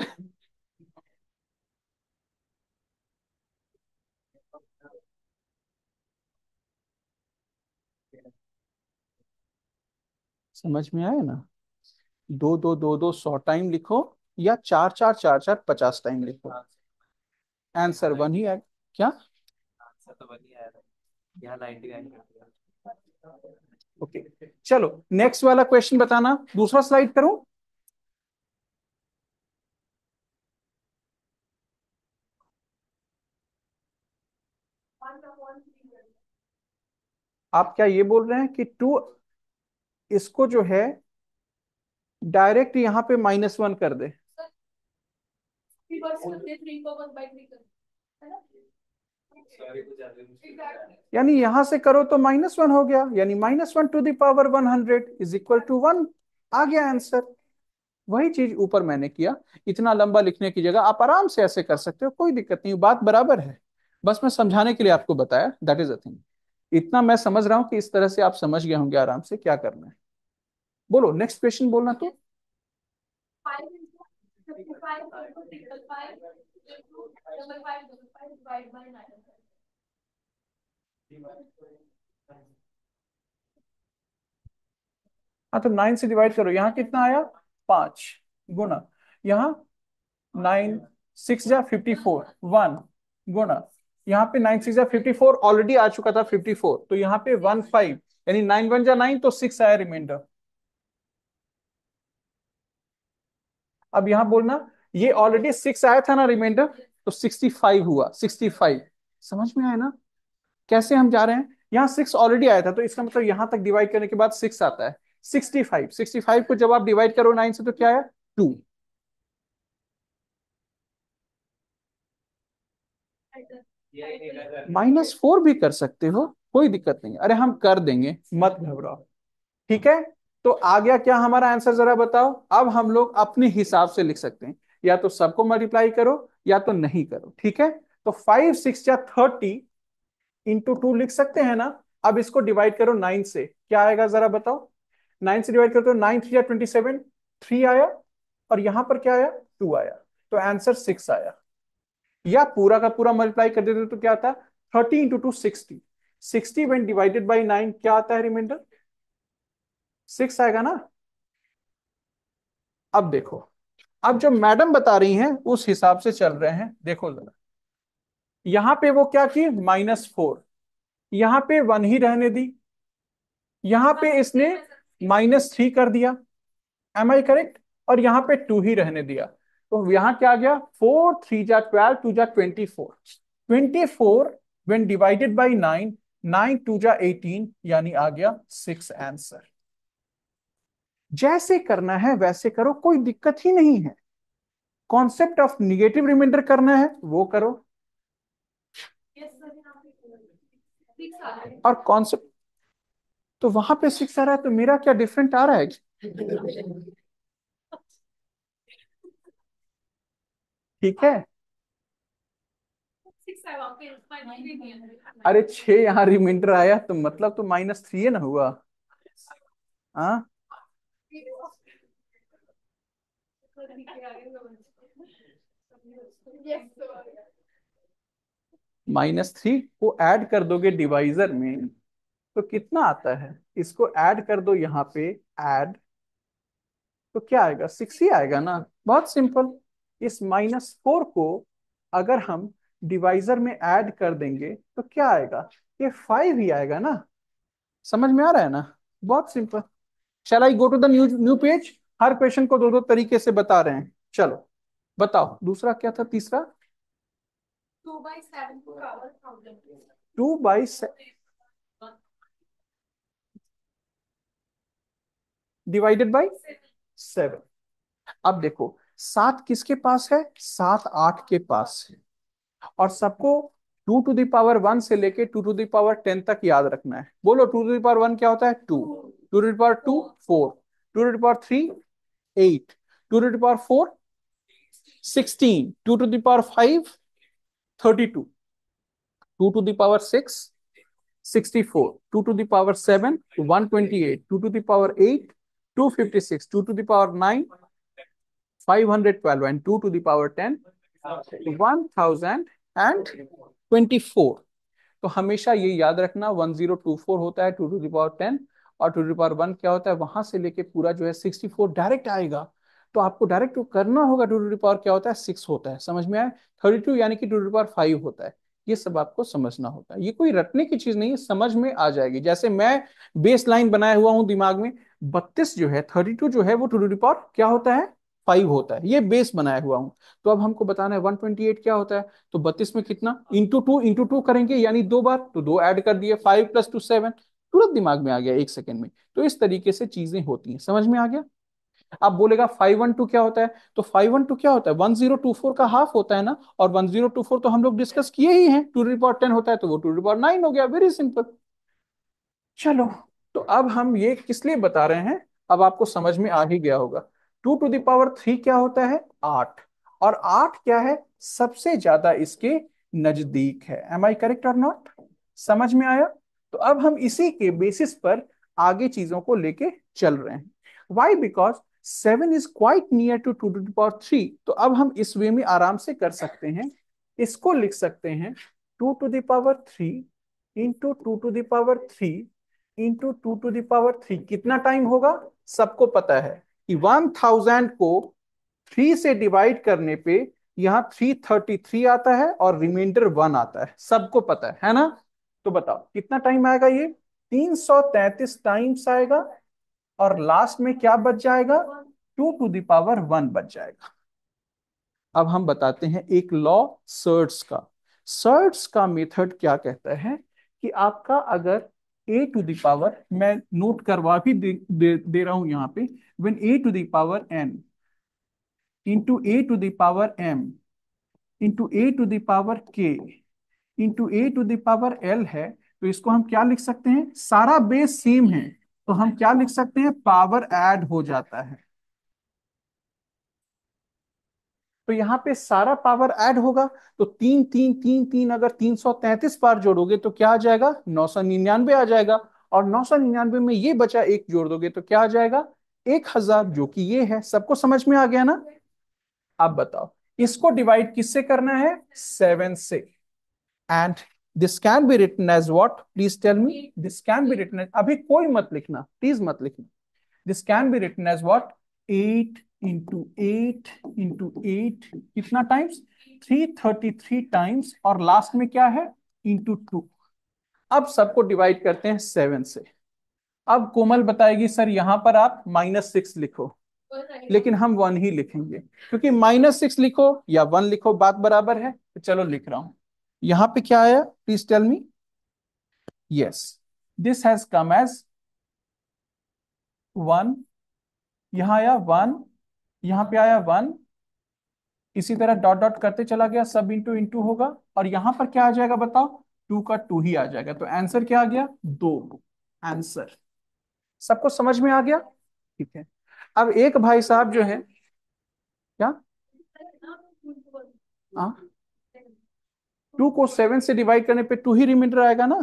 समझ में आया ना दो दो दो दो सौ टाइम लिखो या चार चार चार चार पचास टाइम लिखो आंसर वन ही आएगा क्या आंसर तो वन ही आएगा ओके okay. चलो नेक्स्ट वाला क्वेश्चन बताना दूसरा स्लाइड करूं आप क्या ये बोल रहे हैं कि टू इसको जो है डायरेक्ट यहाँ पे माइनस वन कर दे यानी यहां से करो तो माइनस वन हो गया यानी minus one to the power one hundred is equal to one आ गया आंसर वही चीज ऊपर मैंने किया इतना लंबा लिखने की जगह आप आराम से ऐसे कर सकते हो कोई दिक्कत नहीं बात बराबर है बस मैं समझाने के लिए आपको बताया दैट इज अ थिंग इतना मैं समझ रहा हूं कि इस तरह से आप समझ गए होंगे आराम से क्या करना है बोलो नेक्स्ट क्वेश्चन बोलना तो हाँ तो नाइन से डिवाइड करो यहाँ कितना आया पांच गुना यहाँ नाइन सिक्स या फिफ्टी फोर वन गुना यहाँ पे नाइन सिक्स या फिफ्टी फोर ऑलरेडी आ चुका था फिफ्टी फोर तो यहाँ पे वन फाइव यानी नाइन वन या नाइन तो सिक्स आया रिमाइंडर अब यहां बोलना ये ऑलरेडी सिक्स आया था ना रिमाइंडर तो सिक्सटी फाइव हुआ सिक्सटी फाइव समझ में आया ना कैसे हम जा रहे हैं यहाँ सिक्स ऑलरेडी आया था तो इसका मतलब यहां तक डिवाइड करने के बाद सिक्स आता है सिक्सटी फाइव सिक्सटी फाइव को जब आप डिवाइड करो नाइन से तो क्या आया टू माइनस फोर भी कर सकते हो कोई दिक्कत नहीं अरे हम कर देंगे मत घबराओ ठीक है तो आ गया क्या हमारा आंसर जरा बताओ अब हम लोग अपने हिसाब से लिख सकते हैं या तो सबको मल्टीप्लाई करो या तो नहीं करो ठीक है तो फाइव सिक्स या थर्टी इंटू टू लिख सकते हैं ना अब इसको डिवाइड करो नाइन से क्या आएगा जरा बताओ नाइन से डिवाइड करो तो नाइन थ्री या ट्वेंटी सेवन थ्री आया और यहां पर क्या आया टू आया तो आंसर सिक्स आया या पूरा का पूरा मल्टीप्लाई कर देते तो क्या आता thirty into two sixty sixty when divided by nine क्या आता है रिमाइंडर सिक्स आएगा ना अब देखो अब जो मैडम बता रही हैं उस हिसाब से चल रहे हैं देखो जरा यहां पे वो क्या की माइनस फोर यहां पे वन ही रहने दी यहां पे इसने माइनस थ्री कर दिया एम आई करेक्ट और यहां पे टू ही रहने दिया तो यहां क्या गया फोर थ्री जा ट्वेल्व टू जा twenty four twenty four when divided by nine nine two जा एटीन यानी आ गया सिक्स आंसर जैसे करना है वैसे करो कोई दिक्कत ही नहीं है कॉन्सेप्ट ऑफ निगेटिव रिमाइंडर करना है वो करो और कॉन्सेप्ट तो वहां पे सिक्स आ रहा है तो मेरा क्या डिफरेंट आ रहा है ठीक है अरे छह यहाँ रिमाइंडर आया तो मतलब तो माइनस थ्री है ना हुआ हाँ माइनस थ्री को ऐड कर दोगे डिवाइजर में तो कितना आता है इसको ऐड कर दो यहाँ पे ऐड तो क्या आएगा सिक्स ही आएगा ना बहुत सिंपल इस माइनस फोर को अगर हम डिवाइजर में ऐड कर देंगे तो क्या आएगा ये फाइव ही आएगा ना समझ में आ रहा है ना बहुत simple shall I go to the new new page हर क्वेश्चन को दो दो तरीके से बता रहे हैं चलो बताओ दूसरा क्या था तीसरा two by seven two by divided by seven अब देखो सात किसके पास है सात आठ के पास है और सबको टू टू दावर वन से लेके टू टू दावर टेन तक याद रखना है बोलो टू टू दावर वन क्या होता है two two to power two four two to power three eight two to power four sixteen two to the power five thirty two two to the power six sixty four two to the power seven one twenty eight two to the power eight two fifty six two to the power nine five hundred twelve and two to the power ten one thousand and twenty four तो हमेशा ये याद रखना one zero two four होता है two to the power ten और two the power one क्या होता है वहां से लेके पूरा जो है सिक्सटी फोर डायरेक्ट आएगा तो आपको डायरेक्ट तो करना होगा टू टू पावर क्या होता है सिक्स होता है समझ में आए थर्टी टू यानी कि टू टू पावर फाइव होता है ये सब आपको समझना होता है ये कोई रटने की चीज नहीं है समझ में आ जाएगी जैसे मैं बेस लाइन बनाया हुआ हूं दिमाग में बत्तीस जो है थर्टी टू जो है वो टू टू पावर क्या होता है फाइव होता है ये बेस बनाया हुआ हूं तो अब हमको बताना है वन ट्वेंटी एट क्या होता है तो बत्तीस में कितना इंटू टू इंटू टू करेंगे यानी दो बार तो दो एड कर दिए फाइव प्लस टू सेवन तुरंत दिमाग में आ गया एक सेकेंड में तो इस तरीके से चीजें होती हैं समझ में आ गया आप बोलेगा फाइव वन टू क्या होता है तो फाइव वन टू क्या होता है वन जीरो टू फोर का हाफ होता है ना और वन जीरो टू फोर तो हम लोग डिस्कस किए ही हैं टू रिपोर्ट टेन होता है तो वो टू रिपोर्ट नाइन हो गया वेरी सिंपल चलो तो अब हम ये किस लिए बता रहे हैं अब आपको समझ में आ ही गया होगा टू टू दावर थ्री क्या होता है आठ और आठ क्या है सबसे ज्यादा इसके नजदीक है एम आई करेक्ट और नॉट समझ में आया तो अब हम इसी के बेसिस पर आगे चीजों को लेके चल रहे हैं why because seven is quite near to two to power three तो अब हम इस वे में आराम से कर सकते हैं इसको लिख सकते हैं two to the power three into two to the power three into two to the power three कितना टाइम होगा सबको पता है कि वन थाउजेंड को थ्री से डिवाइड करने पे यहाँ थ्री थर्टी थ्री आता है और रिमाइंडर वन आता है सबको पता है, है ना तो बताओ कितना टाइम आएगा ये 333 टाइम्स आएगा और लास्ट में क्या बच जाएगा टू टू दावर वन बच जाएगा अब हम बताते हैं एक लॉ सर्ट्स का सर्ट्स का मेथड क्या कहता है कि आपका अगर ए टू दावर मैं नोट करवा भी दे, दे, दे रहा हूं यहां पे when a to the power n into a to the power m into a to the power k into a to the power l है तो इसको हम क्या लिख सकते हैं सारा बेस सेम है तो हम क्या लिख सकते हैं पावर एड हो जाता है तो यहाँ पे सारा पावर ऐड होगा तो तीन तीन तीन तीन अगर तीन सौ तैतीस बार जोड़ोगे तो क्या आ जाएगा नौ सौ निन्यानवे आ जाएगा और नौ सौ निन्यानवे में ये बचा एक जोड़ दोगे तो क्या आ जाएगा एक हजार जो कि ये है सबको समझ में आ गया ना आप बताओ इसको डिवाइड किससे करना है सेवन से and this can be written as what please tell me this can be written as abhi koi mat likhna please mat likhna this can be written as what 8 into 8 into 8 kitna times 333 times और last में क्या है into two अब सबको divide करते हैं seven से अब कोमल बताएगी सर यहाँ पर आप माइनस सिक्स लिखो लेकिन हम वन ही लिखेंगे क्योंकि माइनस सिक्स लिखो या वन लिखो बात बराबर है तो चलो लिख रहा हूं यहां पे क्या आया please tell me yes this has come as one यहां आया वन यहां पे आया वन इसी तरह डॉट डॉट करते चला गया सब इंटू इंटू होगा और यहां पर क्या आ जाएगा बताओ टू का टू ही आ जाएगा तो आंसर क्या आ गया दो आंसर सबको समझ में आ गया ठीक है अब एक भाई साहब जो है क्या आ? हाँ? टू को सेवन से डिवाइड करने पे टू ही रिमाइंडर आएगा ना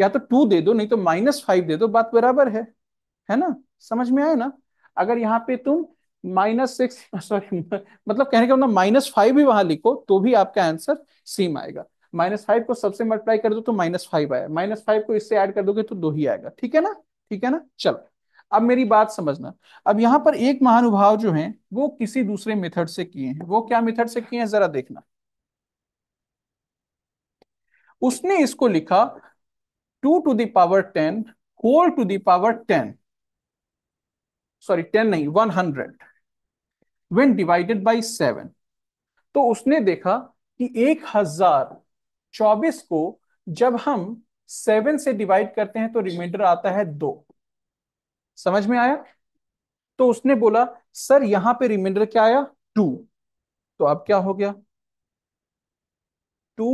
या तो टू दे दो नहीं तो माइनस फाइव दे दो बात बराबर है है ना समझ में आया ना अगर यहाँ पे तुम माइनस सिक्स सॉरी मतलब कहने का मतलब माइनस फाइव भी वहां लिखो तो भी आपका आंसर सेम आएगा माइनस फाइव को सबसे मल्टीप्लाई कर दो तो माइनस फाइव आया माइनस फाइव को इससे ऐड कर दोगे तो दो ही आएगा ठीक है ना ठीक है ना चलो अब मेरी बात समझना अब यहाँ पर एक महानुभाव जो है वो किसी दूसरे मेथड से किए हैं वो क्या मेथड से किए हैं जरा देखना उसने इसको लिखा two to the power ten whole to the power ten sorry ten नहीं one hundred when divided by seven तो उसने देखा कि एक हजार चौबीस को जब हम सेवन से डिवाइड करते हैं तो रिमाइंडर आता है दो समझ में आया तो उसने बोला सर यहां पे रिमाइंडर क्या आया टू तो अब क्या हो गया two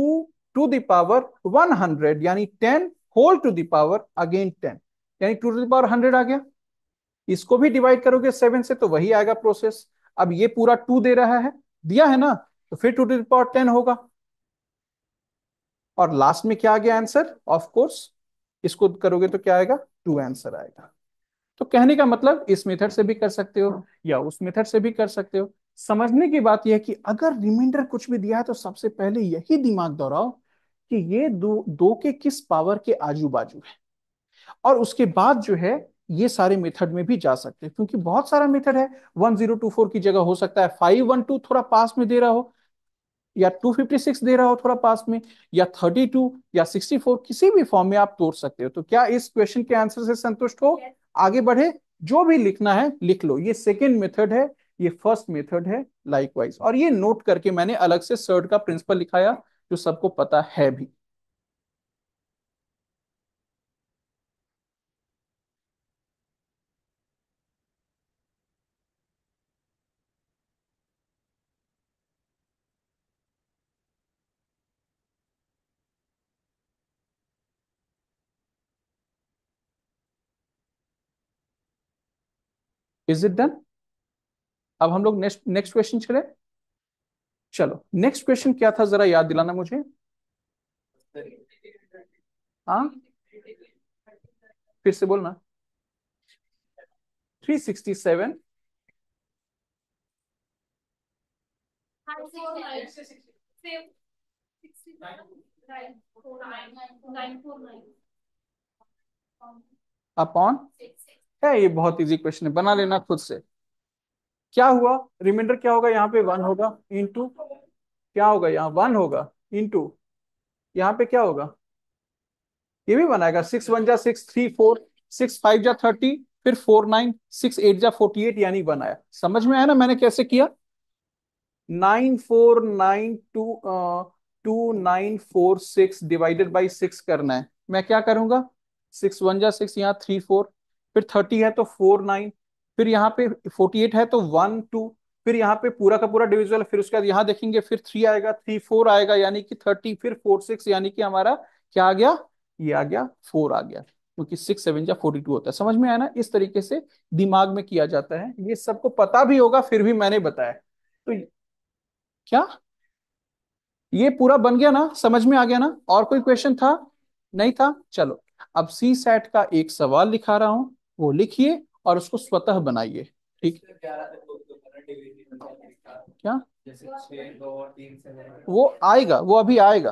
to the power one hundred यानी ten whole to the power again ten यानी टू टू दावर हंड्रेड आ गया इसको भी डिवाइड करोगे सेवन से तो वही आएगा प्रोसेस अब ये पूरा टू दे रहा है दिया है ना तो फिर टू टू दावर टेन होगा और लास्ट में क्या आ गया आंसर ऑफ कोर्स इसको करोगे तो क्या आएगा टू आंसर आएगा तो कहने का मतलब इस मेथड से भी कर सकते हो या उस मेथड से भी कर सकते हो समझने की बात यह कि अगर रिमाइंडर कुछ भी दिया है तो सबसे पहले यही दिमाग दोहराओ कि ये दो दो के किस पावर के आजू बाजू है और उसके बाद जो है ये सारे मेथड में भी जा सकते हैं क्योंकि बहुत सारा मेथड है वन जीरो टू फोर की जगह हो सकता है फाइव वन टू थोड़ा पास में दे रहा हो या 256 दे रहा हो थोड़ा पास में या 32 या 64 किसी भी फॉर्म में आप तोड़ सकते हो तो क्या इस क्वेश्चन के आंसर से संतुष्ट हो yes. आगे बढ़े जो भी लिखना है लिख लो ये सेकेंड मेथड है ये फर्स्ट मेथड है लाइकवाइज और ये नोट करके मैंने अलग से सर्ट का प्रिंसिपल लिखाया जो सबको पता है भी Is it done? अब हम लोग नेक्स्ट नेक्स्ट क्वेश्चन चले चलो नेक्स्ट क्वेश्चन क्या था जरा याद दिलाना मुझे हाँ फिर से बोलना 367 अपॉन है ये बहुत इजी क्वेश्चन है बना लेना खुद से क्या हुआ रिमाइंडर क्या होगा यहाँ पे वन होगा इंटू क्या होगा यहाँ वन होगा इंटू यहाँ पे क्या होगा ये भी बनाएगा सिक्स वन जा six three four six five जा थर्टी फिर फोर नाइन सिक्स एट जा फोर्टी एट यानी वन आया समझ में आया ना मैंने कैसे किया nine four nine two two nine four six divided by six करना है मैं क्या करूंगा सिक्स वन जा सिक्स यहाँ थ्री फोर फिर थर्टी है तो फोर नाइन फिर यहाँ पे 48 है तो वन टू फिर यहाँ पे पूरा का पूरा डिविजुअल फिर उसके बाद यहाँ देखेंगे फिर थ्री आएगा थ्री फोर आएगा यानी कि थर्टी फिर फोर सिक्स यानी कि हमारा क्या आ गया ये आ गया फोर आ गया क्योंकि सिक्स सेवन या फोर्टी टू होता है समझ में आया ना इस तरीके से दिमाग में किया जाता है ये सबको पता भी होगा फिर भी मैंने बताया तो क्या ये पूरा बन गया ना समझ में आ गया ना और कोई क्वेश्चन था नहीं था चलो अब सी सेट का एक सवाल लिखा रहा हूं वो लिखिए और उसको स्वतः बनाइए ठीक क्या वो आएगा वो अभी आएगा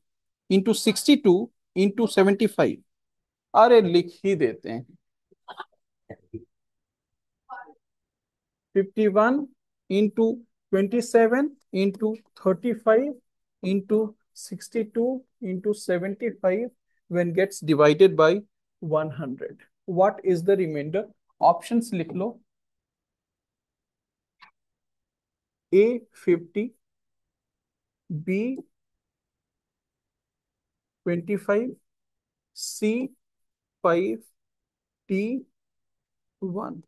into sixty two into seventy five अरे लिख ही देते हैं fifty one into twenty seven into thirty five into sixty two into seventy five when gets divided by one hundred what is the remainder option लिख लो A fifty B 25 C 5 T 1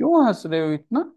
Yo hasrevütna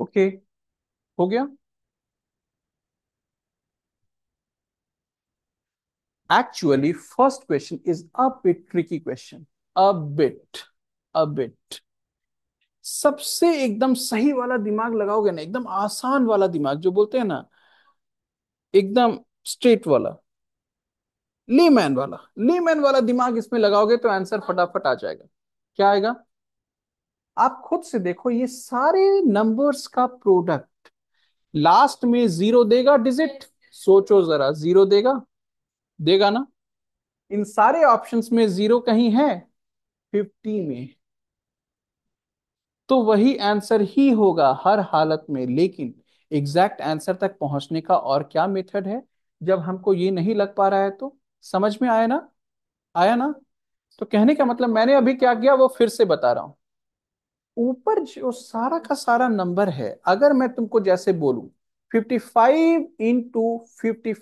okay हो गया actually first question is a bit tricky question a bit a bit सबसे एकदम सही वाला दिमाग लगाओगे ना एकदम आसान वाला दिमाग जो बोलते हैं ना एकदम स्ट्रेट वाला लीमैन वाला लेमैन वाला दिमाग इसमें लगाओगे तो आंसर फटाफट आ जाएगा क्या आएगा आप खुद से देखो ये सारे नंबर्स का प्रोडक्ट लास्ट में जीरो देगा डिजिट सोचो जरा जीरो देगा देगा ना इन सारे ऑप्शंस में जीरो कहीं है फिफ्टी में तो वही आंसर ही होगा हर हालत में लेकिन एग्जैक्ट आंसर तक पहुंचने का और क्या मेथड है जब हमको ये नहीं लग पा रहा है तो समझ में आया ना आया ना तो कहने का मतलब मैंने अभी क्या किया वो फिर से बता रहा हूं ऊपर जो सारा का सारा नंबर है अगर मैं तुमको जैसे बोलूं 55 फाइव इंटू फिफ्टी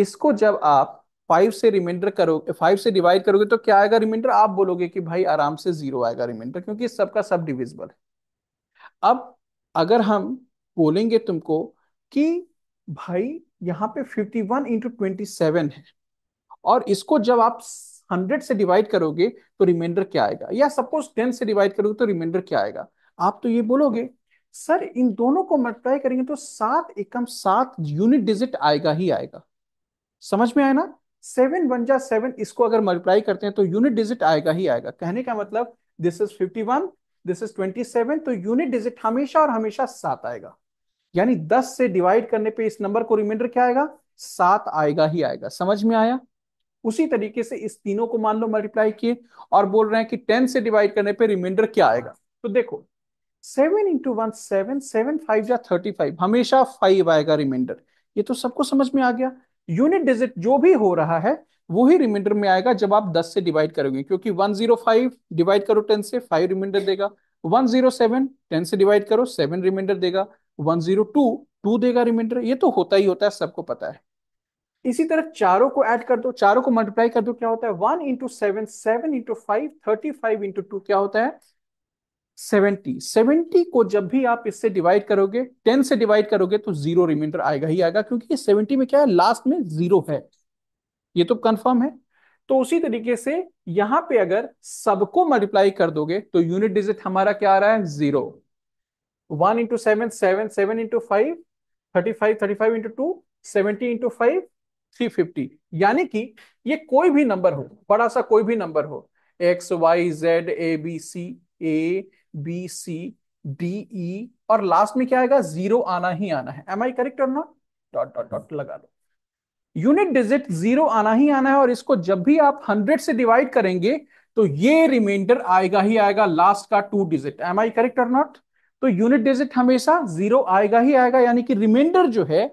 इसको जब आप फाइव से रिमाइंडर करोगे फाइव से डिवाइड करोगे तो क्या आएगा रिमाइंडर आप बोलोगे कि भाई आराम से जीरो आएगा रिमाइंडर क्योंकि सबका सब डिविजिबल है अब अगर हम बोलेंगे तुमको कि भाई यहां पे 51 वन इंटू ट्वेंटी सेवन है और इसको जब आप हंड्रेड से डिवाइड करोगे तो रिमाइंडर क्या आएगा या सपोज टेन से डिवाइड करोगे तो रिमाइंडर क्या आएगा आप तो ये बोलोगे सर इन दोनों को मल्टीप्लाई करेंगे तो सात एकम सात यूनिट डिजिट आएगा ही आएगा समझ में आया ना सेवन वन जा सेवन इसको अगर मल्टीप्लाई करते हैं तो यूनिट डिजिट आएगा ही आएगा कहने का मतलब this is fifty one this is twenty seven तो यूनिट डिजिट हमेशा और हमेशा सात आएगा यानी दस से डिवाइड करने पे इस नंबर को रिमाइंडर क्या आएगा सात आएगा ही आएगा समझ में आया उसी तरीके से इस तीनों को मान लो मल्टीप्लाई किए और बोल रहे हैं कि टेन से डिवाइड करने पर रिमाइंडर क्या आएगा तो देखो seven into one seven seven five या थर्टी फाइव हमेशा फाइव आएगा रिमाइंडर ये तो सबको समझ में आ गया यूनिट डिजिट जो भी हो रहा है वो ही रिमाइंडर में आएगा जब आप 10 से डिवाइड करोगे क्योंकि 105 डिवाइड करो 10 से 5 रिमाइंडर देगा 107 10 से डिवाइड करो 7 रिमाइंडर देगा 102 2 देगा रिमाइंडर ये तो होता ही होता है सबको पता है इसी तरह चारों को ऐड कर दो चारों को मल्टीप्लाई कर दो क्या होता है one into seven seven into five thirty five into two क्या होता है सेवेंटी सेवेंटी को जब भी आप इससे डिवाइड करोगे टेन से डिवाइड करोगे तो जीरो रिमाइंडर आएगा ही आएगा क्योंकि ये सेवेंटी में क्या है लास्ट में जीरो है ये तो कंफर्म है तो उसी तरीके से यहां पे अगर सबको मल्टीप्लाई कर दोगे तो यूनिट डिजिट हमारा क्या आ रहा है zero one into seven seven seven into five thirty five thirty five into two seventy into five three fifty यानी कि ये कोई भी नंबर हो बड़ा सा कोई भी नंबर हो X Y Z A B C A B C D E और लास्ट में क्या आएगा जीरो आना ही आना है एम आई करेक्ट और नॉट डॉट डॉट डॉट लगा लो यूनिट डिजिट जीरो आना ही आना है और इसको जब भी आप हंड्रेड से डिवाइड करेंगे तो ये रिमाइंडर आएगा ही आएगा लास्ट का two digit am I correct और नॉट तो यूनिट डिजिट हमेशा जीरो आएगा ही आएगा यानी कि रिमाइंडर जो है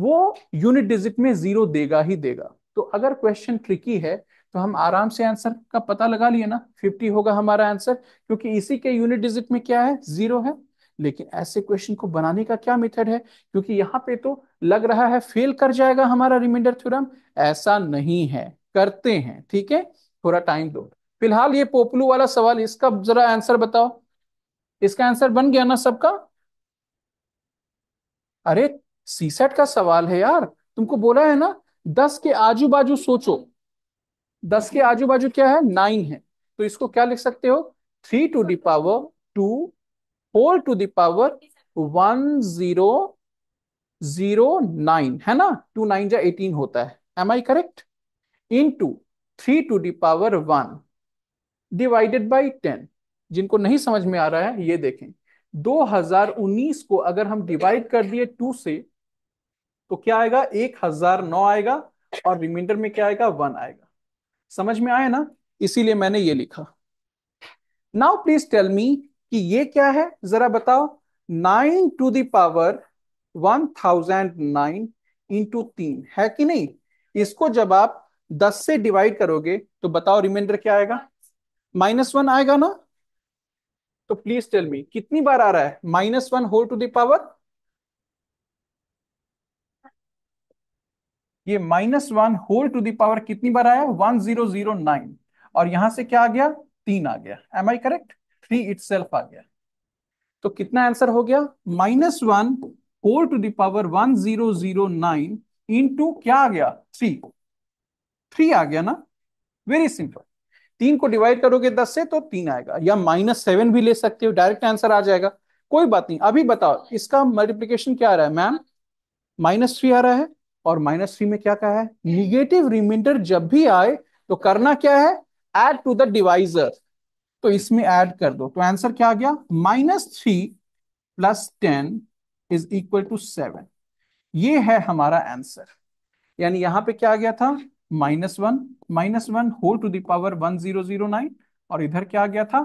वो यूनिट डिजिट में जीरो देगा ही देगा तो अगर क्वेश्चन ट्रिकी है तो हम आराम से आंसर का पता लगा लिए ना फिफ्टी होगा हमारा आंसर क्योंकि इसी के यूनिट डिजिट में क्या है जीरो है लेकिन ऐसे क्वेश्चन को बनाने का क्या मेथड है क्योंकि यहाँ पे तो लग रहा है फेल कर जाएगा हमारा रिमाइंडर थ्योरम ऐसा नहीं है करते हैं ठीक है थोड़ा टाइम दो फिलहाल ये पोपलू वाला सवाल इसका जरा आंसर बताओ इसका आंसर बन गया ना सबका अरे सीसेट का सवाल है यार तुमको बोला है ना दस के आजू बाजू सोचो दस के आजू बाजू क्या है नाइन है तो इसको क्या लिख सकते हो three to the power two four to the power one zero zero nine है ना टू नाइन जा एटीन होता है am I correct into three to the power one divided by ten जिनको नहीं समझ में आ रहा है ये देखें 2019 को अगर हम डिवाइड कर दिए टू से तो क्या आएगा एक हजार नौ आएगा और रिमाइंडर में क्या आएगा वन आएगा समझ में आया ना इसीलिए मैंने ये लिखा नाउ प्लीज टेल मी कि ये क्या है जरा बताओ nine to the power one thousand nine into तीन है कि नहीं इसको जब आप दस से डिवाइड करोगे तो बताओ रिमाइंडर क्या आएगा माइनस वन आएगा ना तो प्लीज टेल मी कितनी बार आ रहा है minus one whole to the power ये minus one whole to the power कितनी बार आया वन जीरो जीरो नाइन और यहां से क्या आ गया तीन आ गया am I correct three it आ गया तो कितना आंसर हो गया minus one whole to the power one zero zero nine into क्या आ गया थ्री थ्री आ गया ना वेरी सिंपल तीन को डिवाइड करोगे दस से तो तीन आएगा या माइनस सेवन भी ले सकते हो डायरेक्ट आंसर आ जाएगा कोई बात नहीं अभी बताओ इसका मल्टीप्लीकेशन क्या आ रहा है मैम माइनस थ्री आ रहा है और माइनस थ्री में क्या कहा है निगेटिव रिमाइंडर जब भी आए तो करना क्या है एड टू द डिवाइजर तो इसमें एड कर दो तो आंसर क्या आ गया minus three plus ten is equal to seven ये है हमारा आंसर यानी यहां पे क्या आ गया था minus one minus one whole to the power one zero zero nine और इधर क्या आ गया था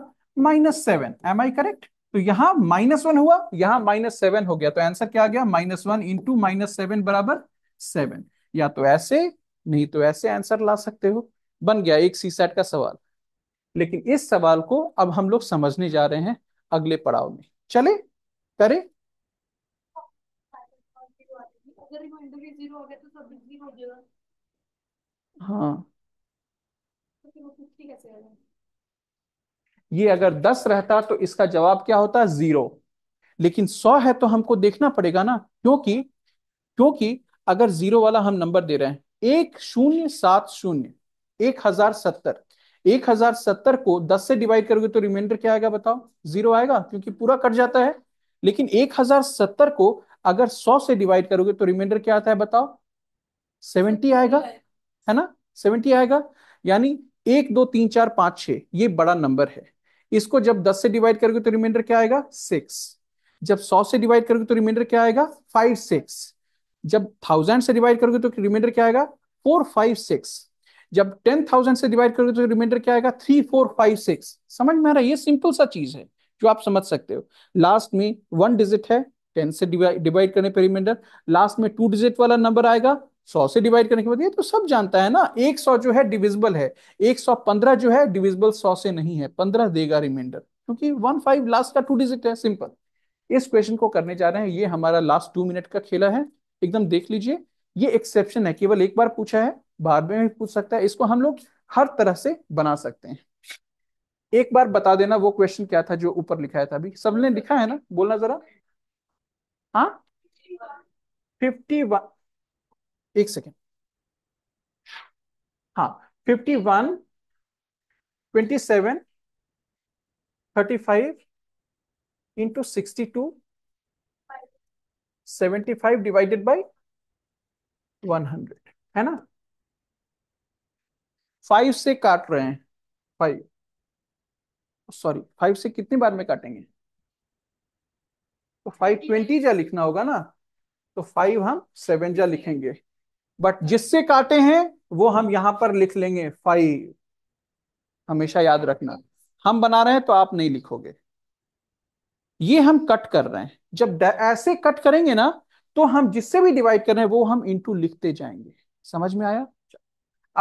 minus seven am I correct तो यहां माइनस वन हुआ यहां माइनस सेवन हो गया तो आंसर क्या आ गया minus one into minus seven बराबर सेवन या तो ऐसे नहीं तो ऐसे आंसर ला सकते हो बन गया एक सी सेट का सवाल लेकिन इस सवाल को अब हम लोग समझने जा रहे हैं अगले पड़ाव में चले करें तो हाँ तो ये अगर दस रहता तो इसका जवाब क्या होता जीरो लेकिन सौ है तो हमको देखना पड़ेगा ना क्योंकि क्योंकि अगर जीरो वाला हम नंबर दे रहे हैं एक शून्य सात शून्य एक हजार सत्तर एक हजार सत्तर को दस से डिवाइड करोगे तो रिमाइंडर क्या आएगा बताओ जीरो आएगा क्योंकि पूरा कट जाता है लेकिन एक हजार सत्तर को अगर सौ से डिवाइड करोगे तो रिमाइंडर क्या आता है बताओ सेवेंटी आएगा है ना सेवेंटी आएगा यानी एक दो तीन चार पांच छह ये बड़ा नंबर है इसको जब दस से डिवाइड करोगे तो रिमाइंडर क्या आएगा सिक्स जब सौ से डिवाइड करोगे तो रिमाइंडर क्या आएगा फाइव सिक्स जब थाउजेंड से डिवाइड करोगे तो रिमाइंडर क्या आएगा फोर फाइव सिक्स जब टेन थाउजेंड से डिवाइड करोगे तो रिमाइंडर क्या आएगा थ्री फोर फाइव सिक्स समझ में आ रहा है ये सिंपल सा चीज है जो आप समझ सकते हो लास्ट में वन डिजिट है टेन से डिवाइड करने पर रिमाइंडर लास्ट में टू डिजिट वाला नंबर आएगा सौ से डिवाइड करने के बाद ये तो सब जानता है ना एक सौ जो है डिविजिबल है एक सौ पंद्रह जो है डिविजिबल सौ से नहीं है पंद्रह देगा रिमाइंडर क्योंकि वन फाइव लास्ट का टू डिजिट है सिंपल इस क्वेश्चन को करने जा रहे हैं ये हमारा लास्ट टू मिनट का खेला है एकदम देख लीजिए ये एक्सेप्शन है केवल एक बार पूछा है बार में भी पूछ सकता है इसको हम लोग हर तरह से बना सकते हैं एक बार बता देना वो क्वेश्चन क्या था जो ऊपर लिखा था अभी सबने लिखा है ना बोलना जरा हाँ फिफ्टी वन एक सेकेंड हाँ fifty one twenty seven thirty five into sixty two seventy five divided by one hundred है ना फाइव से काट रहे हैं फाइव सॉरी फाइव से कितनी बार में काटेंगे तो फाइव ट्वेंटी जा लिखना होगा ना तो फाइव हम सेवन जा लिखेंगे बट जिससे काटे हैं वो हम यहां पर लिख लेंगे फाइव हमेशा याद रखना हम बना रहे हैं तो आप नहीं लिखोगे ये हम कट कर रहे हैं जब ऐसे कट करेंगे ना तो हम जिससे भी डिवाइड कर रहे हैं वो हम इनटू लिखते जाएंगे समझ में आया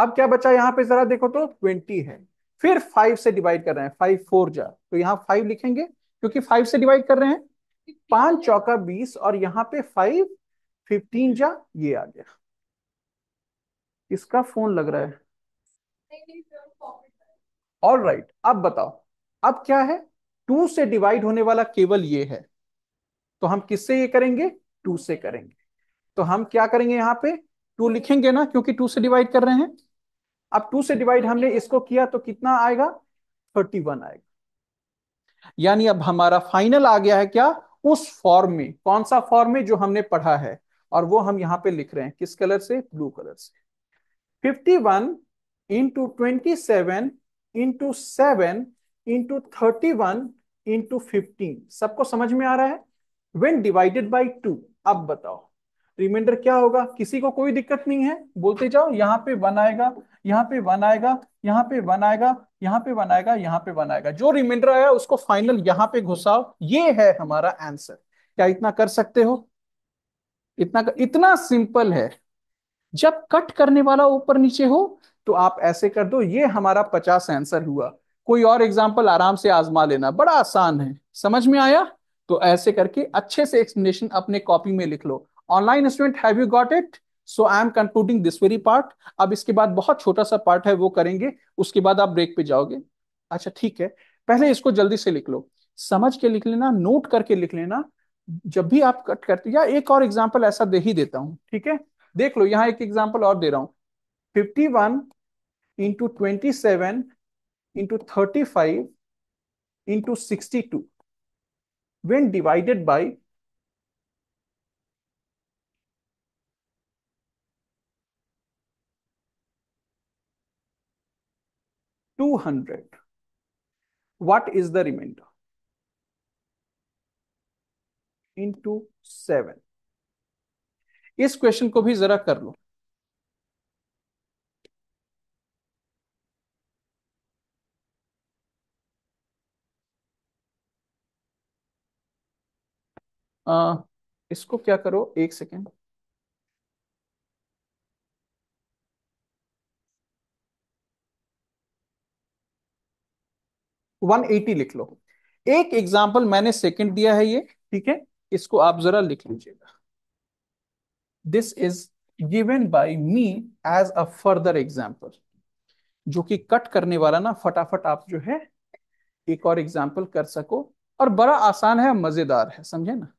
अब क्या बचा यहाँ पे जरा देखो तो ट्वेंटी है फिर फाइव से डिवाइड कर रहे हैं फाइव फोर जा तो यहाँ फाइव लिखेंगे क्योंकि फाइव से डिवाइड कर रहे हैं पांच चौका बीस और यहाँ पे फाइव फिफ्टीन जा ये आ गया इसका फोन लग रहा है ऑल राइट right, अब बताओ अब क्या है टू से डिवाइड होने वाला केवल ये है तो हम किससे ये करेंगे टू से करेंगे तो हम क्या करेंगे यहाँ पे टू लिखेंगे ना क्योंकि टू से डिवाइड कर रहे हैं अब टू से डिवाइड हमने इसको किया तो कितना आएगा थर्टी वन आएगा यानी अब हमारा फाइनल आ गया है क्या उस फॉर्म में कौन सा फॉर्म में जो हमने पढ़ा है और वो हम यहाँ पे लिख रहे हैं किस कलर से ब्लू कलर से fifty one into twenty seven into seven into thirty one into fifteen सबको समझ में आ रहा है वेन डिवाइडेड बाई टू अब बताओ रिमाइंडर क्या होगा किसी को कोई दिक्कत नहीं है बोलते जाओ यहाँ पे वन आएगा यहाँ पे वन आएगा यहाँ पे वन आएगा यहाँ पे वन आएगा यहाँ पे वन आएगा जो रिमाइंडर आया उसको फाइनल यहाँ पे घुसाओ ये है हमारा आंसर क्या इतना कर सकते हो इतना कर, इतना सिंपल है जब कट करने वाला ऊपर नीचे हो तो आप ऐसे कर दो ये हमारा पचास आंसर हुआ कोई और एग्जाम्पल आराम से आजमा लेना बड़ा आसान है समझ में आया तो ऐसे करके अच्छे से एक्सप्लेनेशन अपने कॉपी में लिख लो online student have you got it so I am concluding this very part अब इसके बाद बहुत छोटा सा पार्ट है वो करेंगे उसके बाद आप ब्रेक पे जाओगे अच्छा ठीक है पहले इसको जल्दी से लिख लो समझ के लिख लेना नोट करके लिख लेना जब भी आप कट करते या एक और एग्जाम्पल ऐसा दे ही देता हूं ठीक है देख लो यहाँ एक एग्जाम्पल और दे रहा हूँ fifty one into twenty seven into thirty five into sixty two when divided by Two hundred. What is the remainder? Into seven. इस क्वेश्चन को भी जरा कर लो आ, इसको क्या करो एक सेकेंड वन एटी लिख लो एक एग्जाम्पल मैंने सेकेंड दिया है ये ठीक है इसको आप जरा लिख लीजिएगा this is given by me as a further example जो कि कट करने वाला ना फटाफट आप जो है एक और एग्जाम्पल कर सको और बड़ा आसान है मजेदार है समझे ना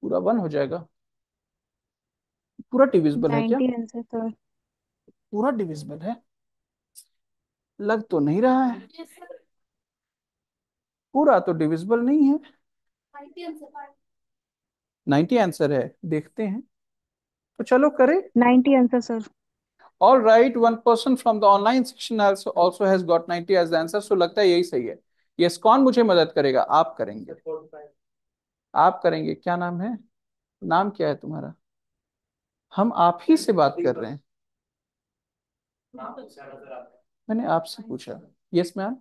पूरा बंद हो जाएगा पूरा डिविजिबल है क्या तो। पूरा डिविजिबल है लग तो नहीं रहा है पूरा तो डिविजिबल नहीं है नाइन्टी आंसर है देखते हैं तो चलो करें ninety answer sir all right one person from the online section also has got ninety as answer so लगता है यही सही है यस कौन मुझे मदद करेगा आप करेंगे आप करेंगे क्या नाम है नाम क्या है तुम्हारा हम आप ही से बात कर रहे हैं तो अच्छा मैंने आपसे पूछा यस मैम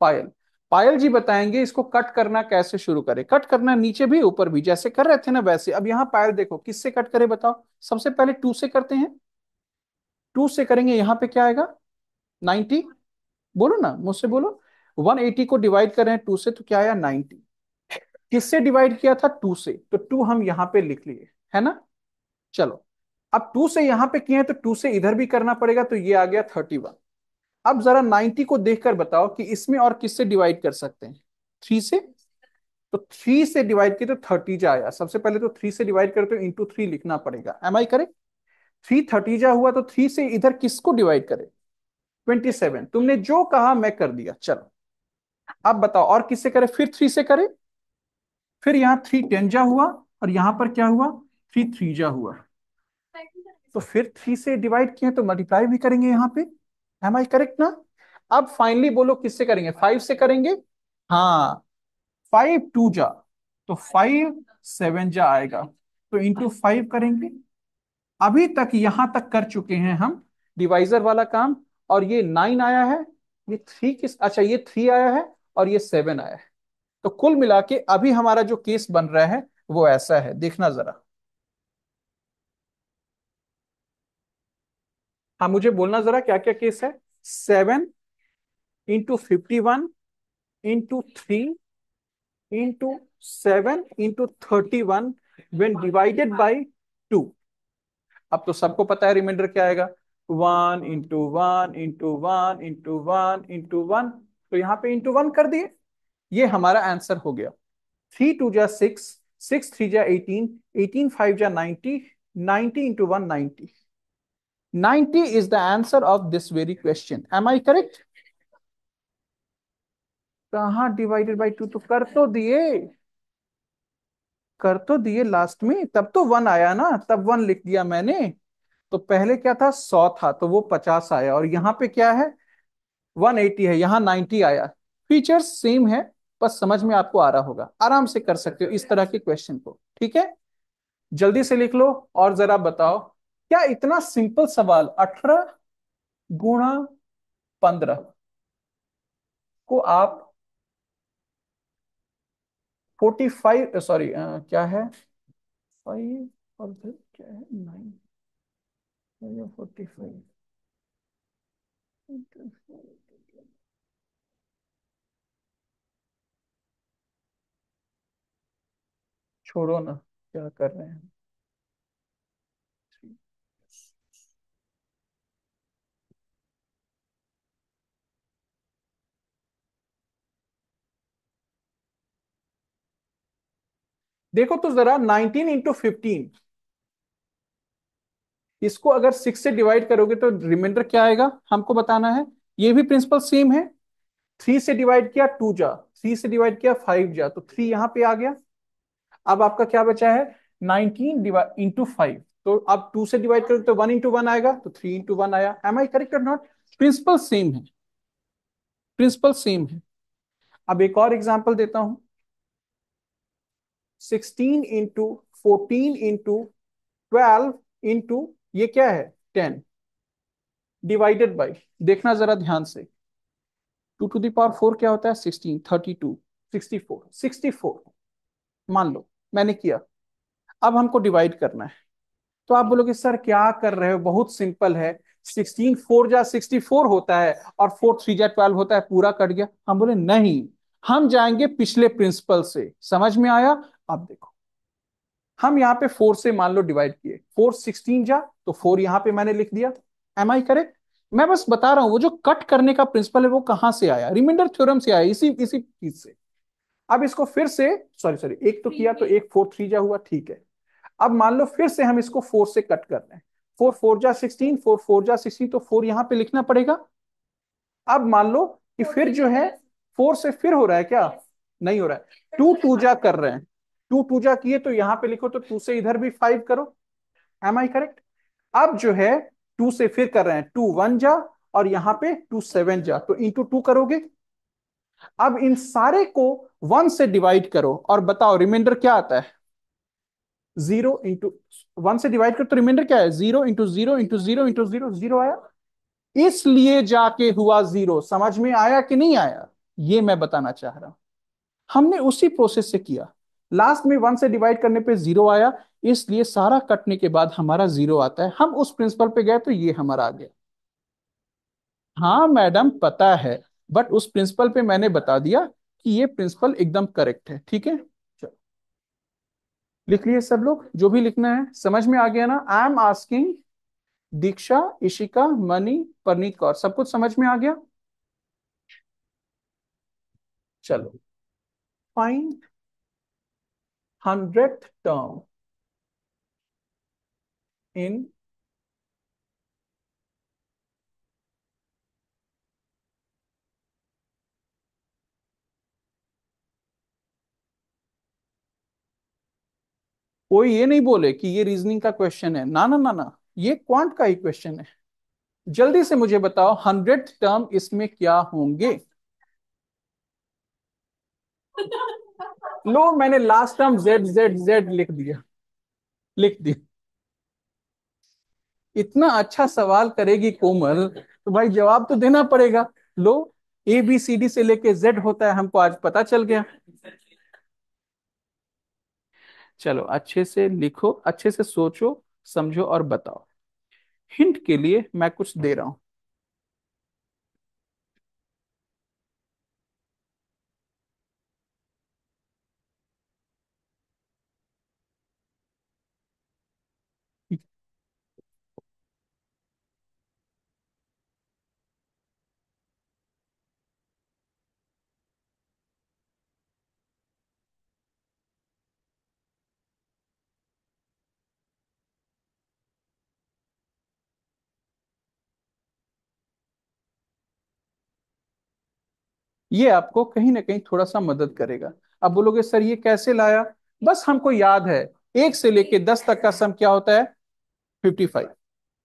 पायल पायल जी बताएंगे इसको कट करना कैसे शुरू करें कट करना नीचे भी ऊपर भी जैसे कर रहे थे ना वैसे अब यहाँ पायल देखो किससे कट करें बताओ सबसे पहले टू से करते हैं टू से करेंगे यहाँ पे क्या आएगा नाइनटी बोलो ना मुझसे बोलो वन एटी को डिवाइड कर रहे हैं टू से तो क्या आया नाइनटी किससे डिवाइड किया था टू से तो टू हम यहाँ पे लिख लिए है ना चलो अब टू से यहाँ पे किए हैं तो टू से इधर भी करना पड़ेगा तो ये आ गया थर्टी वन अब जरा नाइनटी को देखकर बताओ कि इसमें और किससे डिवाइड कर सकते हैं थ्री से तो थ्री से डिवाइड किए तो थर्टी जा आया सबसे पहले तो थ्री से डिवाइड करते हो इंटू थ्री लिखना पड़ेगा एम आई करे थ्री थर्टी जा हुआ तो थ्री से इधर किसको डिवाइड करे ट्वेंटी सेवन तुमने जो कहा मैं कर दिया चलो अब बताओ और किससे करें फिर थ्री से करें फिर यहां थ्री टेन जा हुआ और यहां पर क्या हुआ थ्री जा हुआ तो फिर थ्री से डिवाइड किए तो मल्टीप्लाई भी करेंगे यहां पे एम आई करेक्ट ना अब फाइनली बोलो किससे करेंगे फाइव से करेंगे हाँ फाइव टू जा तो फाइव सेवन जा आएगा तो इंटू फाइव करेंगे अभी तक यहां तक कर चुके हैं हम डिवाइजर वाला काम और ये नाइन आया है ये थ्री किस अच्छा ये थ्री आया है और ये सेवन आया है तो कुल मिला के अभी हमारा जो केस बन रहा है वो ऐसा है देखना जरा हाँ मुझे बोलना जरा क्या क्या केस है seven into fifty one into three into seven into thirty one when divided by two अब तो सबको पता है रिमाइंडर क्या आएगा one into one into one into one into one तो यहाँ पे इंटू वन कर दिए ये हमारा आंसर हो गया थ्री टू जा सिक्स सिक्स थ्री जा एटीन एटीन फाइव जा ninety ninety into one ninety ninety is the answer of this very question am I correct कहा डिवाइडेड बाई टू तो कर तो दिए कर तो दिए लास्ट में तब तो वन आया ना तब वन लिख दिया मैंने तो पहले क्या था सौ था तो वो पचास आया और यहाँ पे क्या है 180 है यहाँ 90 आया फीचर्स सेम है बस समझ में आपको आ रहा होगा आराम से कर सकते हो इस तरह के क्वेश्चन को ठीक है जल्दी से लिख लो और जरा बताओ क्या इतना सिंपल सवाल अठारह गुणा पंद्रह को आप 45 सॉरी क्या है फाइव और फिर क्या है नाइन फोर्टी फाइव छोड़ो ना क्या कर रहे हैं देखो तो जरा 19 इंटू फिफ्टीन इसको अगर सिक्स से डिवाइड करोगे तो रिमाइंडर क्या आएगा हमको बताना है ये भी प्रिंसिपल सेम है थ्री से डिवाइड किया टू जा थ्री से डिवाइड किया फाइव जा तो थ्री यहां पे आ गया अब आपका क्या बचा है नाइनटीन डिवाइड इंटू फाइव तो आप टू से डिवाइड करें तो वन इंटू वन आएगा तो थ्री इंटू वन आया am I correct not principle same है प्रिंसिपल सेम है अब एक और एग्जाम्पल देता हूं sixteen into fourteen into twelve into ये क्या है टेन डिवाइडेड बाई देखना जरा ध्यान से टू टू दावर फोर क्या होता है sixteen thirty two sixty four sixty four मान लो मैंने किया अब हमको डिवाइड करना है तो आप बोलोगे सर क्या कर रहे हो बहुत सिंपल है सिक्सटीन फोर जा सिक्सटी फोर होता है और फोर थ्री जा ट्वेल्व होता है पूरा कट गया हम बोले नहीं हम जाएंगे पिछले प्रिंसिपल से समझ में आया अब देखो हम यहाँ पे फोर से मान लो डिवाइड किए फोर सिक्सटीन जा तो फोर यहाँ पे मैंने लिख दिया एम आई करेक्ट मैं बस बता रहा हूं वो जो कट करने का प्रिंसिपल है वो कहां से आया रिमाइंडर थ्योरम से आया इसी इसी चीज से अब इसको फिर से सॉरी सॉरी एक तो किया तो एक फोर थ्री जा हुआ ठीक है अब मान लो फिर से हम इसको फोर से कट कर रहे हैं फोर फोर जा सिक्सटीन फोर फोर जा सिक्सटीन तो फोर यहां पे लिखना पड़ेगा अब मान लो कि फिर जो है फोर से फिर हो रहा है क्या नहीं हो रहा है टू टू जा कर रहे हैं टू टू जा किए तो यहां पे लिखो तो टू से इधर भी फाइव करो एम आई करेक्ट अब जो है टू से फिर कर रहे हैं टू वन जा और यहां पे टू सेवन जा तो इंटू टू करोगे अब इन सारे को वन से डिवाइड करो और बताओ रिमाइंडर क्या आता है जीरो इंटू वन से डिवाइड करो तो रिमाइंडर क्या है zero into zero into zero into zero zero आया इसलिए जाके हुआ जीरो समझ में आया कि नहीं आया ये मैं बताना चाह रहा हूं हमने उसी प्रोसेस से किया लास्ट में वन से डिवाइड करने पे जीरो आया इसलिए सारा कटने के बाद हमारा जीरो आता है हम उस प्रिंसिपल पे गए तो ये हमारा आ गया हाँ मैडम पता है बट उस प्रिंसिपल पे मैंने बता दिया कि ये प्रिंसिपल एकदम करेक्ट है ठीक है लिख लिए सब लोग जो भी लिखना है समझ में आ गया ना I am asking Diksha Ishika Mani Parneet Kaur सब कुछ समझ में आ गया चलो फाइंड हंड्रेड टर्म इन कोई ये नहीं बोले कि ये रीजनिंग का क्वेश्चन है ना ना ना ना ये क्वांट का ही क्वेश्चन है जल्दी से मुझे बताओ हंड्रेड टर्म इसमें क्या होंगे लो मैंने last term Z Z Z लिख दिया लिख दिया इतना अच्छा सवाल करेगी कोमल तो भाई जवाब तो देना पड़ेगा लो ए बी सी डी से लेके जेड होता है हमको आज पता चल गया चलो अच्छे से लिखो अच्छे से सोचो समझो और बताओ हिंट के लिए मैं कुछ दे रहा हूं ये आपको कहीं ना कहीं थोड़ा सा मदद करेगा अब बोलोगे सर ये कैसे लाया बस हमको याद है एक से लेके दस तक का सम क्या होता है फिफ्टी फाइव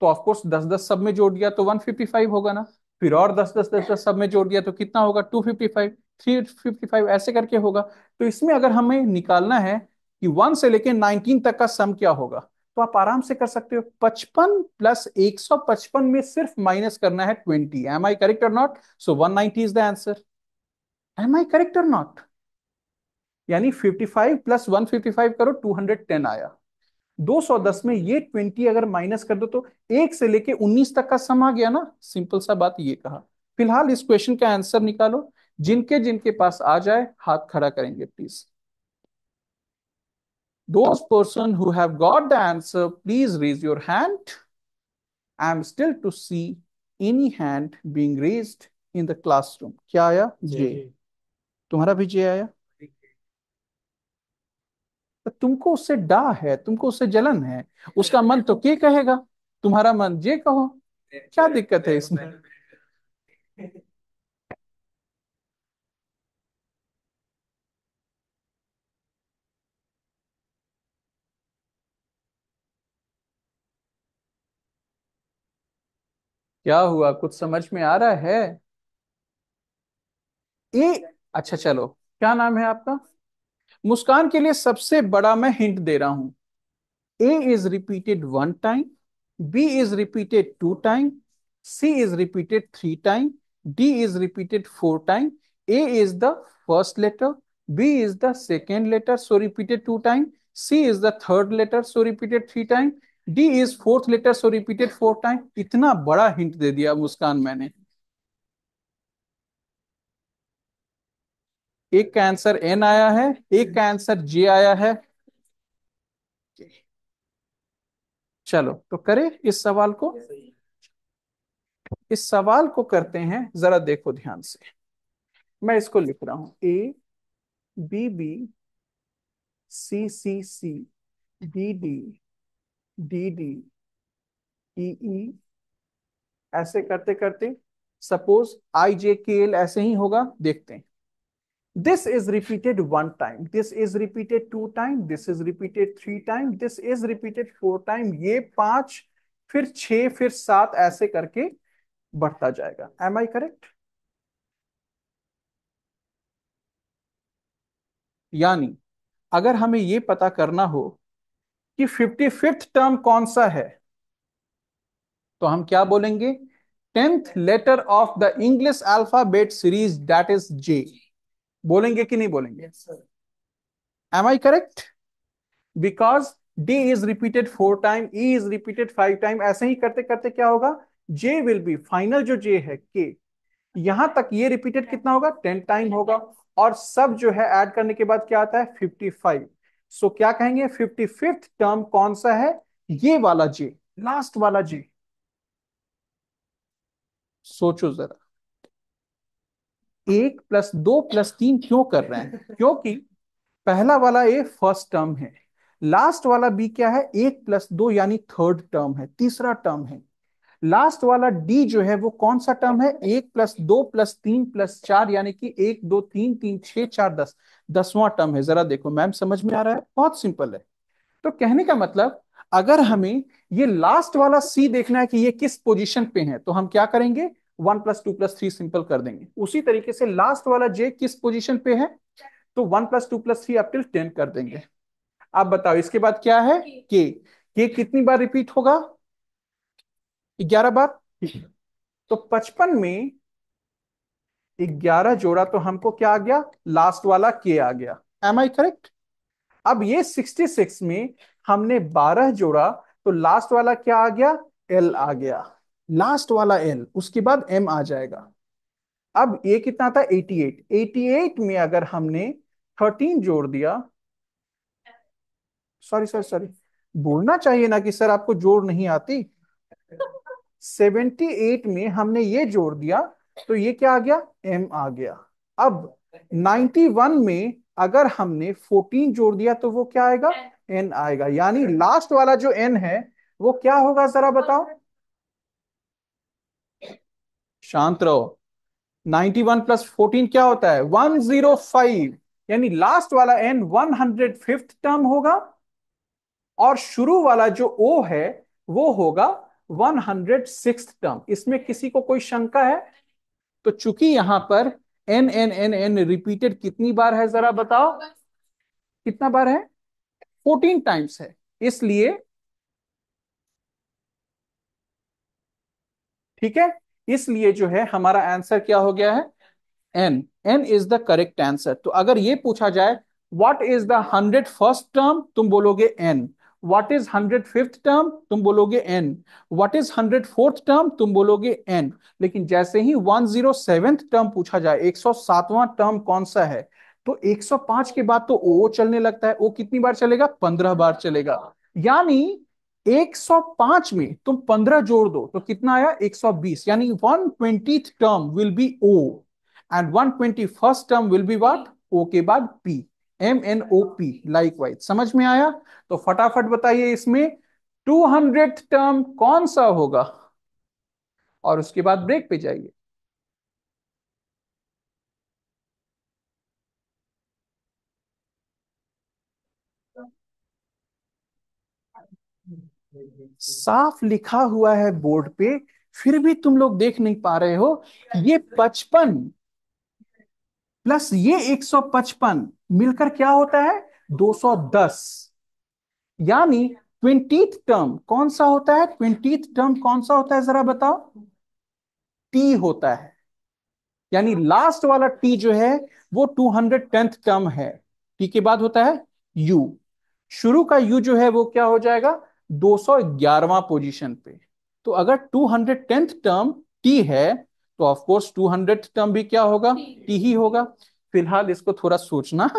तो ऑफकोर्स दस दस सब में जोड़ दिया तो वन फिफ्टी फाइव होगा ना फिर और दस दस दस दस सब में जोड़ दिया तो कितना होगा two fifty five three fifty five ऐसे करके होगा तो इसमें अगर हमें निकालना है कि वन से लेकर नाइनटीन तक का सम क्या होगा तो आप आराम से कर सकते हो पचपन प्लस एक सौ पचपन में सिर्फ माइनस करना है ट्वेंटी एम आई करेक्ट और not so one ninety is the answer am I correct और नॉट यानी 55 प्लस 155 करो 210 आया 210 में ये 20 अगर माइनस कर दो तो एक से लेके 19 तक का सम आ गया ना सिंपल सा बात ये कहा फिलहाल इस क्वेश्चन का आंसर निकालो जिनके जिनके पास आ जाए हाथ खड़ा करेंगे please those person who have got the answer please raise your hand i am still to see any hand being raised in the classroom kya aaya j, j. तुम्हारा भी जे आया तो तुमको उससे डा है तुमको उससे जलन है उसका मन तो के कहेगा तुम्हारा मन जे कहो क्या दिक्कत है इसमें क्या हुआ कुछ समझ में आ रहा है ये अच्छा चलो क्या नाम है आपका मुस्कान के लिए सबसे बड़ा मैं हिंट दे रहा हूं A is repeated one time B is repeated two time C is repeated three time D is repeated four time A is the first letter B is the second letter so repeated two time C is the third letter so repeated three time D is fourth letter so repeated four time इतना बड़ा hint दे दिया मुस्कान मैंने एक का answer N आया है एक का आंसर जे आया है चलो तो करें इस सवाल को इस सवाल को करते हैं जरा देखो ध्यान से मैं इसको लिख रहा हूं A B B C C C D D D D E E ऐसे करते करते सपोज आई जे के एल ऐसे ही होगा देखते हैं this is repeated one time this is repeated two time this is repeated three time this is repeated four time ये पांच फिर छ फिर सात ऐसे करके बढ़ता जाएगा एम आई करेक्ट यानी अगर हमें ये पता करना हो कि फिफ्टी फिफ्थ टर्म कौन सा है तो हम क्या बोलेंगे tenth letter of the English alphabet series that is J बोलेंगे कि नहीं बोलेंगे am I correct because D is repeated four time E is repeated five time ऐसे ही करते करते क्या होगा जे विल बी फाइनल जो जे है के यहां तक ये रिपीटेड कितना होगा टेन टाइम होगा और सब जो है ऐड करने के बाद क्या आता है फिफ्टी फाइव सो क्या कहेंगे फिफ्टी फिफ्थ टर्म कौन सा है ये वाला जे लास्ट वाला जे सोचो जरा एक प्लस दो प्लस तीन क्यों कर रहे हैं (laughs) क्योंकि पहला वाला ए फर्स्ट टर्म है लास्ट वाला बी क्या है एक प्लस दो यानी थर्ड टर्म है तीसरा टर्म है लास्ट वाला डी जो है वो कौन सा टर्म है एक प्लस दो प्लस तीन प्लस चार यानी कि एक दो तीन तीन छह चार दस दसवां टर्म है जरा देखो मैम समझ में आ रहा है बहुत सिंपल है तो कहने का मतलब अगर हमें ये लास्ट वाला सी देखना है कि ये किस पोजीशन पे है तो हम क्या करेंगे one plus two plus three simple कर देंगे उसी तरीके से लास्ट वाला जे किस पोजीशन पे है तो one plus two plus three आप टिल टेन कर देंगे आप बताओ इसके बाद क्या है के के कितनी बार रिपीट होगा ग्यारह बार तो पचपन में ग्यारह जोड़ा तो हमको क्या आ गया लास्ट वाला के आ गया एम आई करेक्ट अब ये सिक्सटी सिक्स में हमने बारह जोड़ा तो लास्ट वाला क्या आ गया एल आ गया लास्ट वाला एल उसके बाद एम आ जाएगा अब ये कितना था 88 88 में अगर हमने 13 जोड़ दिया सॉरी सॉरी सॉरी बोलना चाहिए ना कि सर आपको जोड़ नहीं आती 78 में हमने ये जोड़ दिया तो ये क्या आ गया एम आ गया अब 91 में अगर हमने 14 जोड़ दिया तो वो क्या आएगा एन आएगा यानी लास्ट वाला जो एन है वो क्या होगा जरा बताओ शांत रहो 91 वन प्लस फोर्टीन क्या होता है 105 यानी लास्ट वाला N one hundred fifth term होगा और शुरू वाला जो ओ है वो होगा वन हंड्रेड सिक्स टर्म इसमें किसी को कोई शंका है तो चूंकि यहां पर N N N N repeated कितनी बार है जरा बताओ कितना बार है फोर्टीन टाइम्स है इसलिए ठीक है इसलिए जो है हमारा आंसर क्या हो गया है N N is the correct answer तो अगर ये पूछा जाए what is the hundred first term तुम बोलोगे N what is hundred fifth term तुम बोलोगे N what is hundred fourth term तुम बोलोगे एन लेकिन जैसे ही वन जीरो सेवेंथ टर्म पूछा जाए एक सौ सातवां टर्म कौन सा है तो 105 के बाद तो ओ चलने लगता है ओ कितनी बार चलेगा 15 बार चलेगा यानी 105 में तुम 15 जोड़ दो तो कितना आया 120 यानी 120th term will be O and 121st term will be what O के बाद P M N O P likewise समझ में आया तो फटाफट बताइए इसमें 200th टर्म कौन सा होगा और उसके बाद ब्रेक पे जाइए साफ लिखा हुआ है बोर्ड पे फिर भी तुम लोग देख नहीं पा रहे हो ये पचपन प्लस ये एक सौ पचपन मिलकर क्या होता है दो सौ दस यानी ट्वेंटी टर्म कौन सा होता है ट्वेंटी टर्म कौन सा होता है जरा बताओ टी होता है यानी लास्ट वाला टी जो है वो टू हंड्रेड टेंथ टर्म है टी के बाद होता है यू शुरू का यू जो है वो क्या हो जाएगा दो सौ ग्यारहवा पोजिशन पे तो अगर two hundred tenth term T है तो ऑफकोर्स टू हंड्रेड टर्म भी क्या होगा टी ही होगा फिलहाल इसको थोड़ा सोचना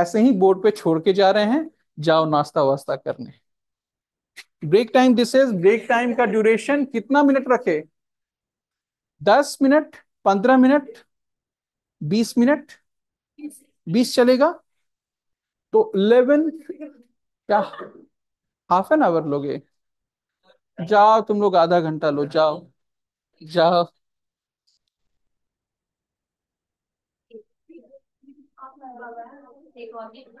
ऐसे ही बोर्ड पे छोड़ के जा रहे हैं जाओ नाश्ता वास्ता करने break time this is break time का ड्यूरेशन कितना मिनट रखे दस मिनट पंद्रह मिनट बीस मिनट बीस चलेगा तो इलेवन क्या हाफ एन आवर लोगे जाओ तुम लोग आधा घंटा लो जाओ जाओ एक और